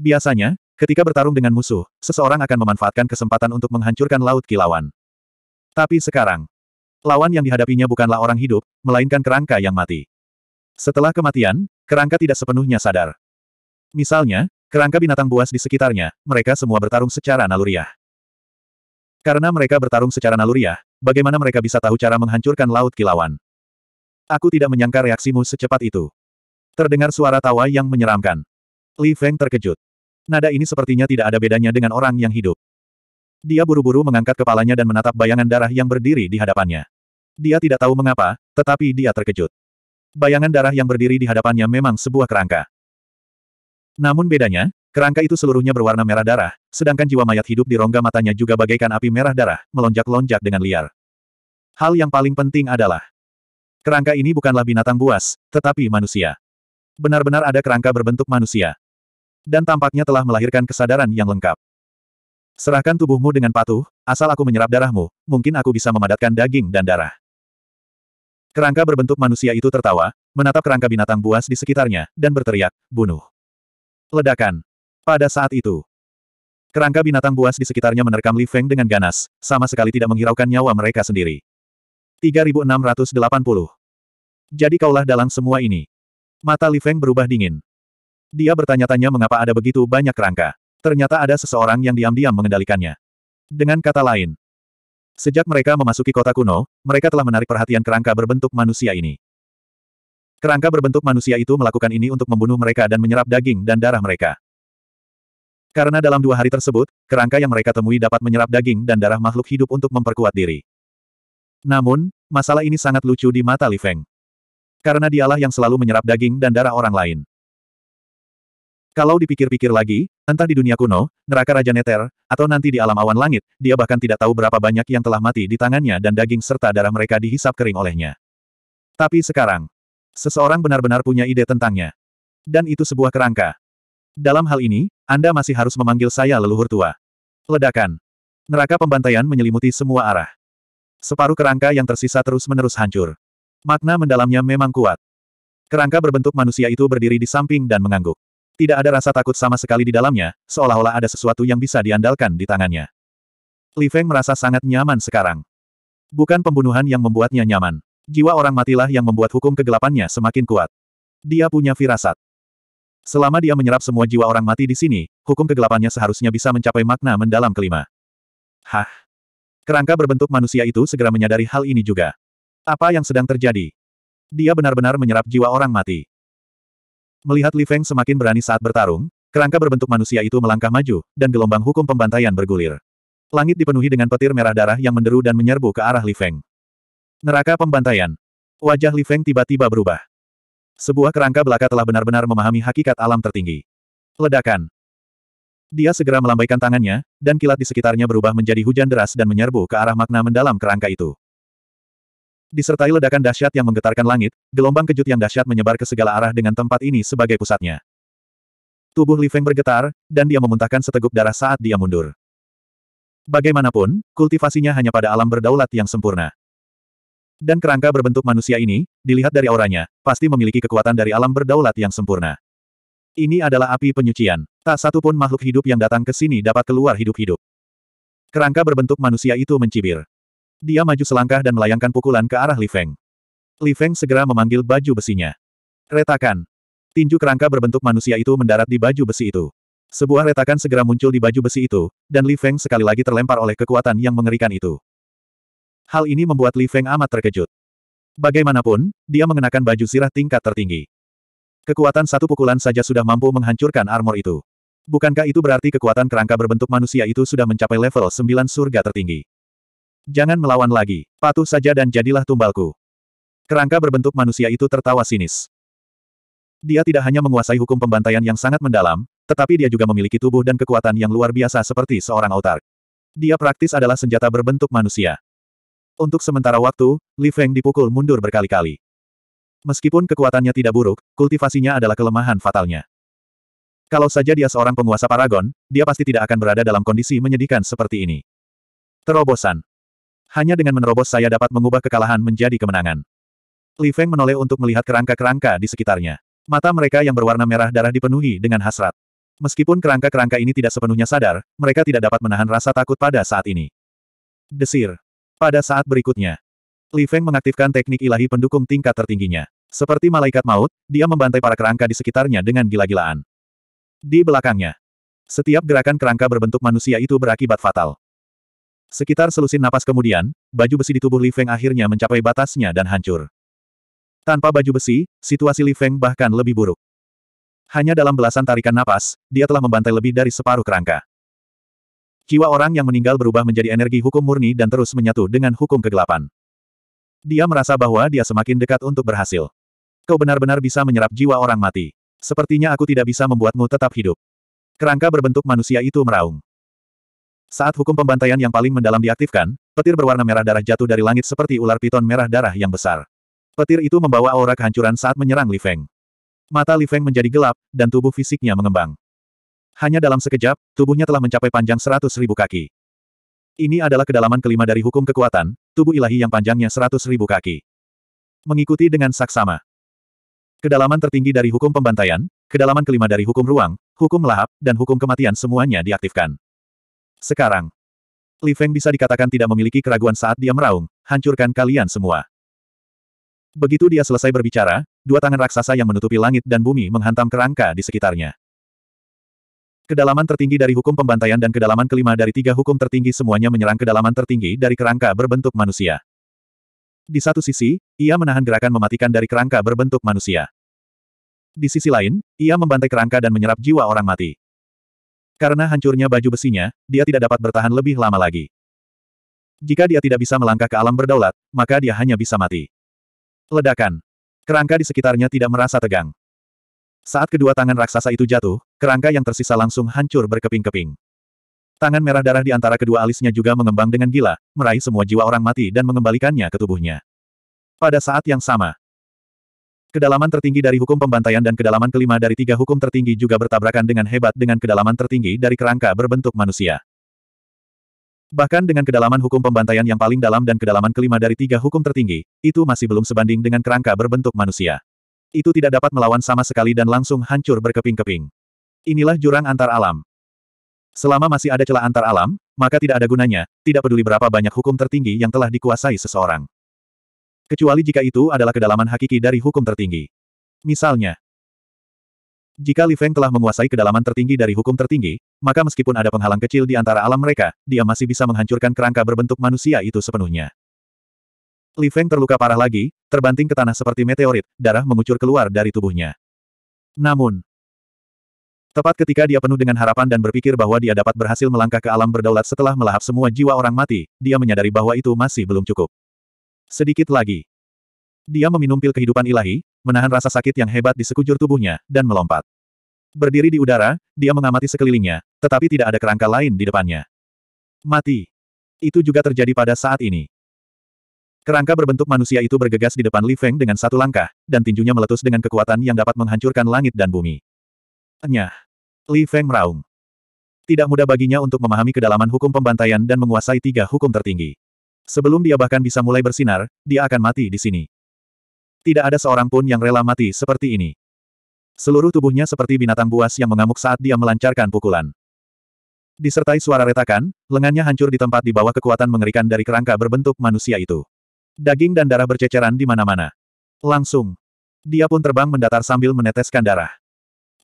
Biasanya, ketika bertarung dengan musuh, seseorang akan memanfaatkan kesempatan untuk menghancurkan laut kilauan. Tapi sekarang, lawan yang dihadapinya bukanlah orang hidup, melainkan kerangka yang mati. Setelah kematian, kerangka tidak sepenuhnya sadar. Misalnya, kerangka binatang buas di sekitarnya, mereka semua bertarung secara naluriah. Karena mereka bertarung secara naluriah, bagaimana mereka bisa tahu cara menghancurkan laut kilauan? Aku tidak menyangka reaksimu secepat itu. Terdengar suara tawa yang menyeramkan. Li Feng terkejut. Nada ini sepertinya tidak ada bedanya dengan orang yang hidup. Dia buru-buru mengangkat kepalanya dan menatap bayangan darah yang berdiri di hadapannya. Dia tidak tahu mengapa, tetapi dia terkejut. Bayangan darah yang berdiri di hadapannya memang sebuah kerangka. Namun bedanya, kerangka itu seluruhnya berwarna merah darah, sedangkan jiwa mayat hidup di rongga matanya juga bagaikan api merah darah, melonjak-lonjak dengan liar. Hal yang paling penting adalah, kerangka ini bukanlah binatang buas, tetapi manusia. Benar-benar ada kerangka berbentuk manusia. Dan tampaknya telah melahirkan kesadaran yang lengkap. Serahkan tubuhmu dengan patuh, asal aku menyerap darahmu, mungkin aku bisa memadatkan daging dan darah. Kerangka berbentuk manusia itu tertawa, menatap kerangka binatang buas di sekitarnya, dan berteriak, bunuh. Ledakan. Pada saat itu, kerangka binatang buas di sekitarnya menerkam Li Feng dengan ganas, sama sekali tidak menghiraukan nyawa mereka sendiri. 3680. Jadi kaulah dalang semua ini. Mata Li Feng berubah dingin. Dia bertanya-tanya mengapa ada begitu banyak kerangka. Ternyata ada seseorang yang diam-diam mengendalikannya. Dengan kata lain, sejak mereka memasuki kota kuno, mereka telah menarik perhatian kerangka berbentuk manusia ini. Kerangka berbentuk manusia itu melakukan ini untuk membunuh mereka dan menyerap daging dan darah mereka. Karena dalam dua hari tersebut, kerangka yang mereka temui dapat menyerap daging dan darah makhluk hidup untuk memperkuat diri. Namun, masalah ini sangat lucu di mata Li Feng. Karena dialah yang selalu menyerap daging dan darah orang lain. Kalau dipikir-pikir lagi, entah di dunia kuno, neraka Raja Neter, atau nanti di alam awan langit, dia bahkan tidak tahu berapa banyak yang telah mati di tangannya dan daging serta darah mereka dihisap kering olehnya. Tapi sekarang, seseorang benar-benar punya ide tentangnya. Dan itu sebuah kerangka. Dalam hal ini, Anda masih harus memanggil saya leluhur tua. Ledakan. Neraka pembantaian menyelimuti semua arah. Separuh kerangka yang tersisa terus-menerus hancur. Makna mendalamnya memang kuat. Kerangka berbentuk manusia itu berdiri di samping dan mengangguk. Tidak ada rasa takut sama sekali di dalamnya, seolah-olah ada sesuatu yang bisa diandalkan di tangannya. Li Feng merasa sangat nyaman sekarang. Bukan pembunuhan yang membuatnya nyaman. Jiwa orang matilah yang membuat hukum kegelapannya semakin kuat. Dia punya firasat. Selama dia menyerap semua jiwa orang mati di sini, hukum kegelapannya seharusnya bisa mencapai makna mendalam kelima. Hah? Kerangka berbentuk manusia itu segera menyadari hal ini juga. Apa yang sedang terjadi? Dia benar-benar menyerap jiwa orang mati. Melihat Li Feng semakin berani saat bertarung, kerangka berbentuk manusia itu melangkah maju, dan gelombang hukum pembantaian bergulir. Langit dipenuhi dengan petir merah darah yang menderu dan menyerbu ke arah Li Feng. Neraka pembantaian. Wajah Li Feng tiba-tiba berubah. Sebuah kerangka belaka telah benar-benar memahami hakikat alam tertinggi. Ledakan. Dia segera melambaikan tangannya, dan kilat di sekitarnya berubah menjadi hujan deras dan menyerbu ke arah makna mendalam kerangka itu. Disertai ledakan dahsyat yang menggetarkan langit, gelombang kejut yang dahsyat menyebar ke segala arah dengan tempat ini sebagai pusatnya. Tubuh Li Feng bergetar, dan dia memuntahkan seteguk darah saat dia mundur. Bagaimanapun, kultivasinya hanya pada alam berdaulat yang sempurna. Dan kerangka berbentuk manusia ini, dilihat dari auranya, pasti memiliki kekuatan dari alam berdaulat yang sempurna. Ini adalah api penyucian. Tak satu pun makhluk hidup yang datang ke sini dapat keluar hidup-hidup. Kerangka berbentuk manusia itu mencibir. Dia maju selangkah dan melayangkan pukulan ke arah Li Feng. Li Feng segera memanggil baju besinya. Retakan. Tinju kerangka berbentuk manusia itu mendarat di baju besi itu. Sebuah retakan segera muncul di baju besi itu, dan Li Feng sekali lagi terlempar oleh kekuatan yang mengerikan itu. Hal ini membuat Li Feng amat terkejut. Bagaimanapun, dia mengenakan baju sirah tingkat tertinggi. Kekuatan satu pukulan saja sudah mampu menghancurkan armor itu. Bukankah itu berarti kekuatan kerangka berbentuk manusia itu sudah mencapai level 9 surga tertinggi? Jangan melawan lagi, patuh saja dan jadilah tumbalku. Kerangka berbentuk manusia itu tertawa sinis. Dia tidak hanya menguasai hukum pembantaian yang sangat mendalam, tetapi dia juga memiliki tubuh dan kekuatan yang luar biasa seperti seorang autark. Dia praktis adalah senjata berbentuk manusia. Untuk sementara waktu, Li Feng dipukul mundur berkali-kali. Meskipun kekuatannya tidak buruk, kultivasinya adalah kelemahan fatalnya. Kalau saja dia seorang penguasa paragon, dia pasti tidak akan berada dalam kondisi menyedihkan seperti ini. Terobosan. Hanya dengan menerobos saya dapat mengubah kekalahan menjadi kemenangan. Li Feng menoleh untuk melihat kerangka-kerangka di sekitarnya. Mata mereka yang berwarna merah darah dipenuhi dengan hasrat. Meskipun kerangka-kerangka ini tidak sepenuhnya sadar, mereka tidak dapat menahan rasa takut pada saat ini. Desir. Pada saat berikutnya, Li Feng mengaktifkan teknik ilahi pendukung tingkat tertingginya. Seperti malaikat maut, dia membantai para kerangka di sekitarnya dengan gila-gilaan. Di belakangnya, setiap gerakan kerangka berbentuk manusia itu berakibat fatal. Sekitar selusin napas kemudian, baju besi di tubuh Li Feng akhirnya mencapai batasnya dan hancur. Tanpa baju besi, situasi Li Feng bahkan lebih buruk. Hanya dalam belasan tarikan napas, dia telah membantai lebih dari separuh kerangka. Jiwa orang yang meninggal berubah menjadi energi hukum murni dan terus menyatu dengan hukum kegelapan. Dia merasa bahwa dia semakin dekat untuk berhasil. Kau benar-benar bisa menyerap jiwa orang mati. Sepertinya aku tidak bisa membuatmu tetap hidup. Kerangka berbentuk manusia itu meraung. Saat hukum pembantaian yang paling mendalam diaktifkan, petir berwarna merah darah jatuh dari langit seperti ular piton merah darah yang besar. Petir itu membawa aura kehancuran saat menyerang Li Feng. Mata Li Feng menjadi gelap, dan tubuh fisiknya mengembang. Hanya dalam sekejap, tubuhnya telah mencapai panjang seratus ribu kaki. Ini adalah kedalaman kelima dari hukum kekuatan, tubuh ilahi yang panjangnya seratus ribu kaki. Mengikuti dengan saksama. Kedalaman tertinggi dari hukum pembantaian, kedalaman kelima dari hukum ruang, hukum lahap, dan hukum kematian semuanya diaktifkan. Sekarang. Li Feng bisa dikatakan tidak memiliki keraguan saat dia meraung, hancurkan kalian semua. Begitu dia selesai berbicara, dua tangan raksasa yang menutupi langit dan bumi menghantam kerangka di sekitarnya. Kedalaman tertinggi dari hukum pembantaian dan kedalaman kelima dari tiga hukum tertinggi semuanya menyerang kedalaman tertinggi dari kerangka berbentuk manusia. Di satu sisi, ia menahan gerakan mematikan dari kerangka berbentuk manusia. Di sisi lain, ia membantai kerangka dan menyerap jiwa orang mati. Karena hancurnya baju besinya, dia tidak dapat bertahan lebih lama lagi. Jika dia tidak bisa melangkah ke alam berdaulat, maka dia hanya bisa mati. Ledakan. Kerangka di sekitarnya tidak merasa tegang. Saat kedua tangan raksasa itu jatuh, kerangka yang tersisa langsung hancur berkeping-keping. Tangan merah darah di antara kedua alisnya juga mengembang dengan gila, meraih semua jiwa orang mati dan mengembalikannya ke tubuhnya. Pada saat yang sama, Kedalaman tertinggi dari hukum pembantaian dan kedalaman kelima dari tiga hukum tertinggi juga bertabrakan dengan hebat dengan kedalaman tertinggi dari kerangka berbentuk manusia. Bahkan dengan kedalaman hukum pembantaian yang paling dalam dan kedalaman kelima dari tiga hukum tertinggi, itu masih belum sebanding dengan kerangka berbentuk manusia. Itu tidak dapat melawan sama sekali dan langsung hancur berkeping-keping. Inilah jurang antar alam. Selama masih ada celah antar alam, maka tidak ada gunanya, tidak peduli berapa banyak hukum tertinggi yang telah dikuasai seseorang. Kecuali jika itu adalah kedalaman hakiki dari hukum tertinggi. Misalnya, jika Li Feng telah menguasai kedalaman tertinggi dari hukum tertinggi, maka meskipun ada penghalang kecil di antara alam mereka, dia masih bisa menghancurkan kerangka berbentuk manusia itu sepenuhnya. Li Feng terluka parah lagi, terbanting ke tanah seperti meteorit, darah mengucur keluar dari tubuhnya. Namun, tepat ketika dia penuh dengan harapan dan berpikir bahwa dia dapat berhasil melangkah ke alam berdaulat setelah melahap semua jiwa orang mati, dia menyadari bahwa itu masih belum cukup. Sedikit lagi. Dia meminum pil kehidupan ilahi, menahan rasa sakit yang hebat di sekujur tubuhnya, dan melompat. Berdiri di udara, dia mengamati sekelilingnya, tetapi tidak ada kerangka lain di depannya. Mati. Itu juga terjadi pada saat ini. Kerangka berbentuk manusia itu bergegas di depan Li Feng dengan satu langkah, dan tinjunya meletus dengan kekuatan yang dapat menghancurkan langit dan bumi. Enyah. Li Feng meraung. Tidak mudah baginya untuk memahami kedalaman hukum pembantaian dan menguasai tiga hukum tertinggi. Sebelum dia bahkan bisa mulai bersinar, dia akan mati di sini. Tidak ada seorang pun yang rela mati seperti ini. Seluruh tubuhnya seperti binatang buas yang mengamuk saat dia melancarkan pukulan. Disertai suara retakan, lengannya hancur di tempat di bawah kekuatan mengerikan dari kerangka berbentuk manusia itu. Daging dan darah berceceran di mana-mana. Langsung. Dia pun terbang mendatar sambil meneteskan darah.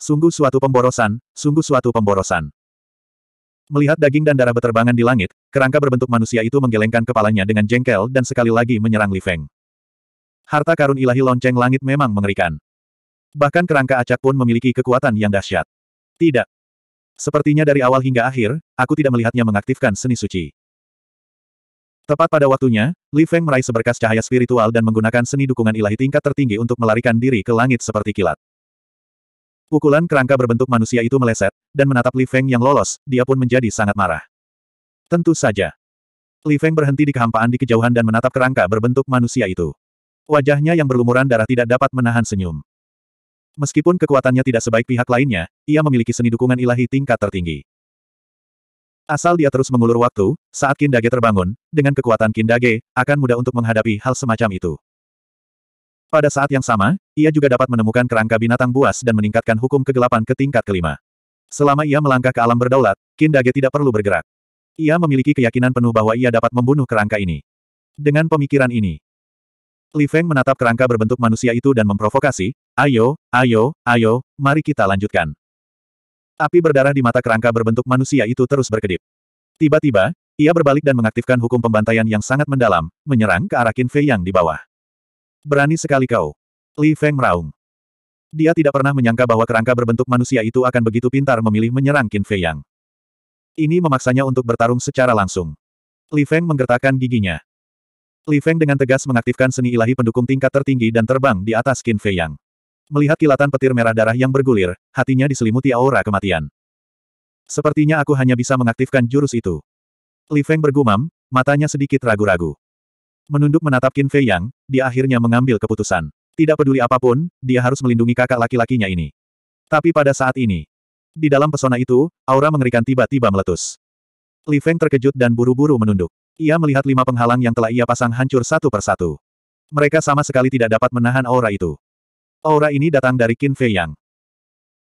Sungguh suatu pemborosan, sungguh suatu pemborosan. Melihat daging dan darah beterbangan di langit, kerangka berbentuk manusia itu menggelengkan kepalanya dengan jengkel dan sekali lagi menyerang Li Feng. Harta karun ilahi lonceng langit memang mengerikan. Bahkan kerangka acak pun memiliki kekuatan yang dahsyat. Tidak. Sepertinya dari awal hingga akhir, aku tidak melihatnya mengaktifkan seni suci. Tepat pada waktunya, Li Feng meraih seberkas cahaya spiritual dan menggunakan seni dukungan ilahi tingkat tertinggi untuk melarikan diri ke langit seperti kilat. Pukulan kerangka berbentuk manusia itu meleset, dan menatap Li Feng yang lolos, dia pun menjadi sangat marah. Tentu saja. Li Feng berhenti di kehampaan di kejauhan dan menatap kerangka berbentuk manusia itu. Wajahnya yang berlumuran darah tidak dapat menahan senyum. Meskipun kekuatannya tidak sebaik pihak lainnya, ia memiliki seni dukungan ilahi tingkat tertinggi. Asal dia terus mengulur waktu, saat Kindage terbangun, dengan kekuatan Kindage, akan mudah untuk menghadapi hal semacam itu. Pada saat yang sama, ia juga dapat menemukan kerangka binatang buas dan meningkatkan hukum kegelapan ke tingkat kelima. Selama ia melangkah ke alam berdaulat, Kindage tidak perlu bergerak. Ia memiliki keyakinan penuh bahwa ia dapat membunuh kerangka ini. Dengan pemikiran ini, Li Feng menatap kerangka berbentuk manusia itu dan memprovokasi, ayo, ayo, ayo, mari kita lanjutkan. Api berdarah di mata kerangka berbentuk manusia itu terus berkedip. Tiba-tiba, ia berbalik dan mengaktifkan hukum pembantaian yang sangat mendalam, menyerang ke arah Qin Fei yang di bawah. Berani sekali kau. Li Feng meraung. Dia tidak pernah menyangka bahwa kerangka berbentuk manusia itu akan begitu pintar memilih menyerang Qin Fei Yang. Ini memaksanya untuk bertarung secara langsung. Li Feng menggertakkan giginya. Li Feng dengan tegas mengaktifkan seni ilahi pendukung tingkat tertinggi dan terbang di atas Qin Fei Yang. Melihat kilatan petir merah darah yang bergulir, hatinya diselimuti aura kematian. Sepertinya aku hanya bisa mengaktifkan jurus itu. Li Feng bergumam, matanya sedikit ragu-ragu. Menunduk menatap Qin Fei Yang, dia akhirnya mengambil keputusan. Tidak peduli apapun, dia harus melindungi kakak laki-lakinya ini. Tapi pada saat ini, di dalam pesona itu, aura mengerikan tiba-tiba meletus. Li Feng terkejut dan buru-buru menunduk. Ia melihat lima penghalang yang telah ia pasang hancur satu persatu. Mereka sama sekali tidak dapat menahan aura itu. Aura ini datang dari Qin Fei Yang.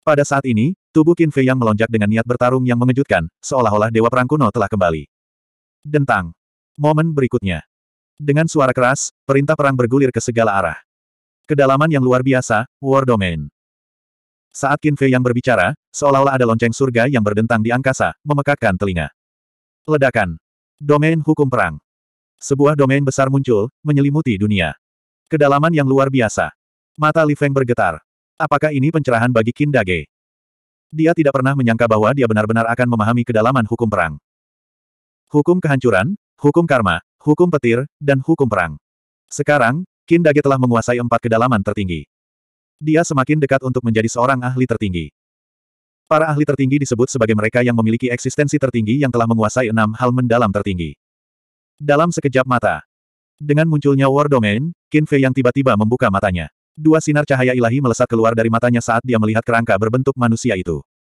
Pada saat ini, tubuh Qin Fei Yang melonjak dengan niat bertarung yang mengejutkan, seolah-olah Dewa Perang Kuno telah kembali. Dentang. Momen berikutnya. Dengan suara keras, perintah perang bergulir ke segala arah. Kedalaman yang luar biasa, War Domain. Saat Qin Fei yang berbicara, seolah-olah ada lonceng surga yang berdentang di angkasa, memekakkan telinga. Ledakan. Domain hukum perang. Sebuah domain besar muncul, menyelimuti dunia. Kedalaman yang luar biasa. Mata Li Feng bergetar. Apakah ini pencerahan bagi Qin Dage? Dia tidak pernah menyangka bahwa dia benar-benar akan memahami kedalaman hukum perang. Hukum kehancuran, hukum karma, hukum petir, dan hukum perang. Sekarang, Kindage telah menguasai empat kedalaman tertinggi. Dia semakin dekat untuk menjadi seorang ahli tertinggi. Para ahli tertinggi disebut sebagai mereka yang memiliki eksistensi tertinggi yang telah menguasai enam hal mendalam tertinggi. Dalam sekejap mata. Dengan munculnya War Domain, Qin Fei yang tiba-tiba membuka matanya. Dua sinar cahaya ilahi melesat keluar dari matanya saat dia melihat kerangka berbentuk manusia itu.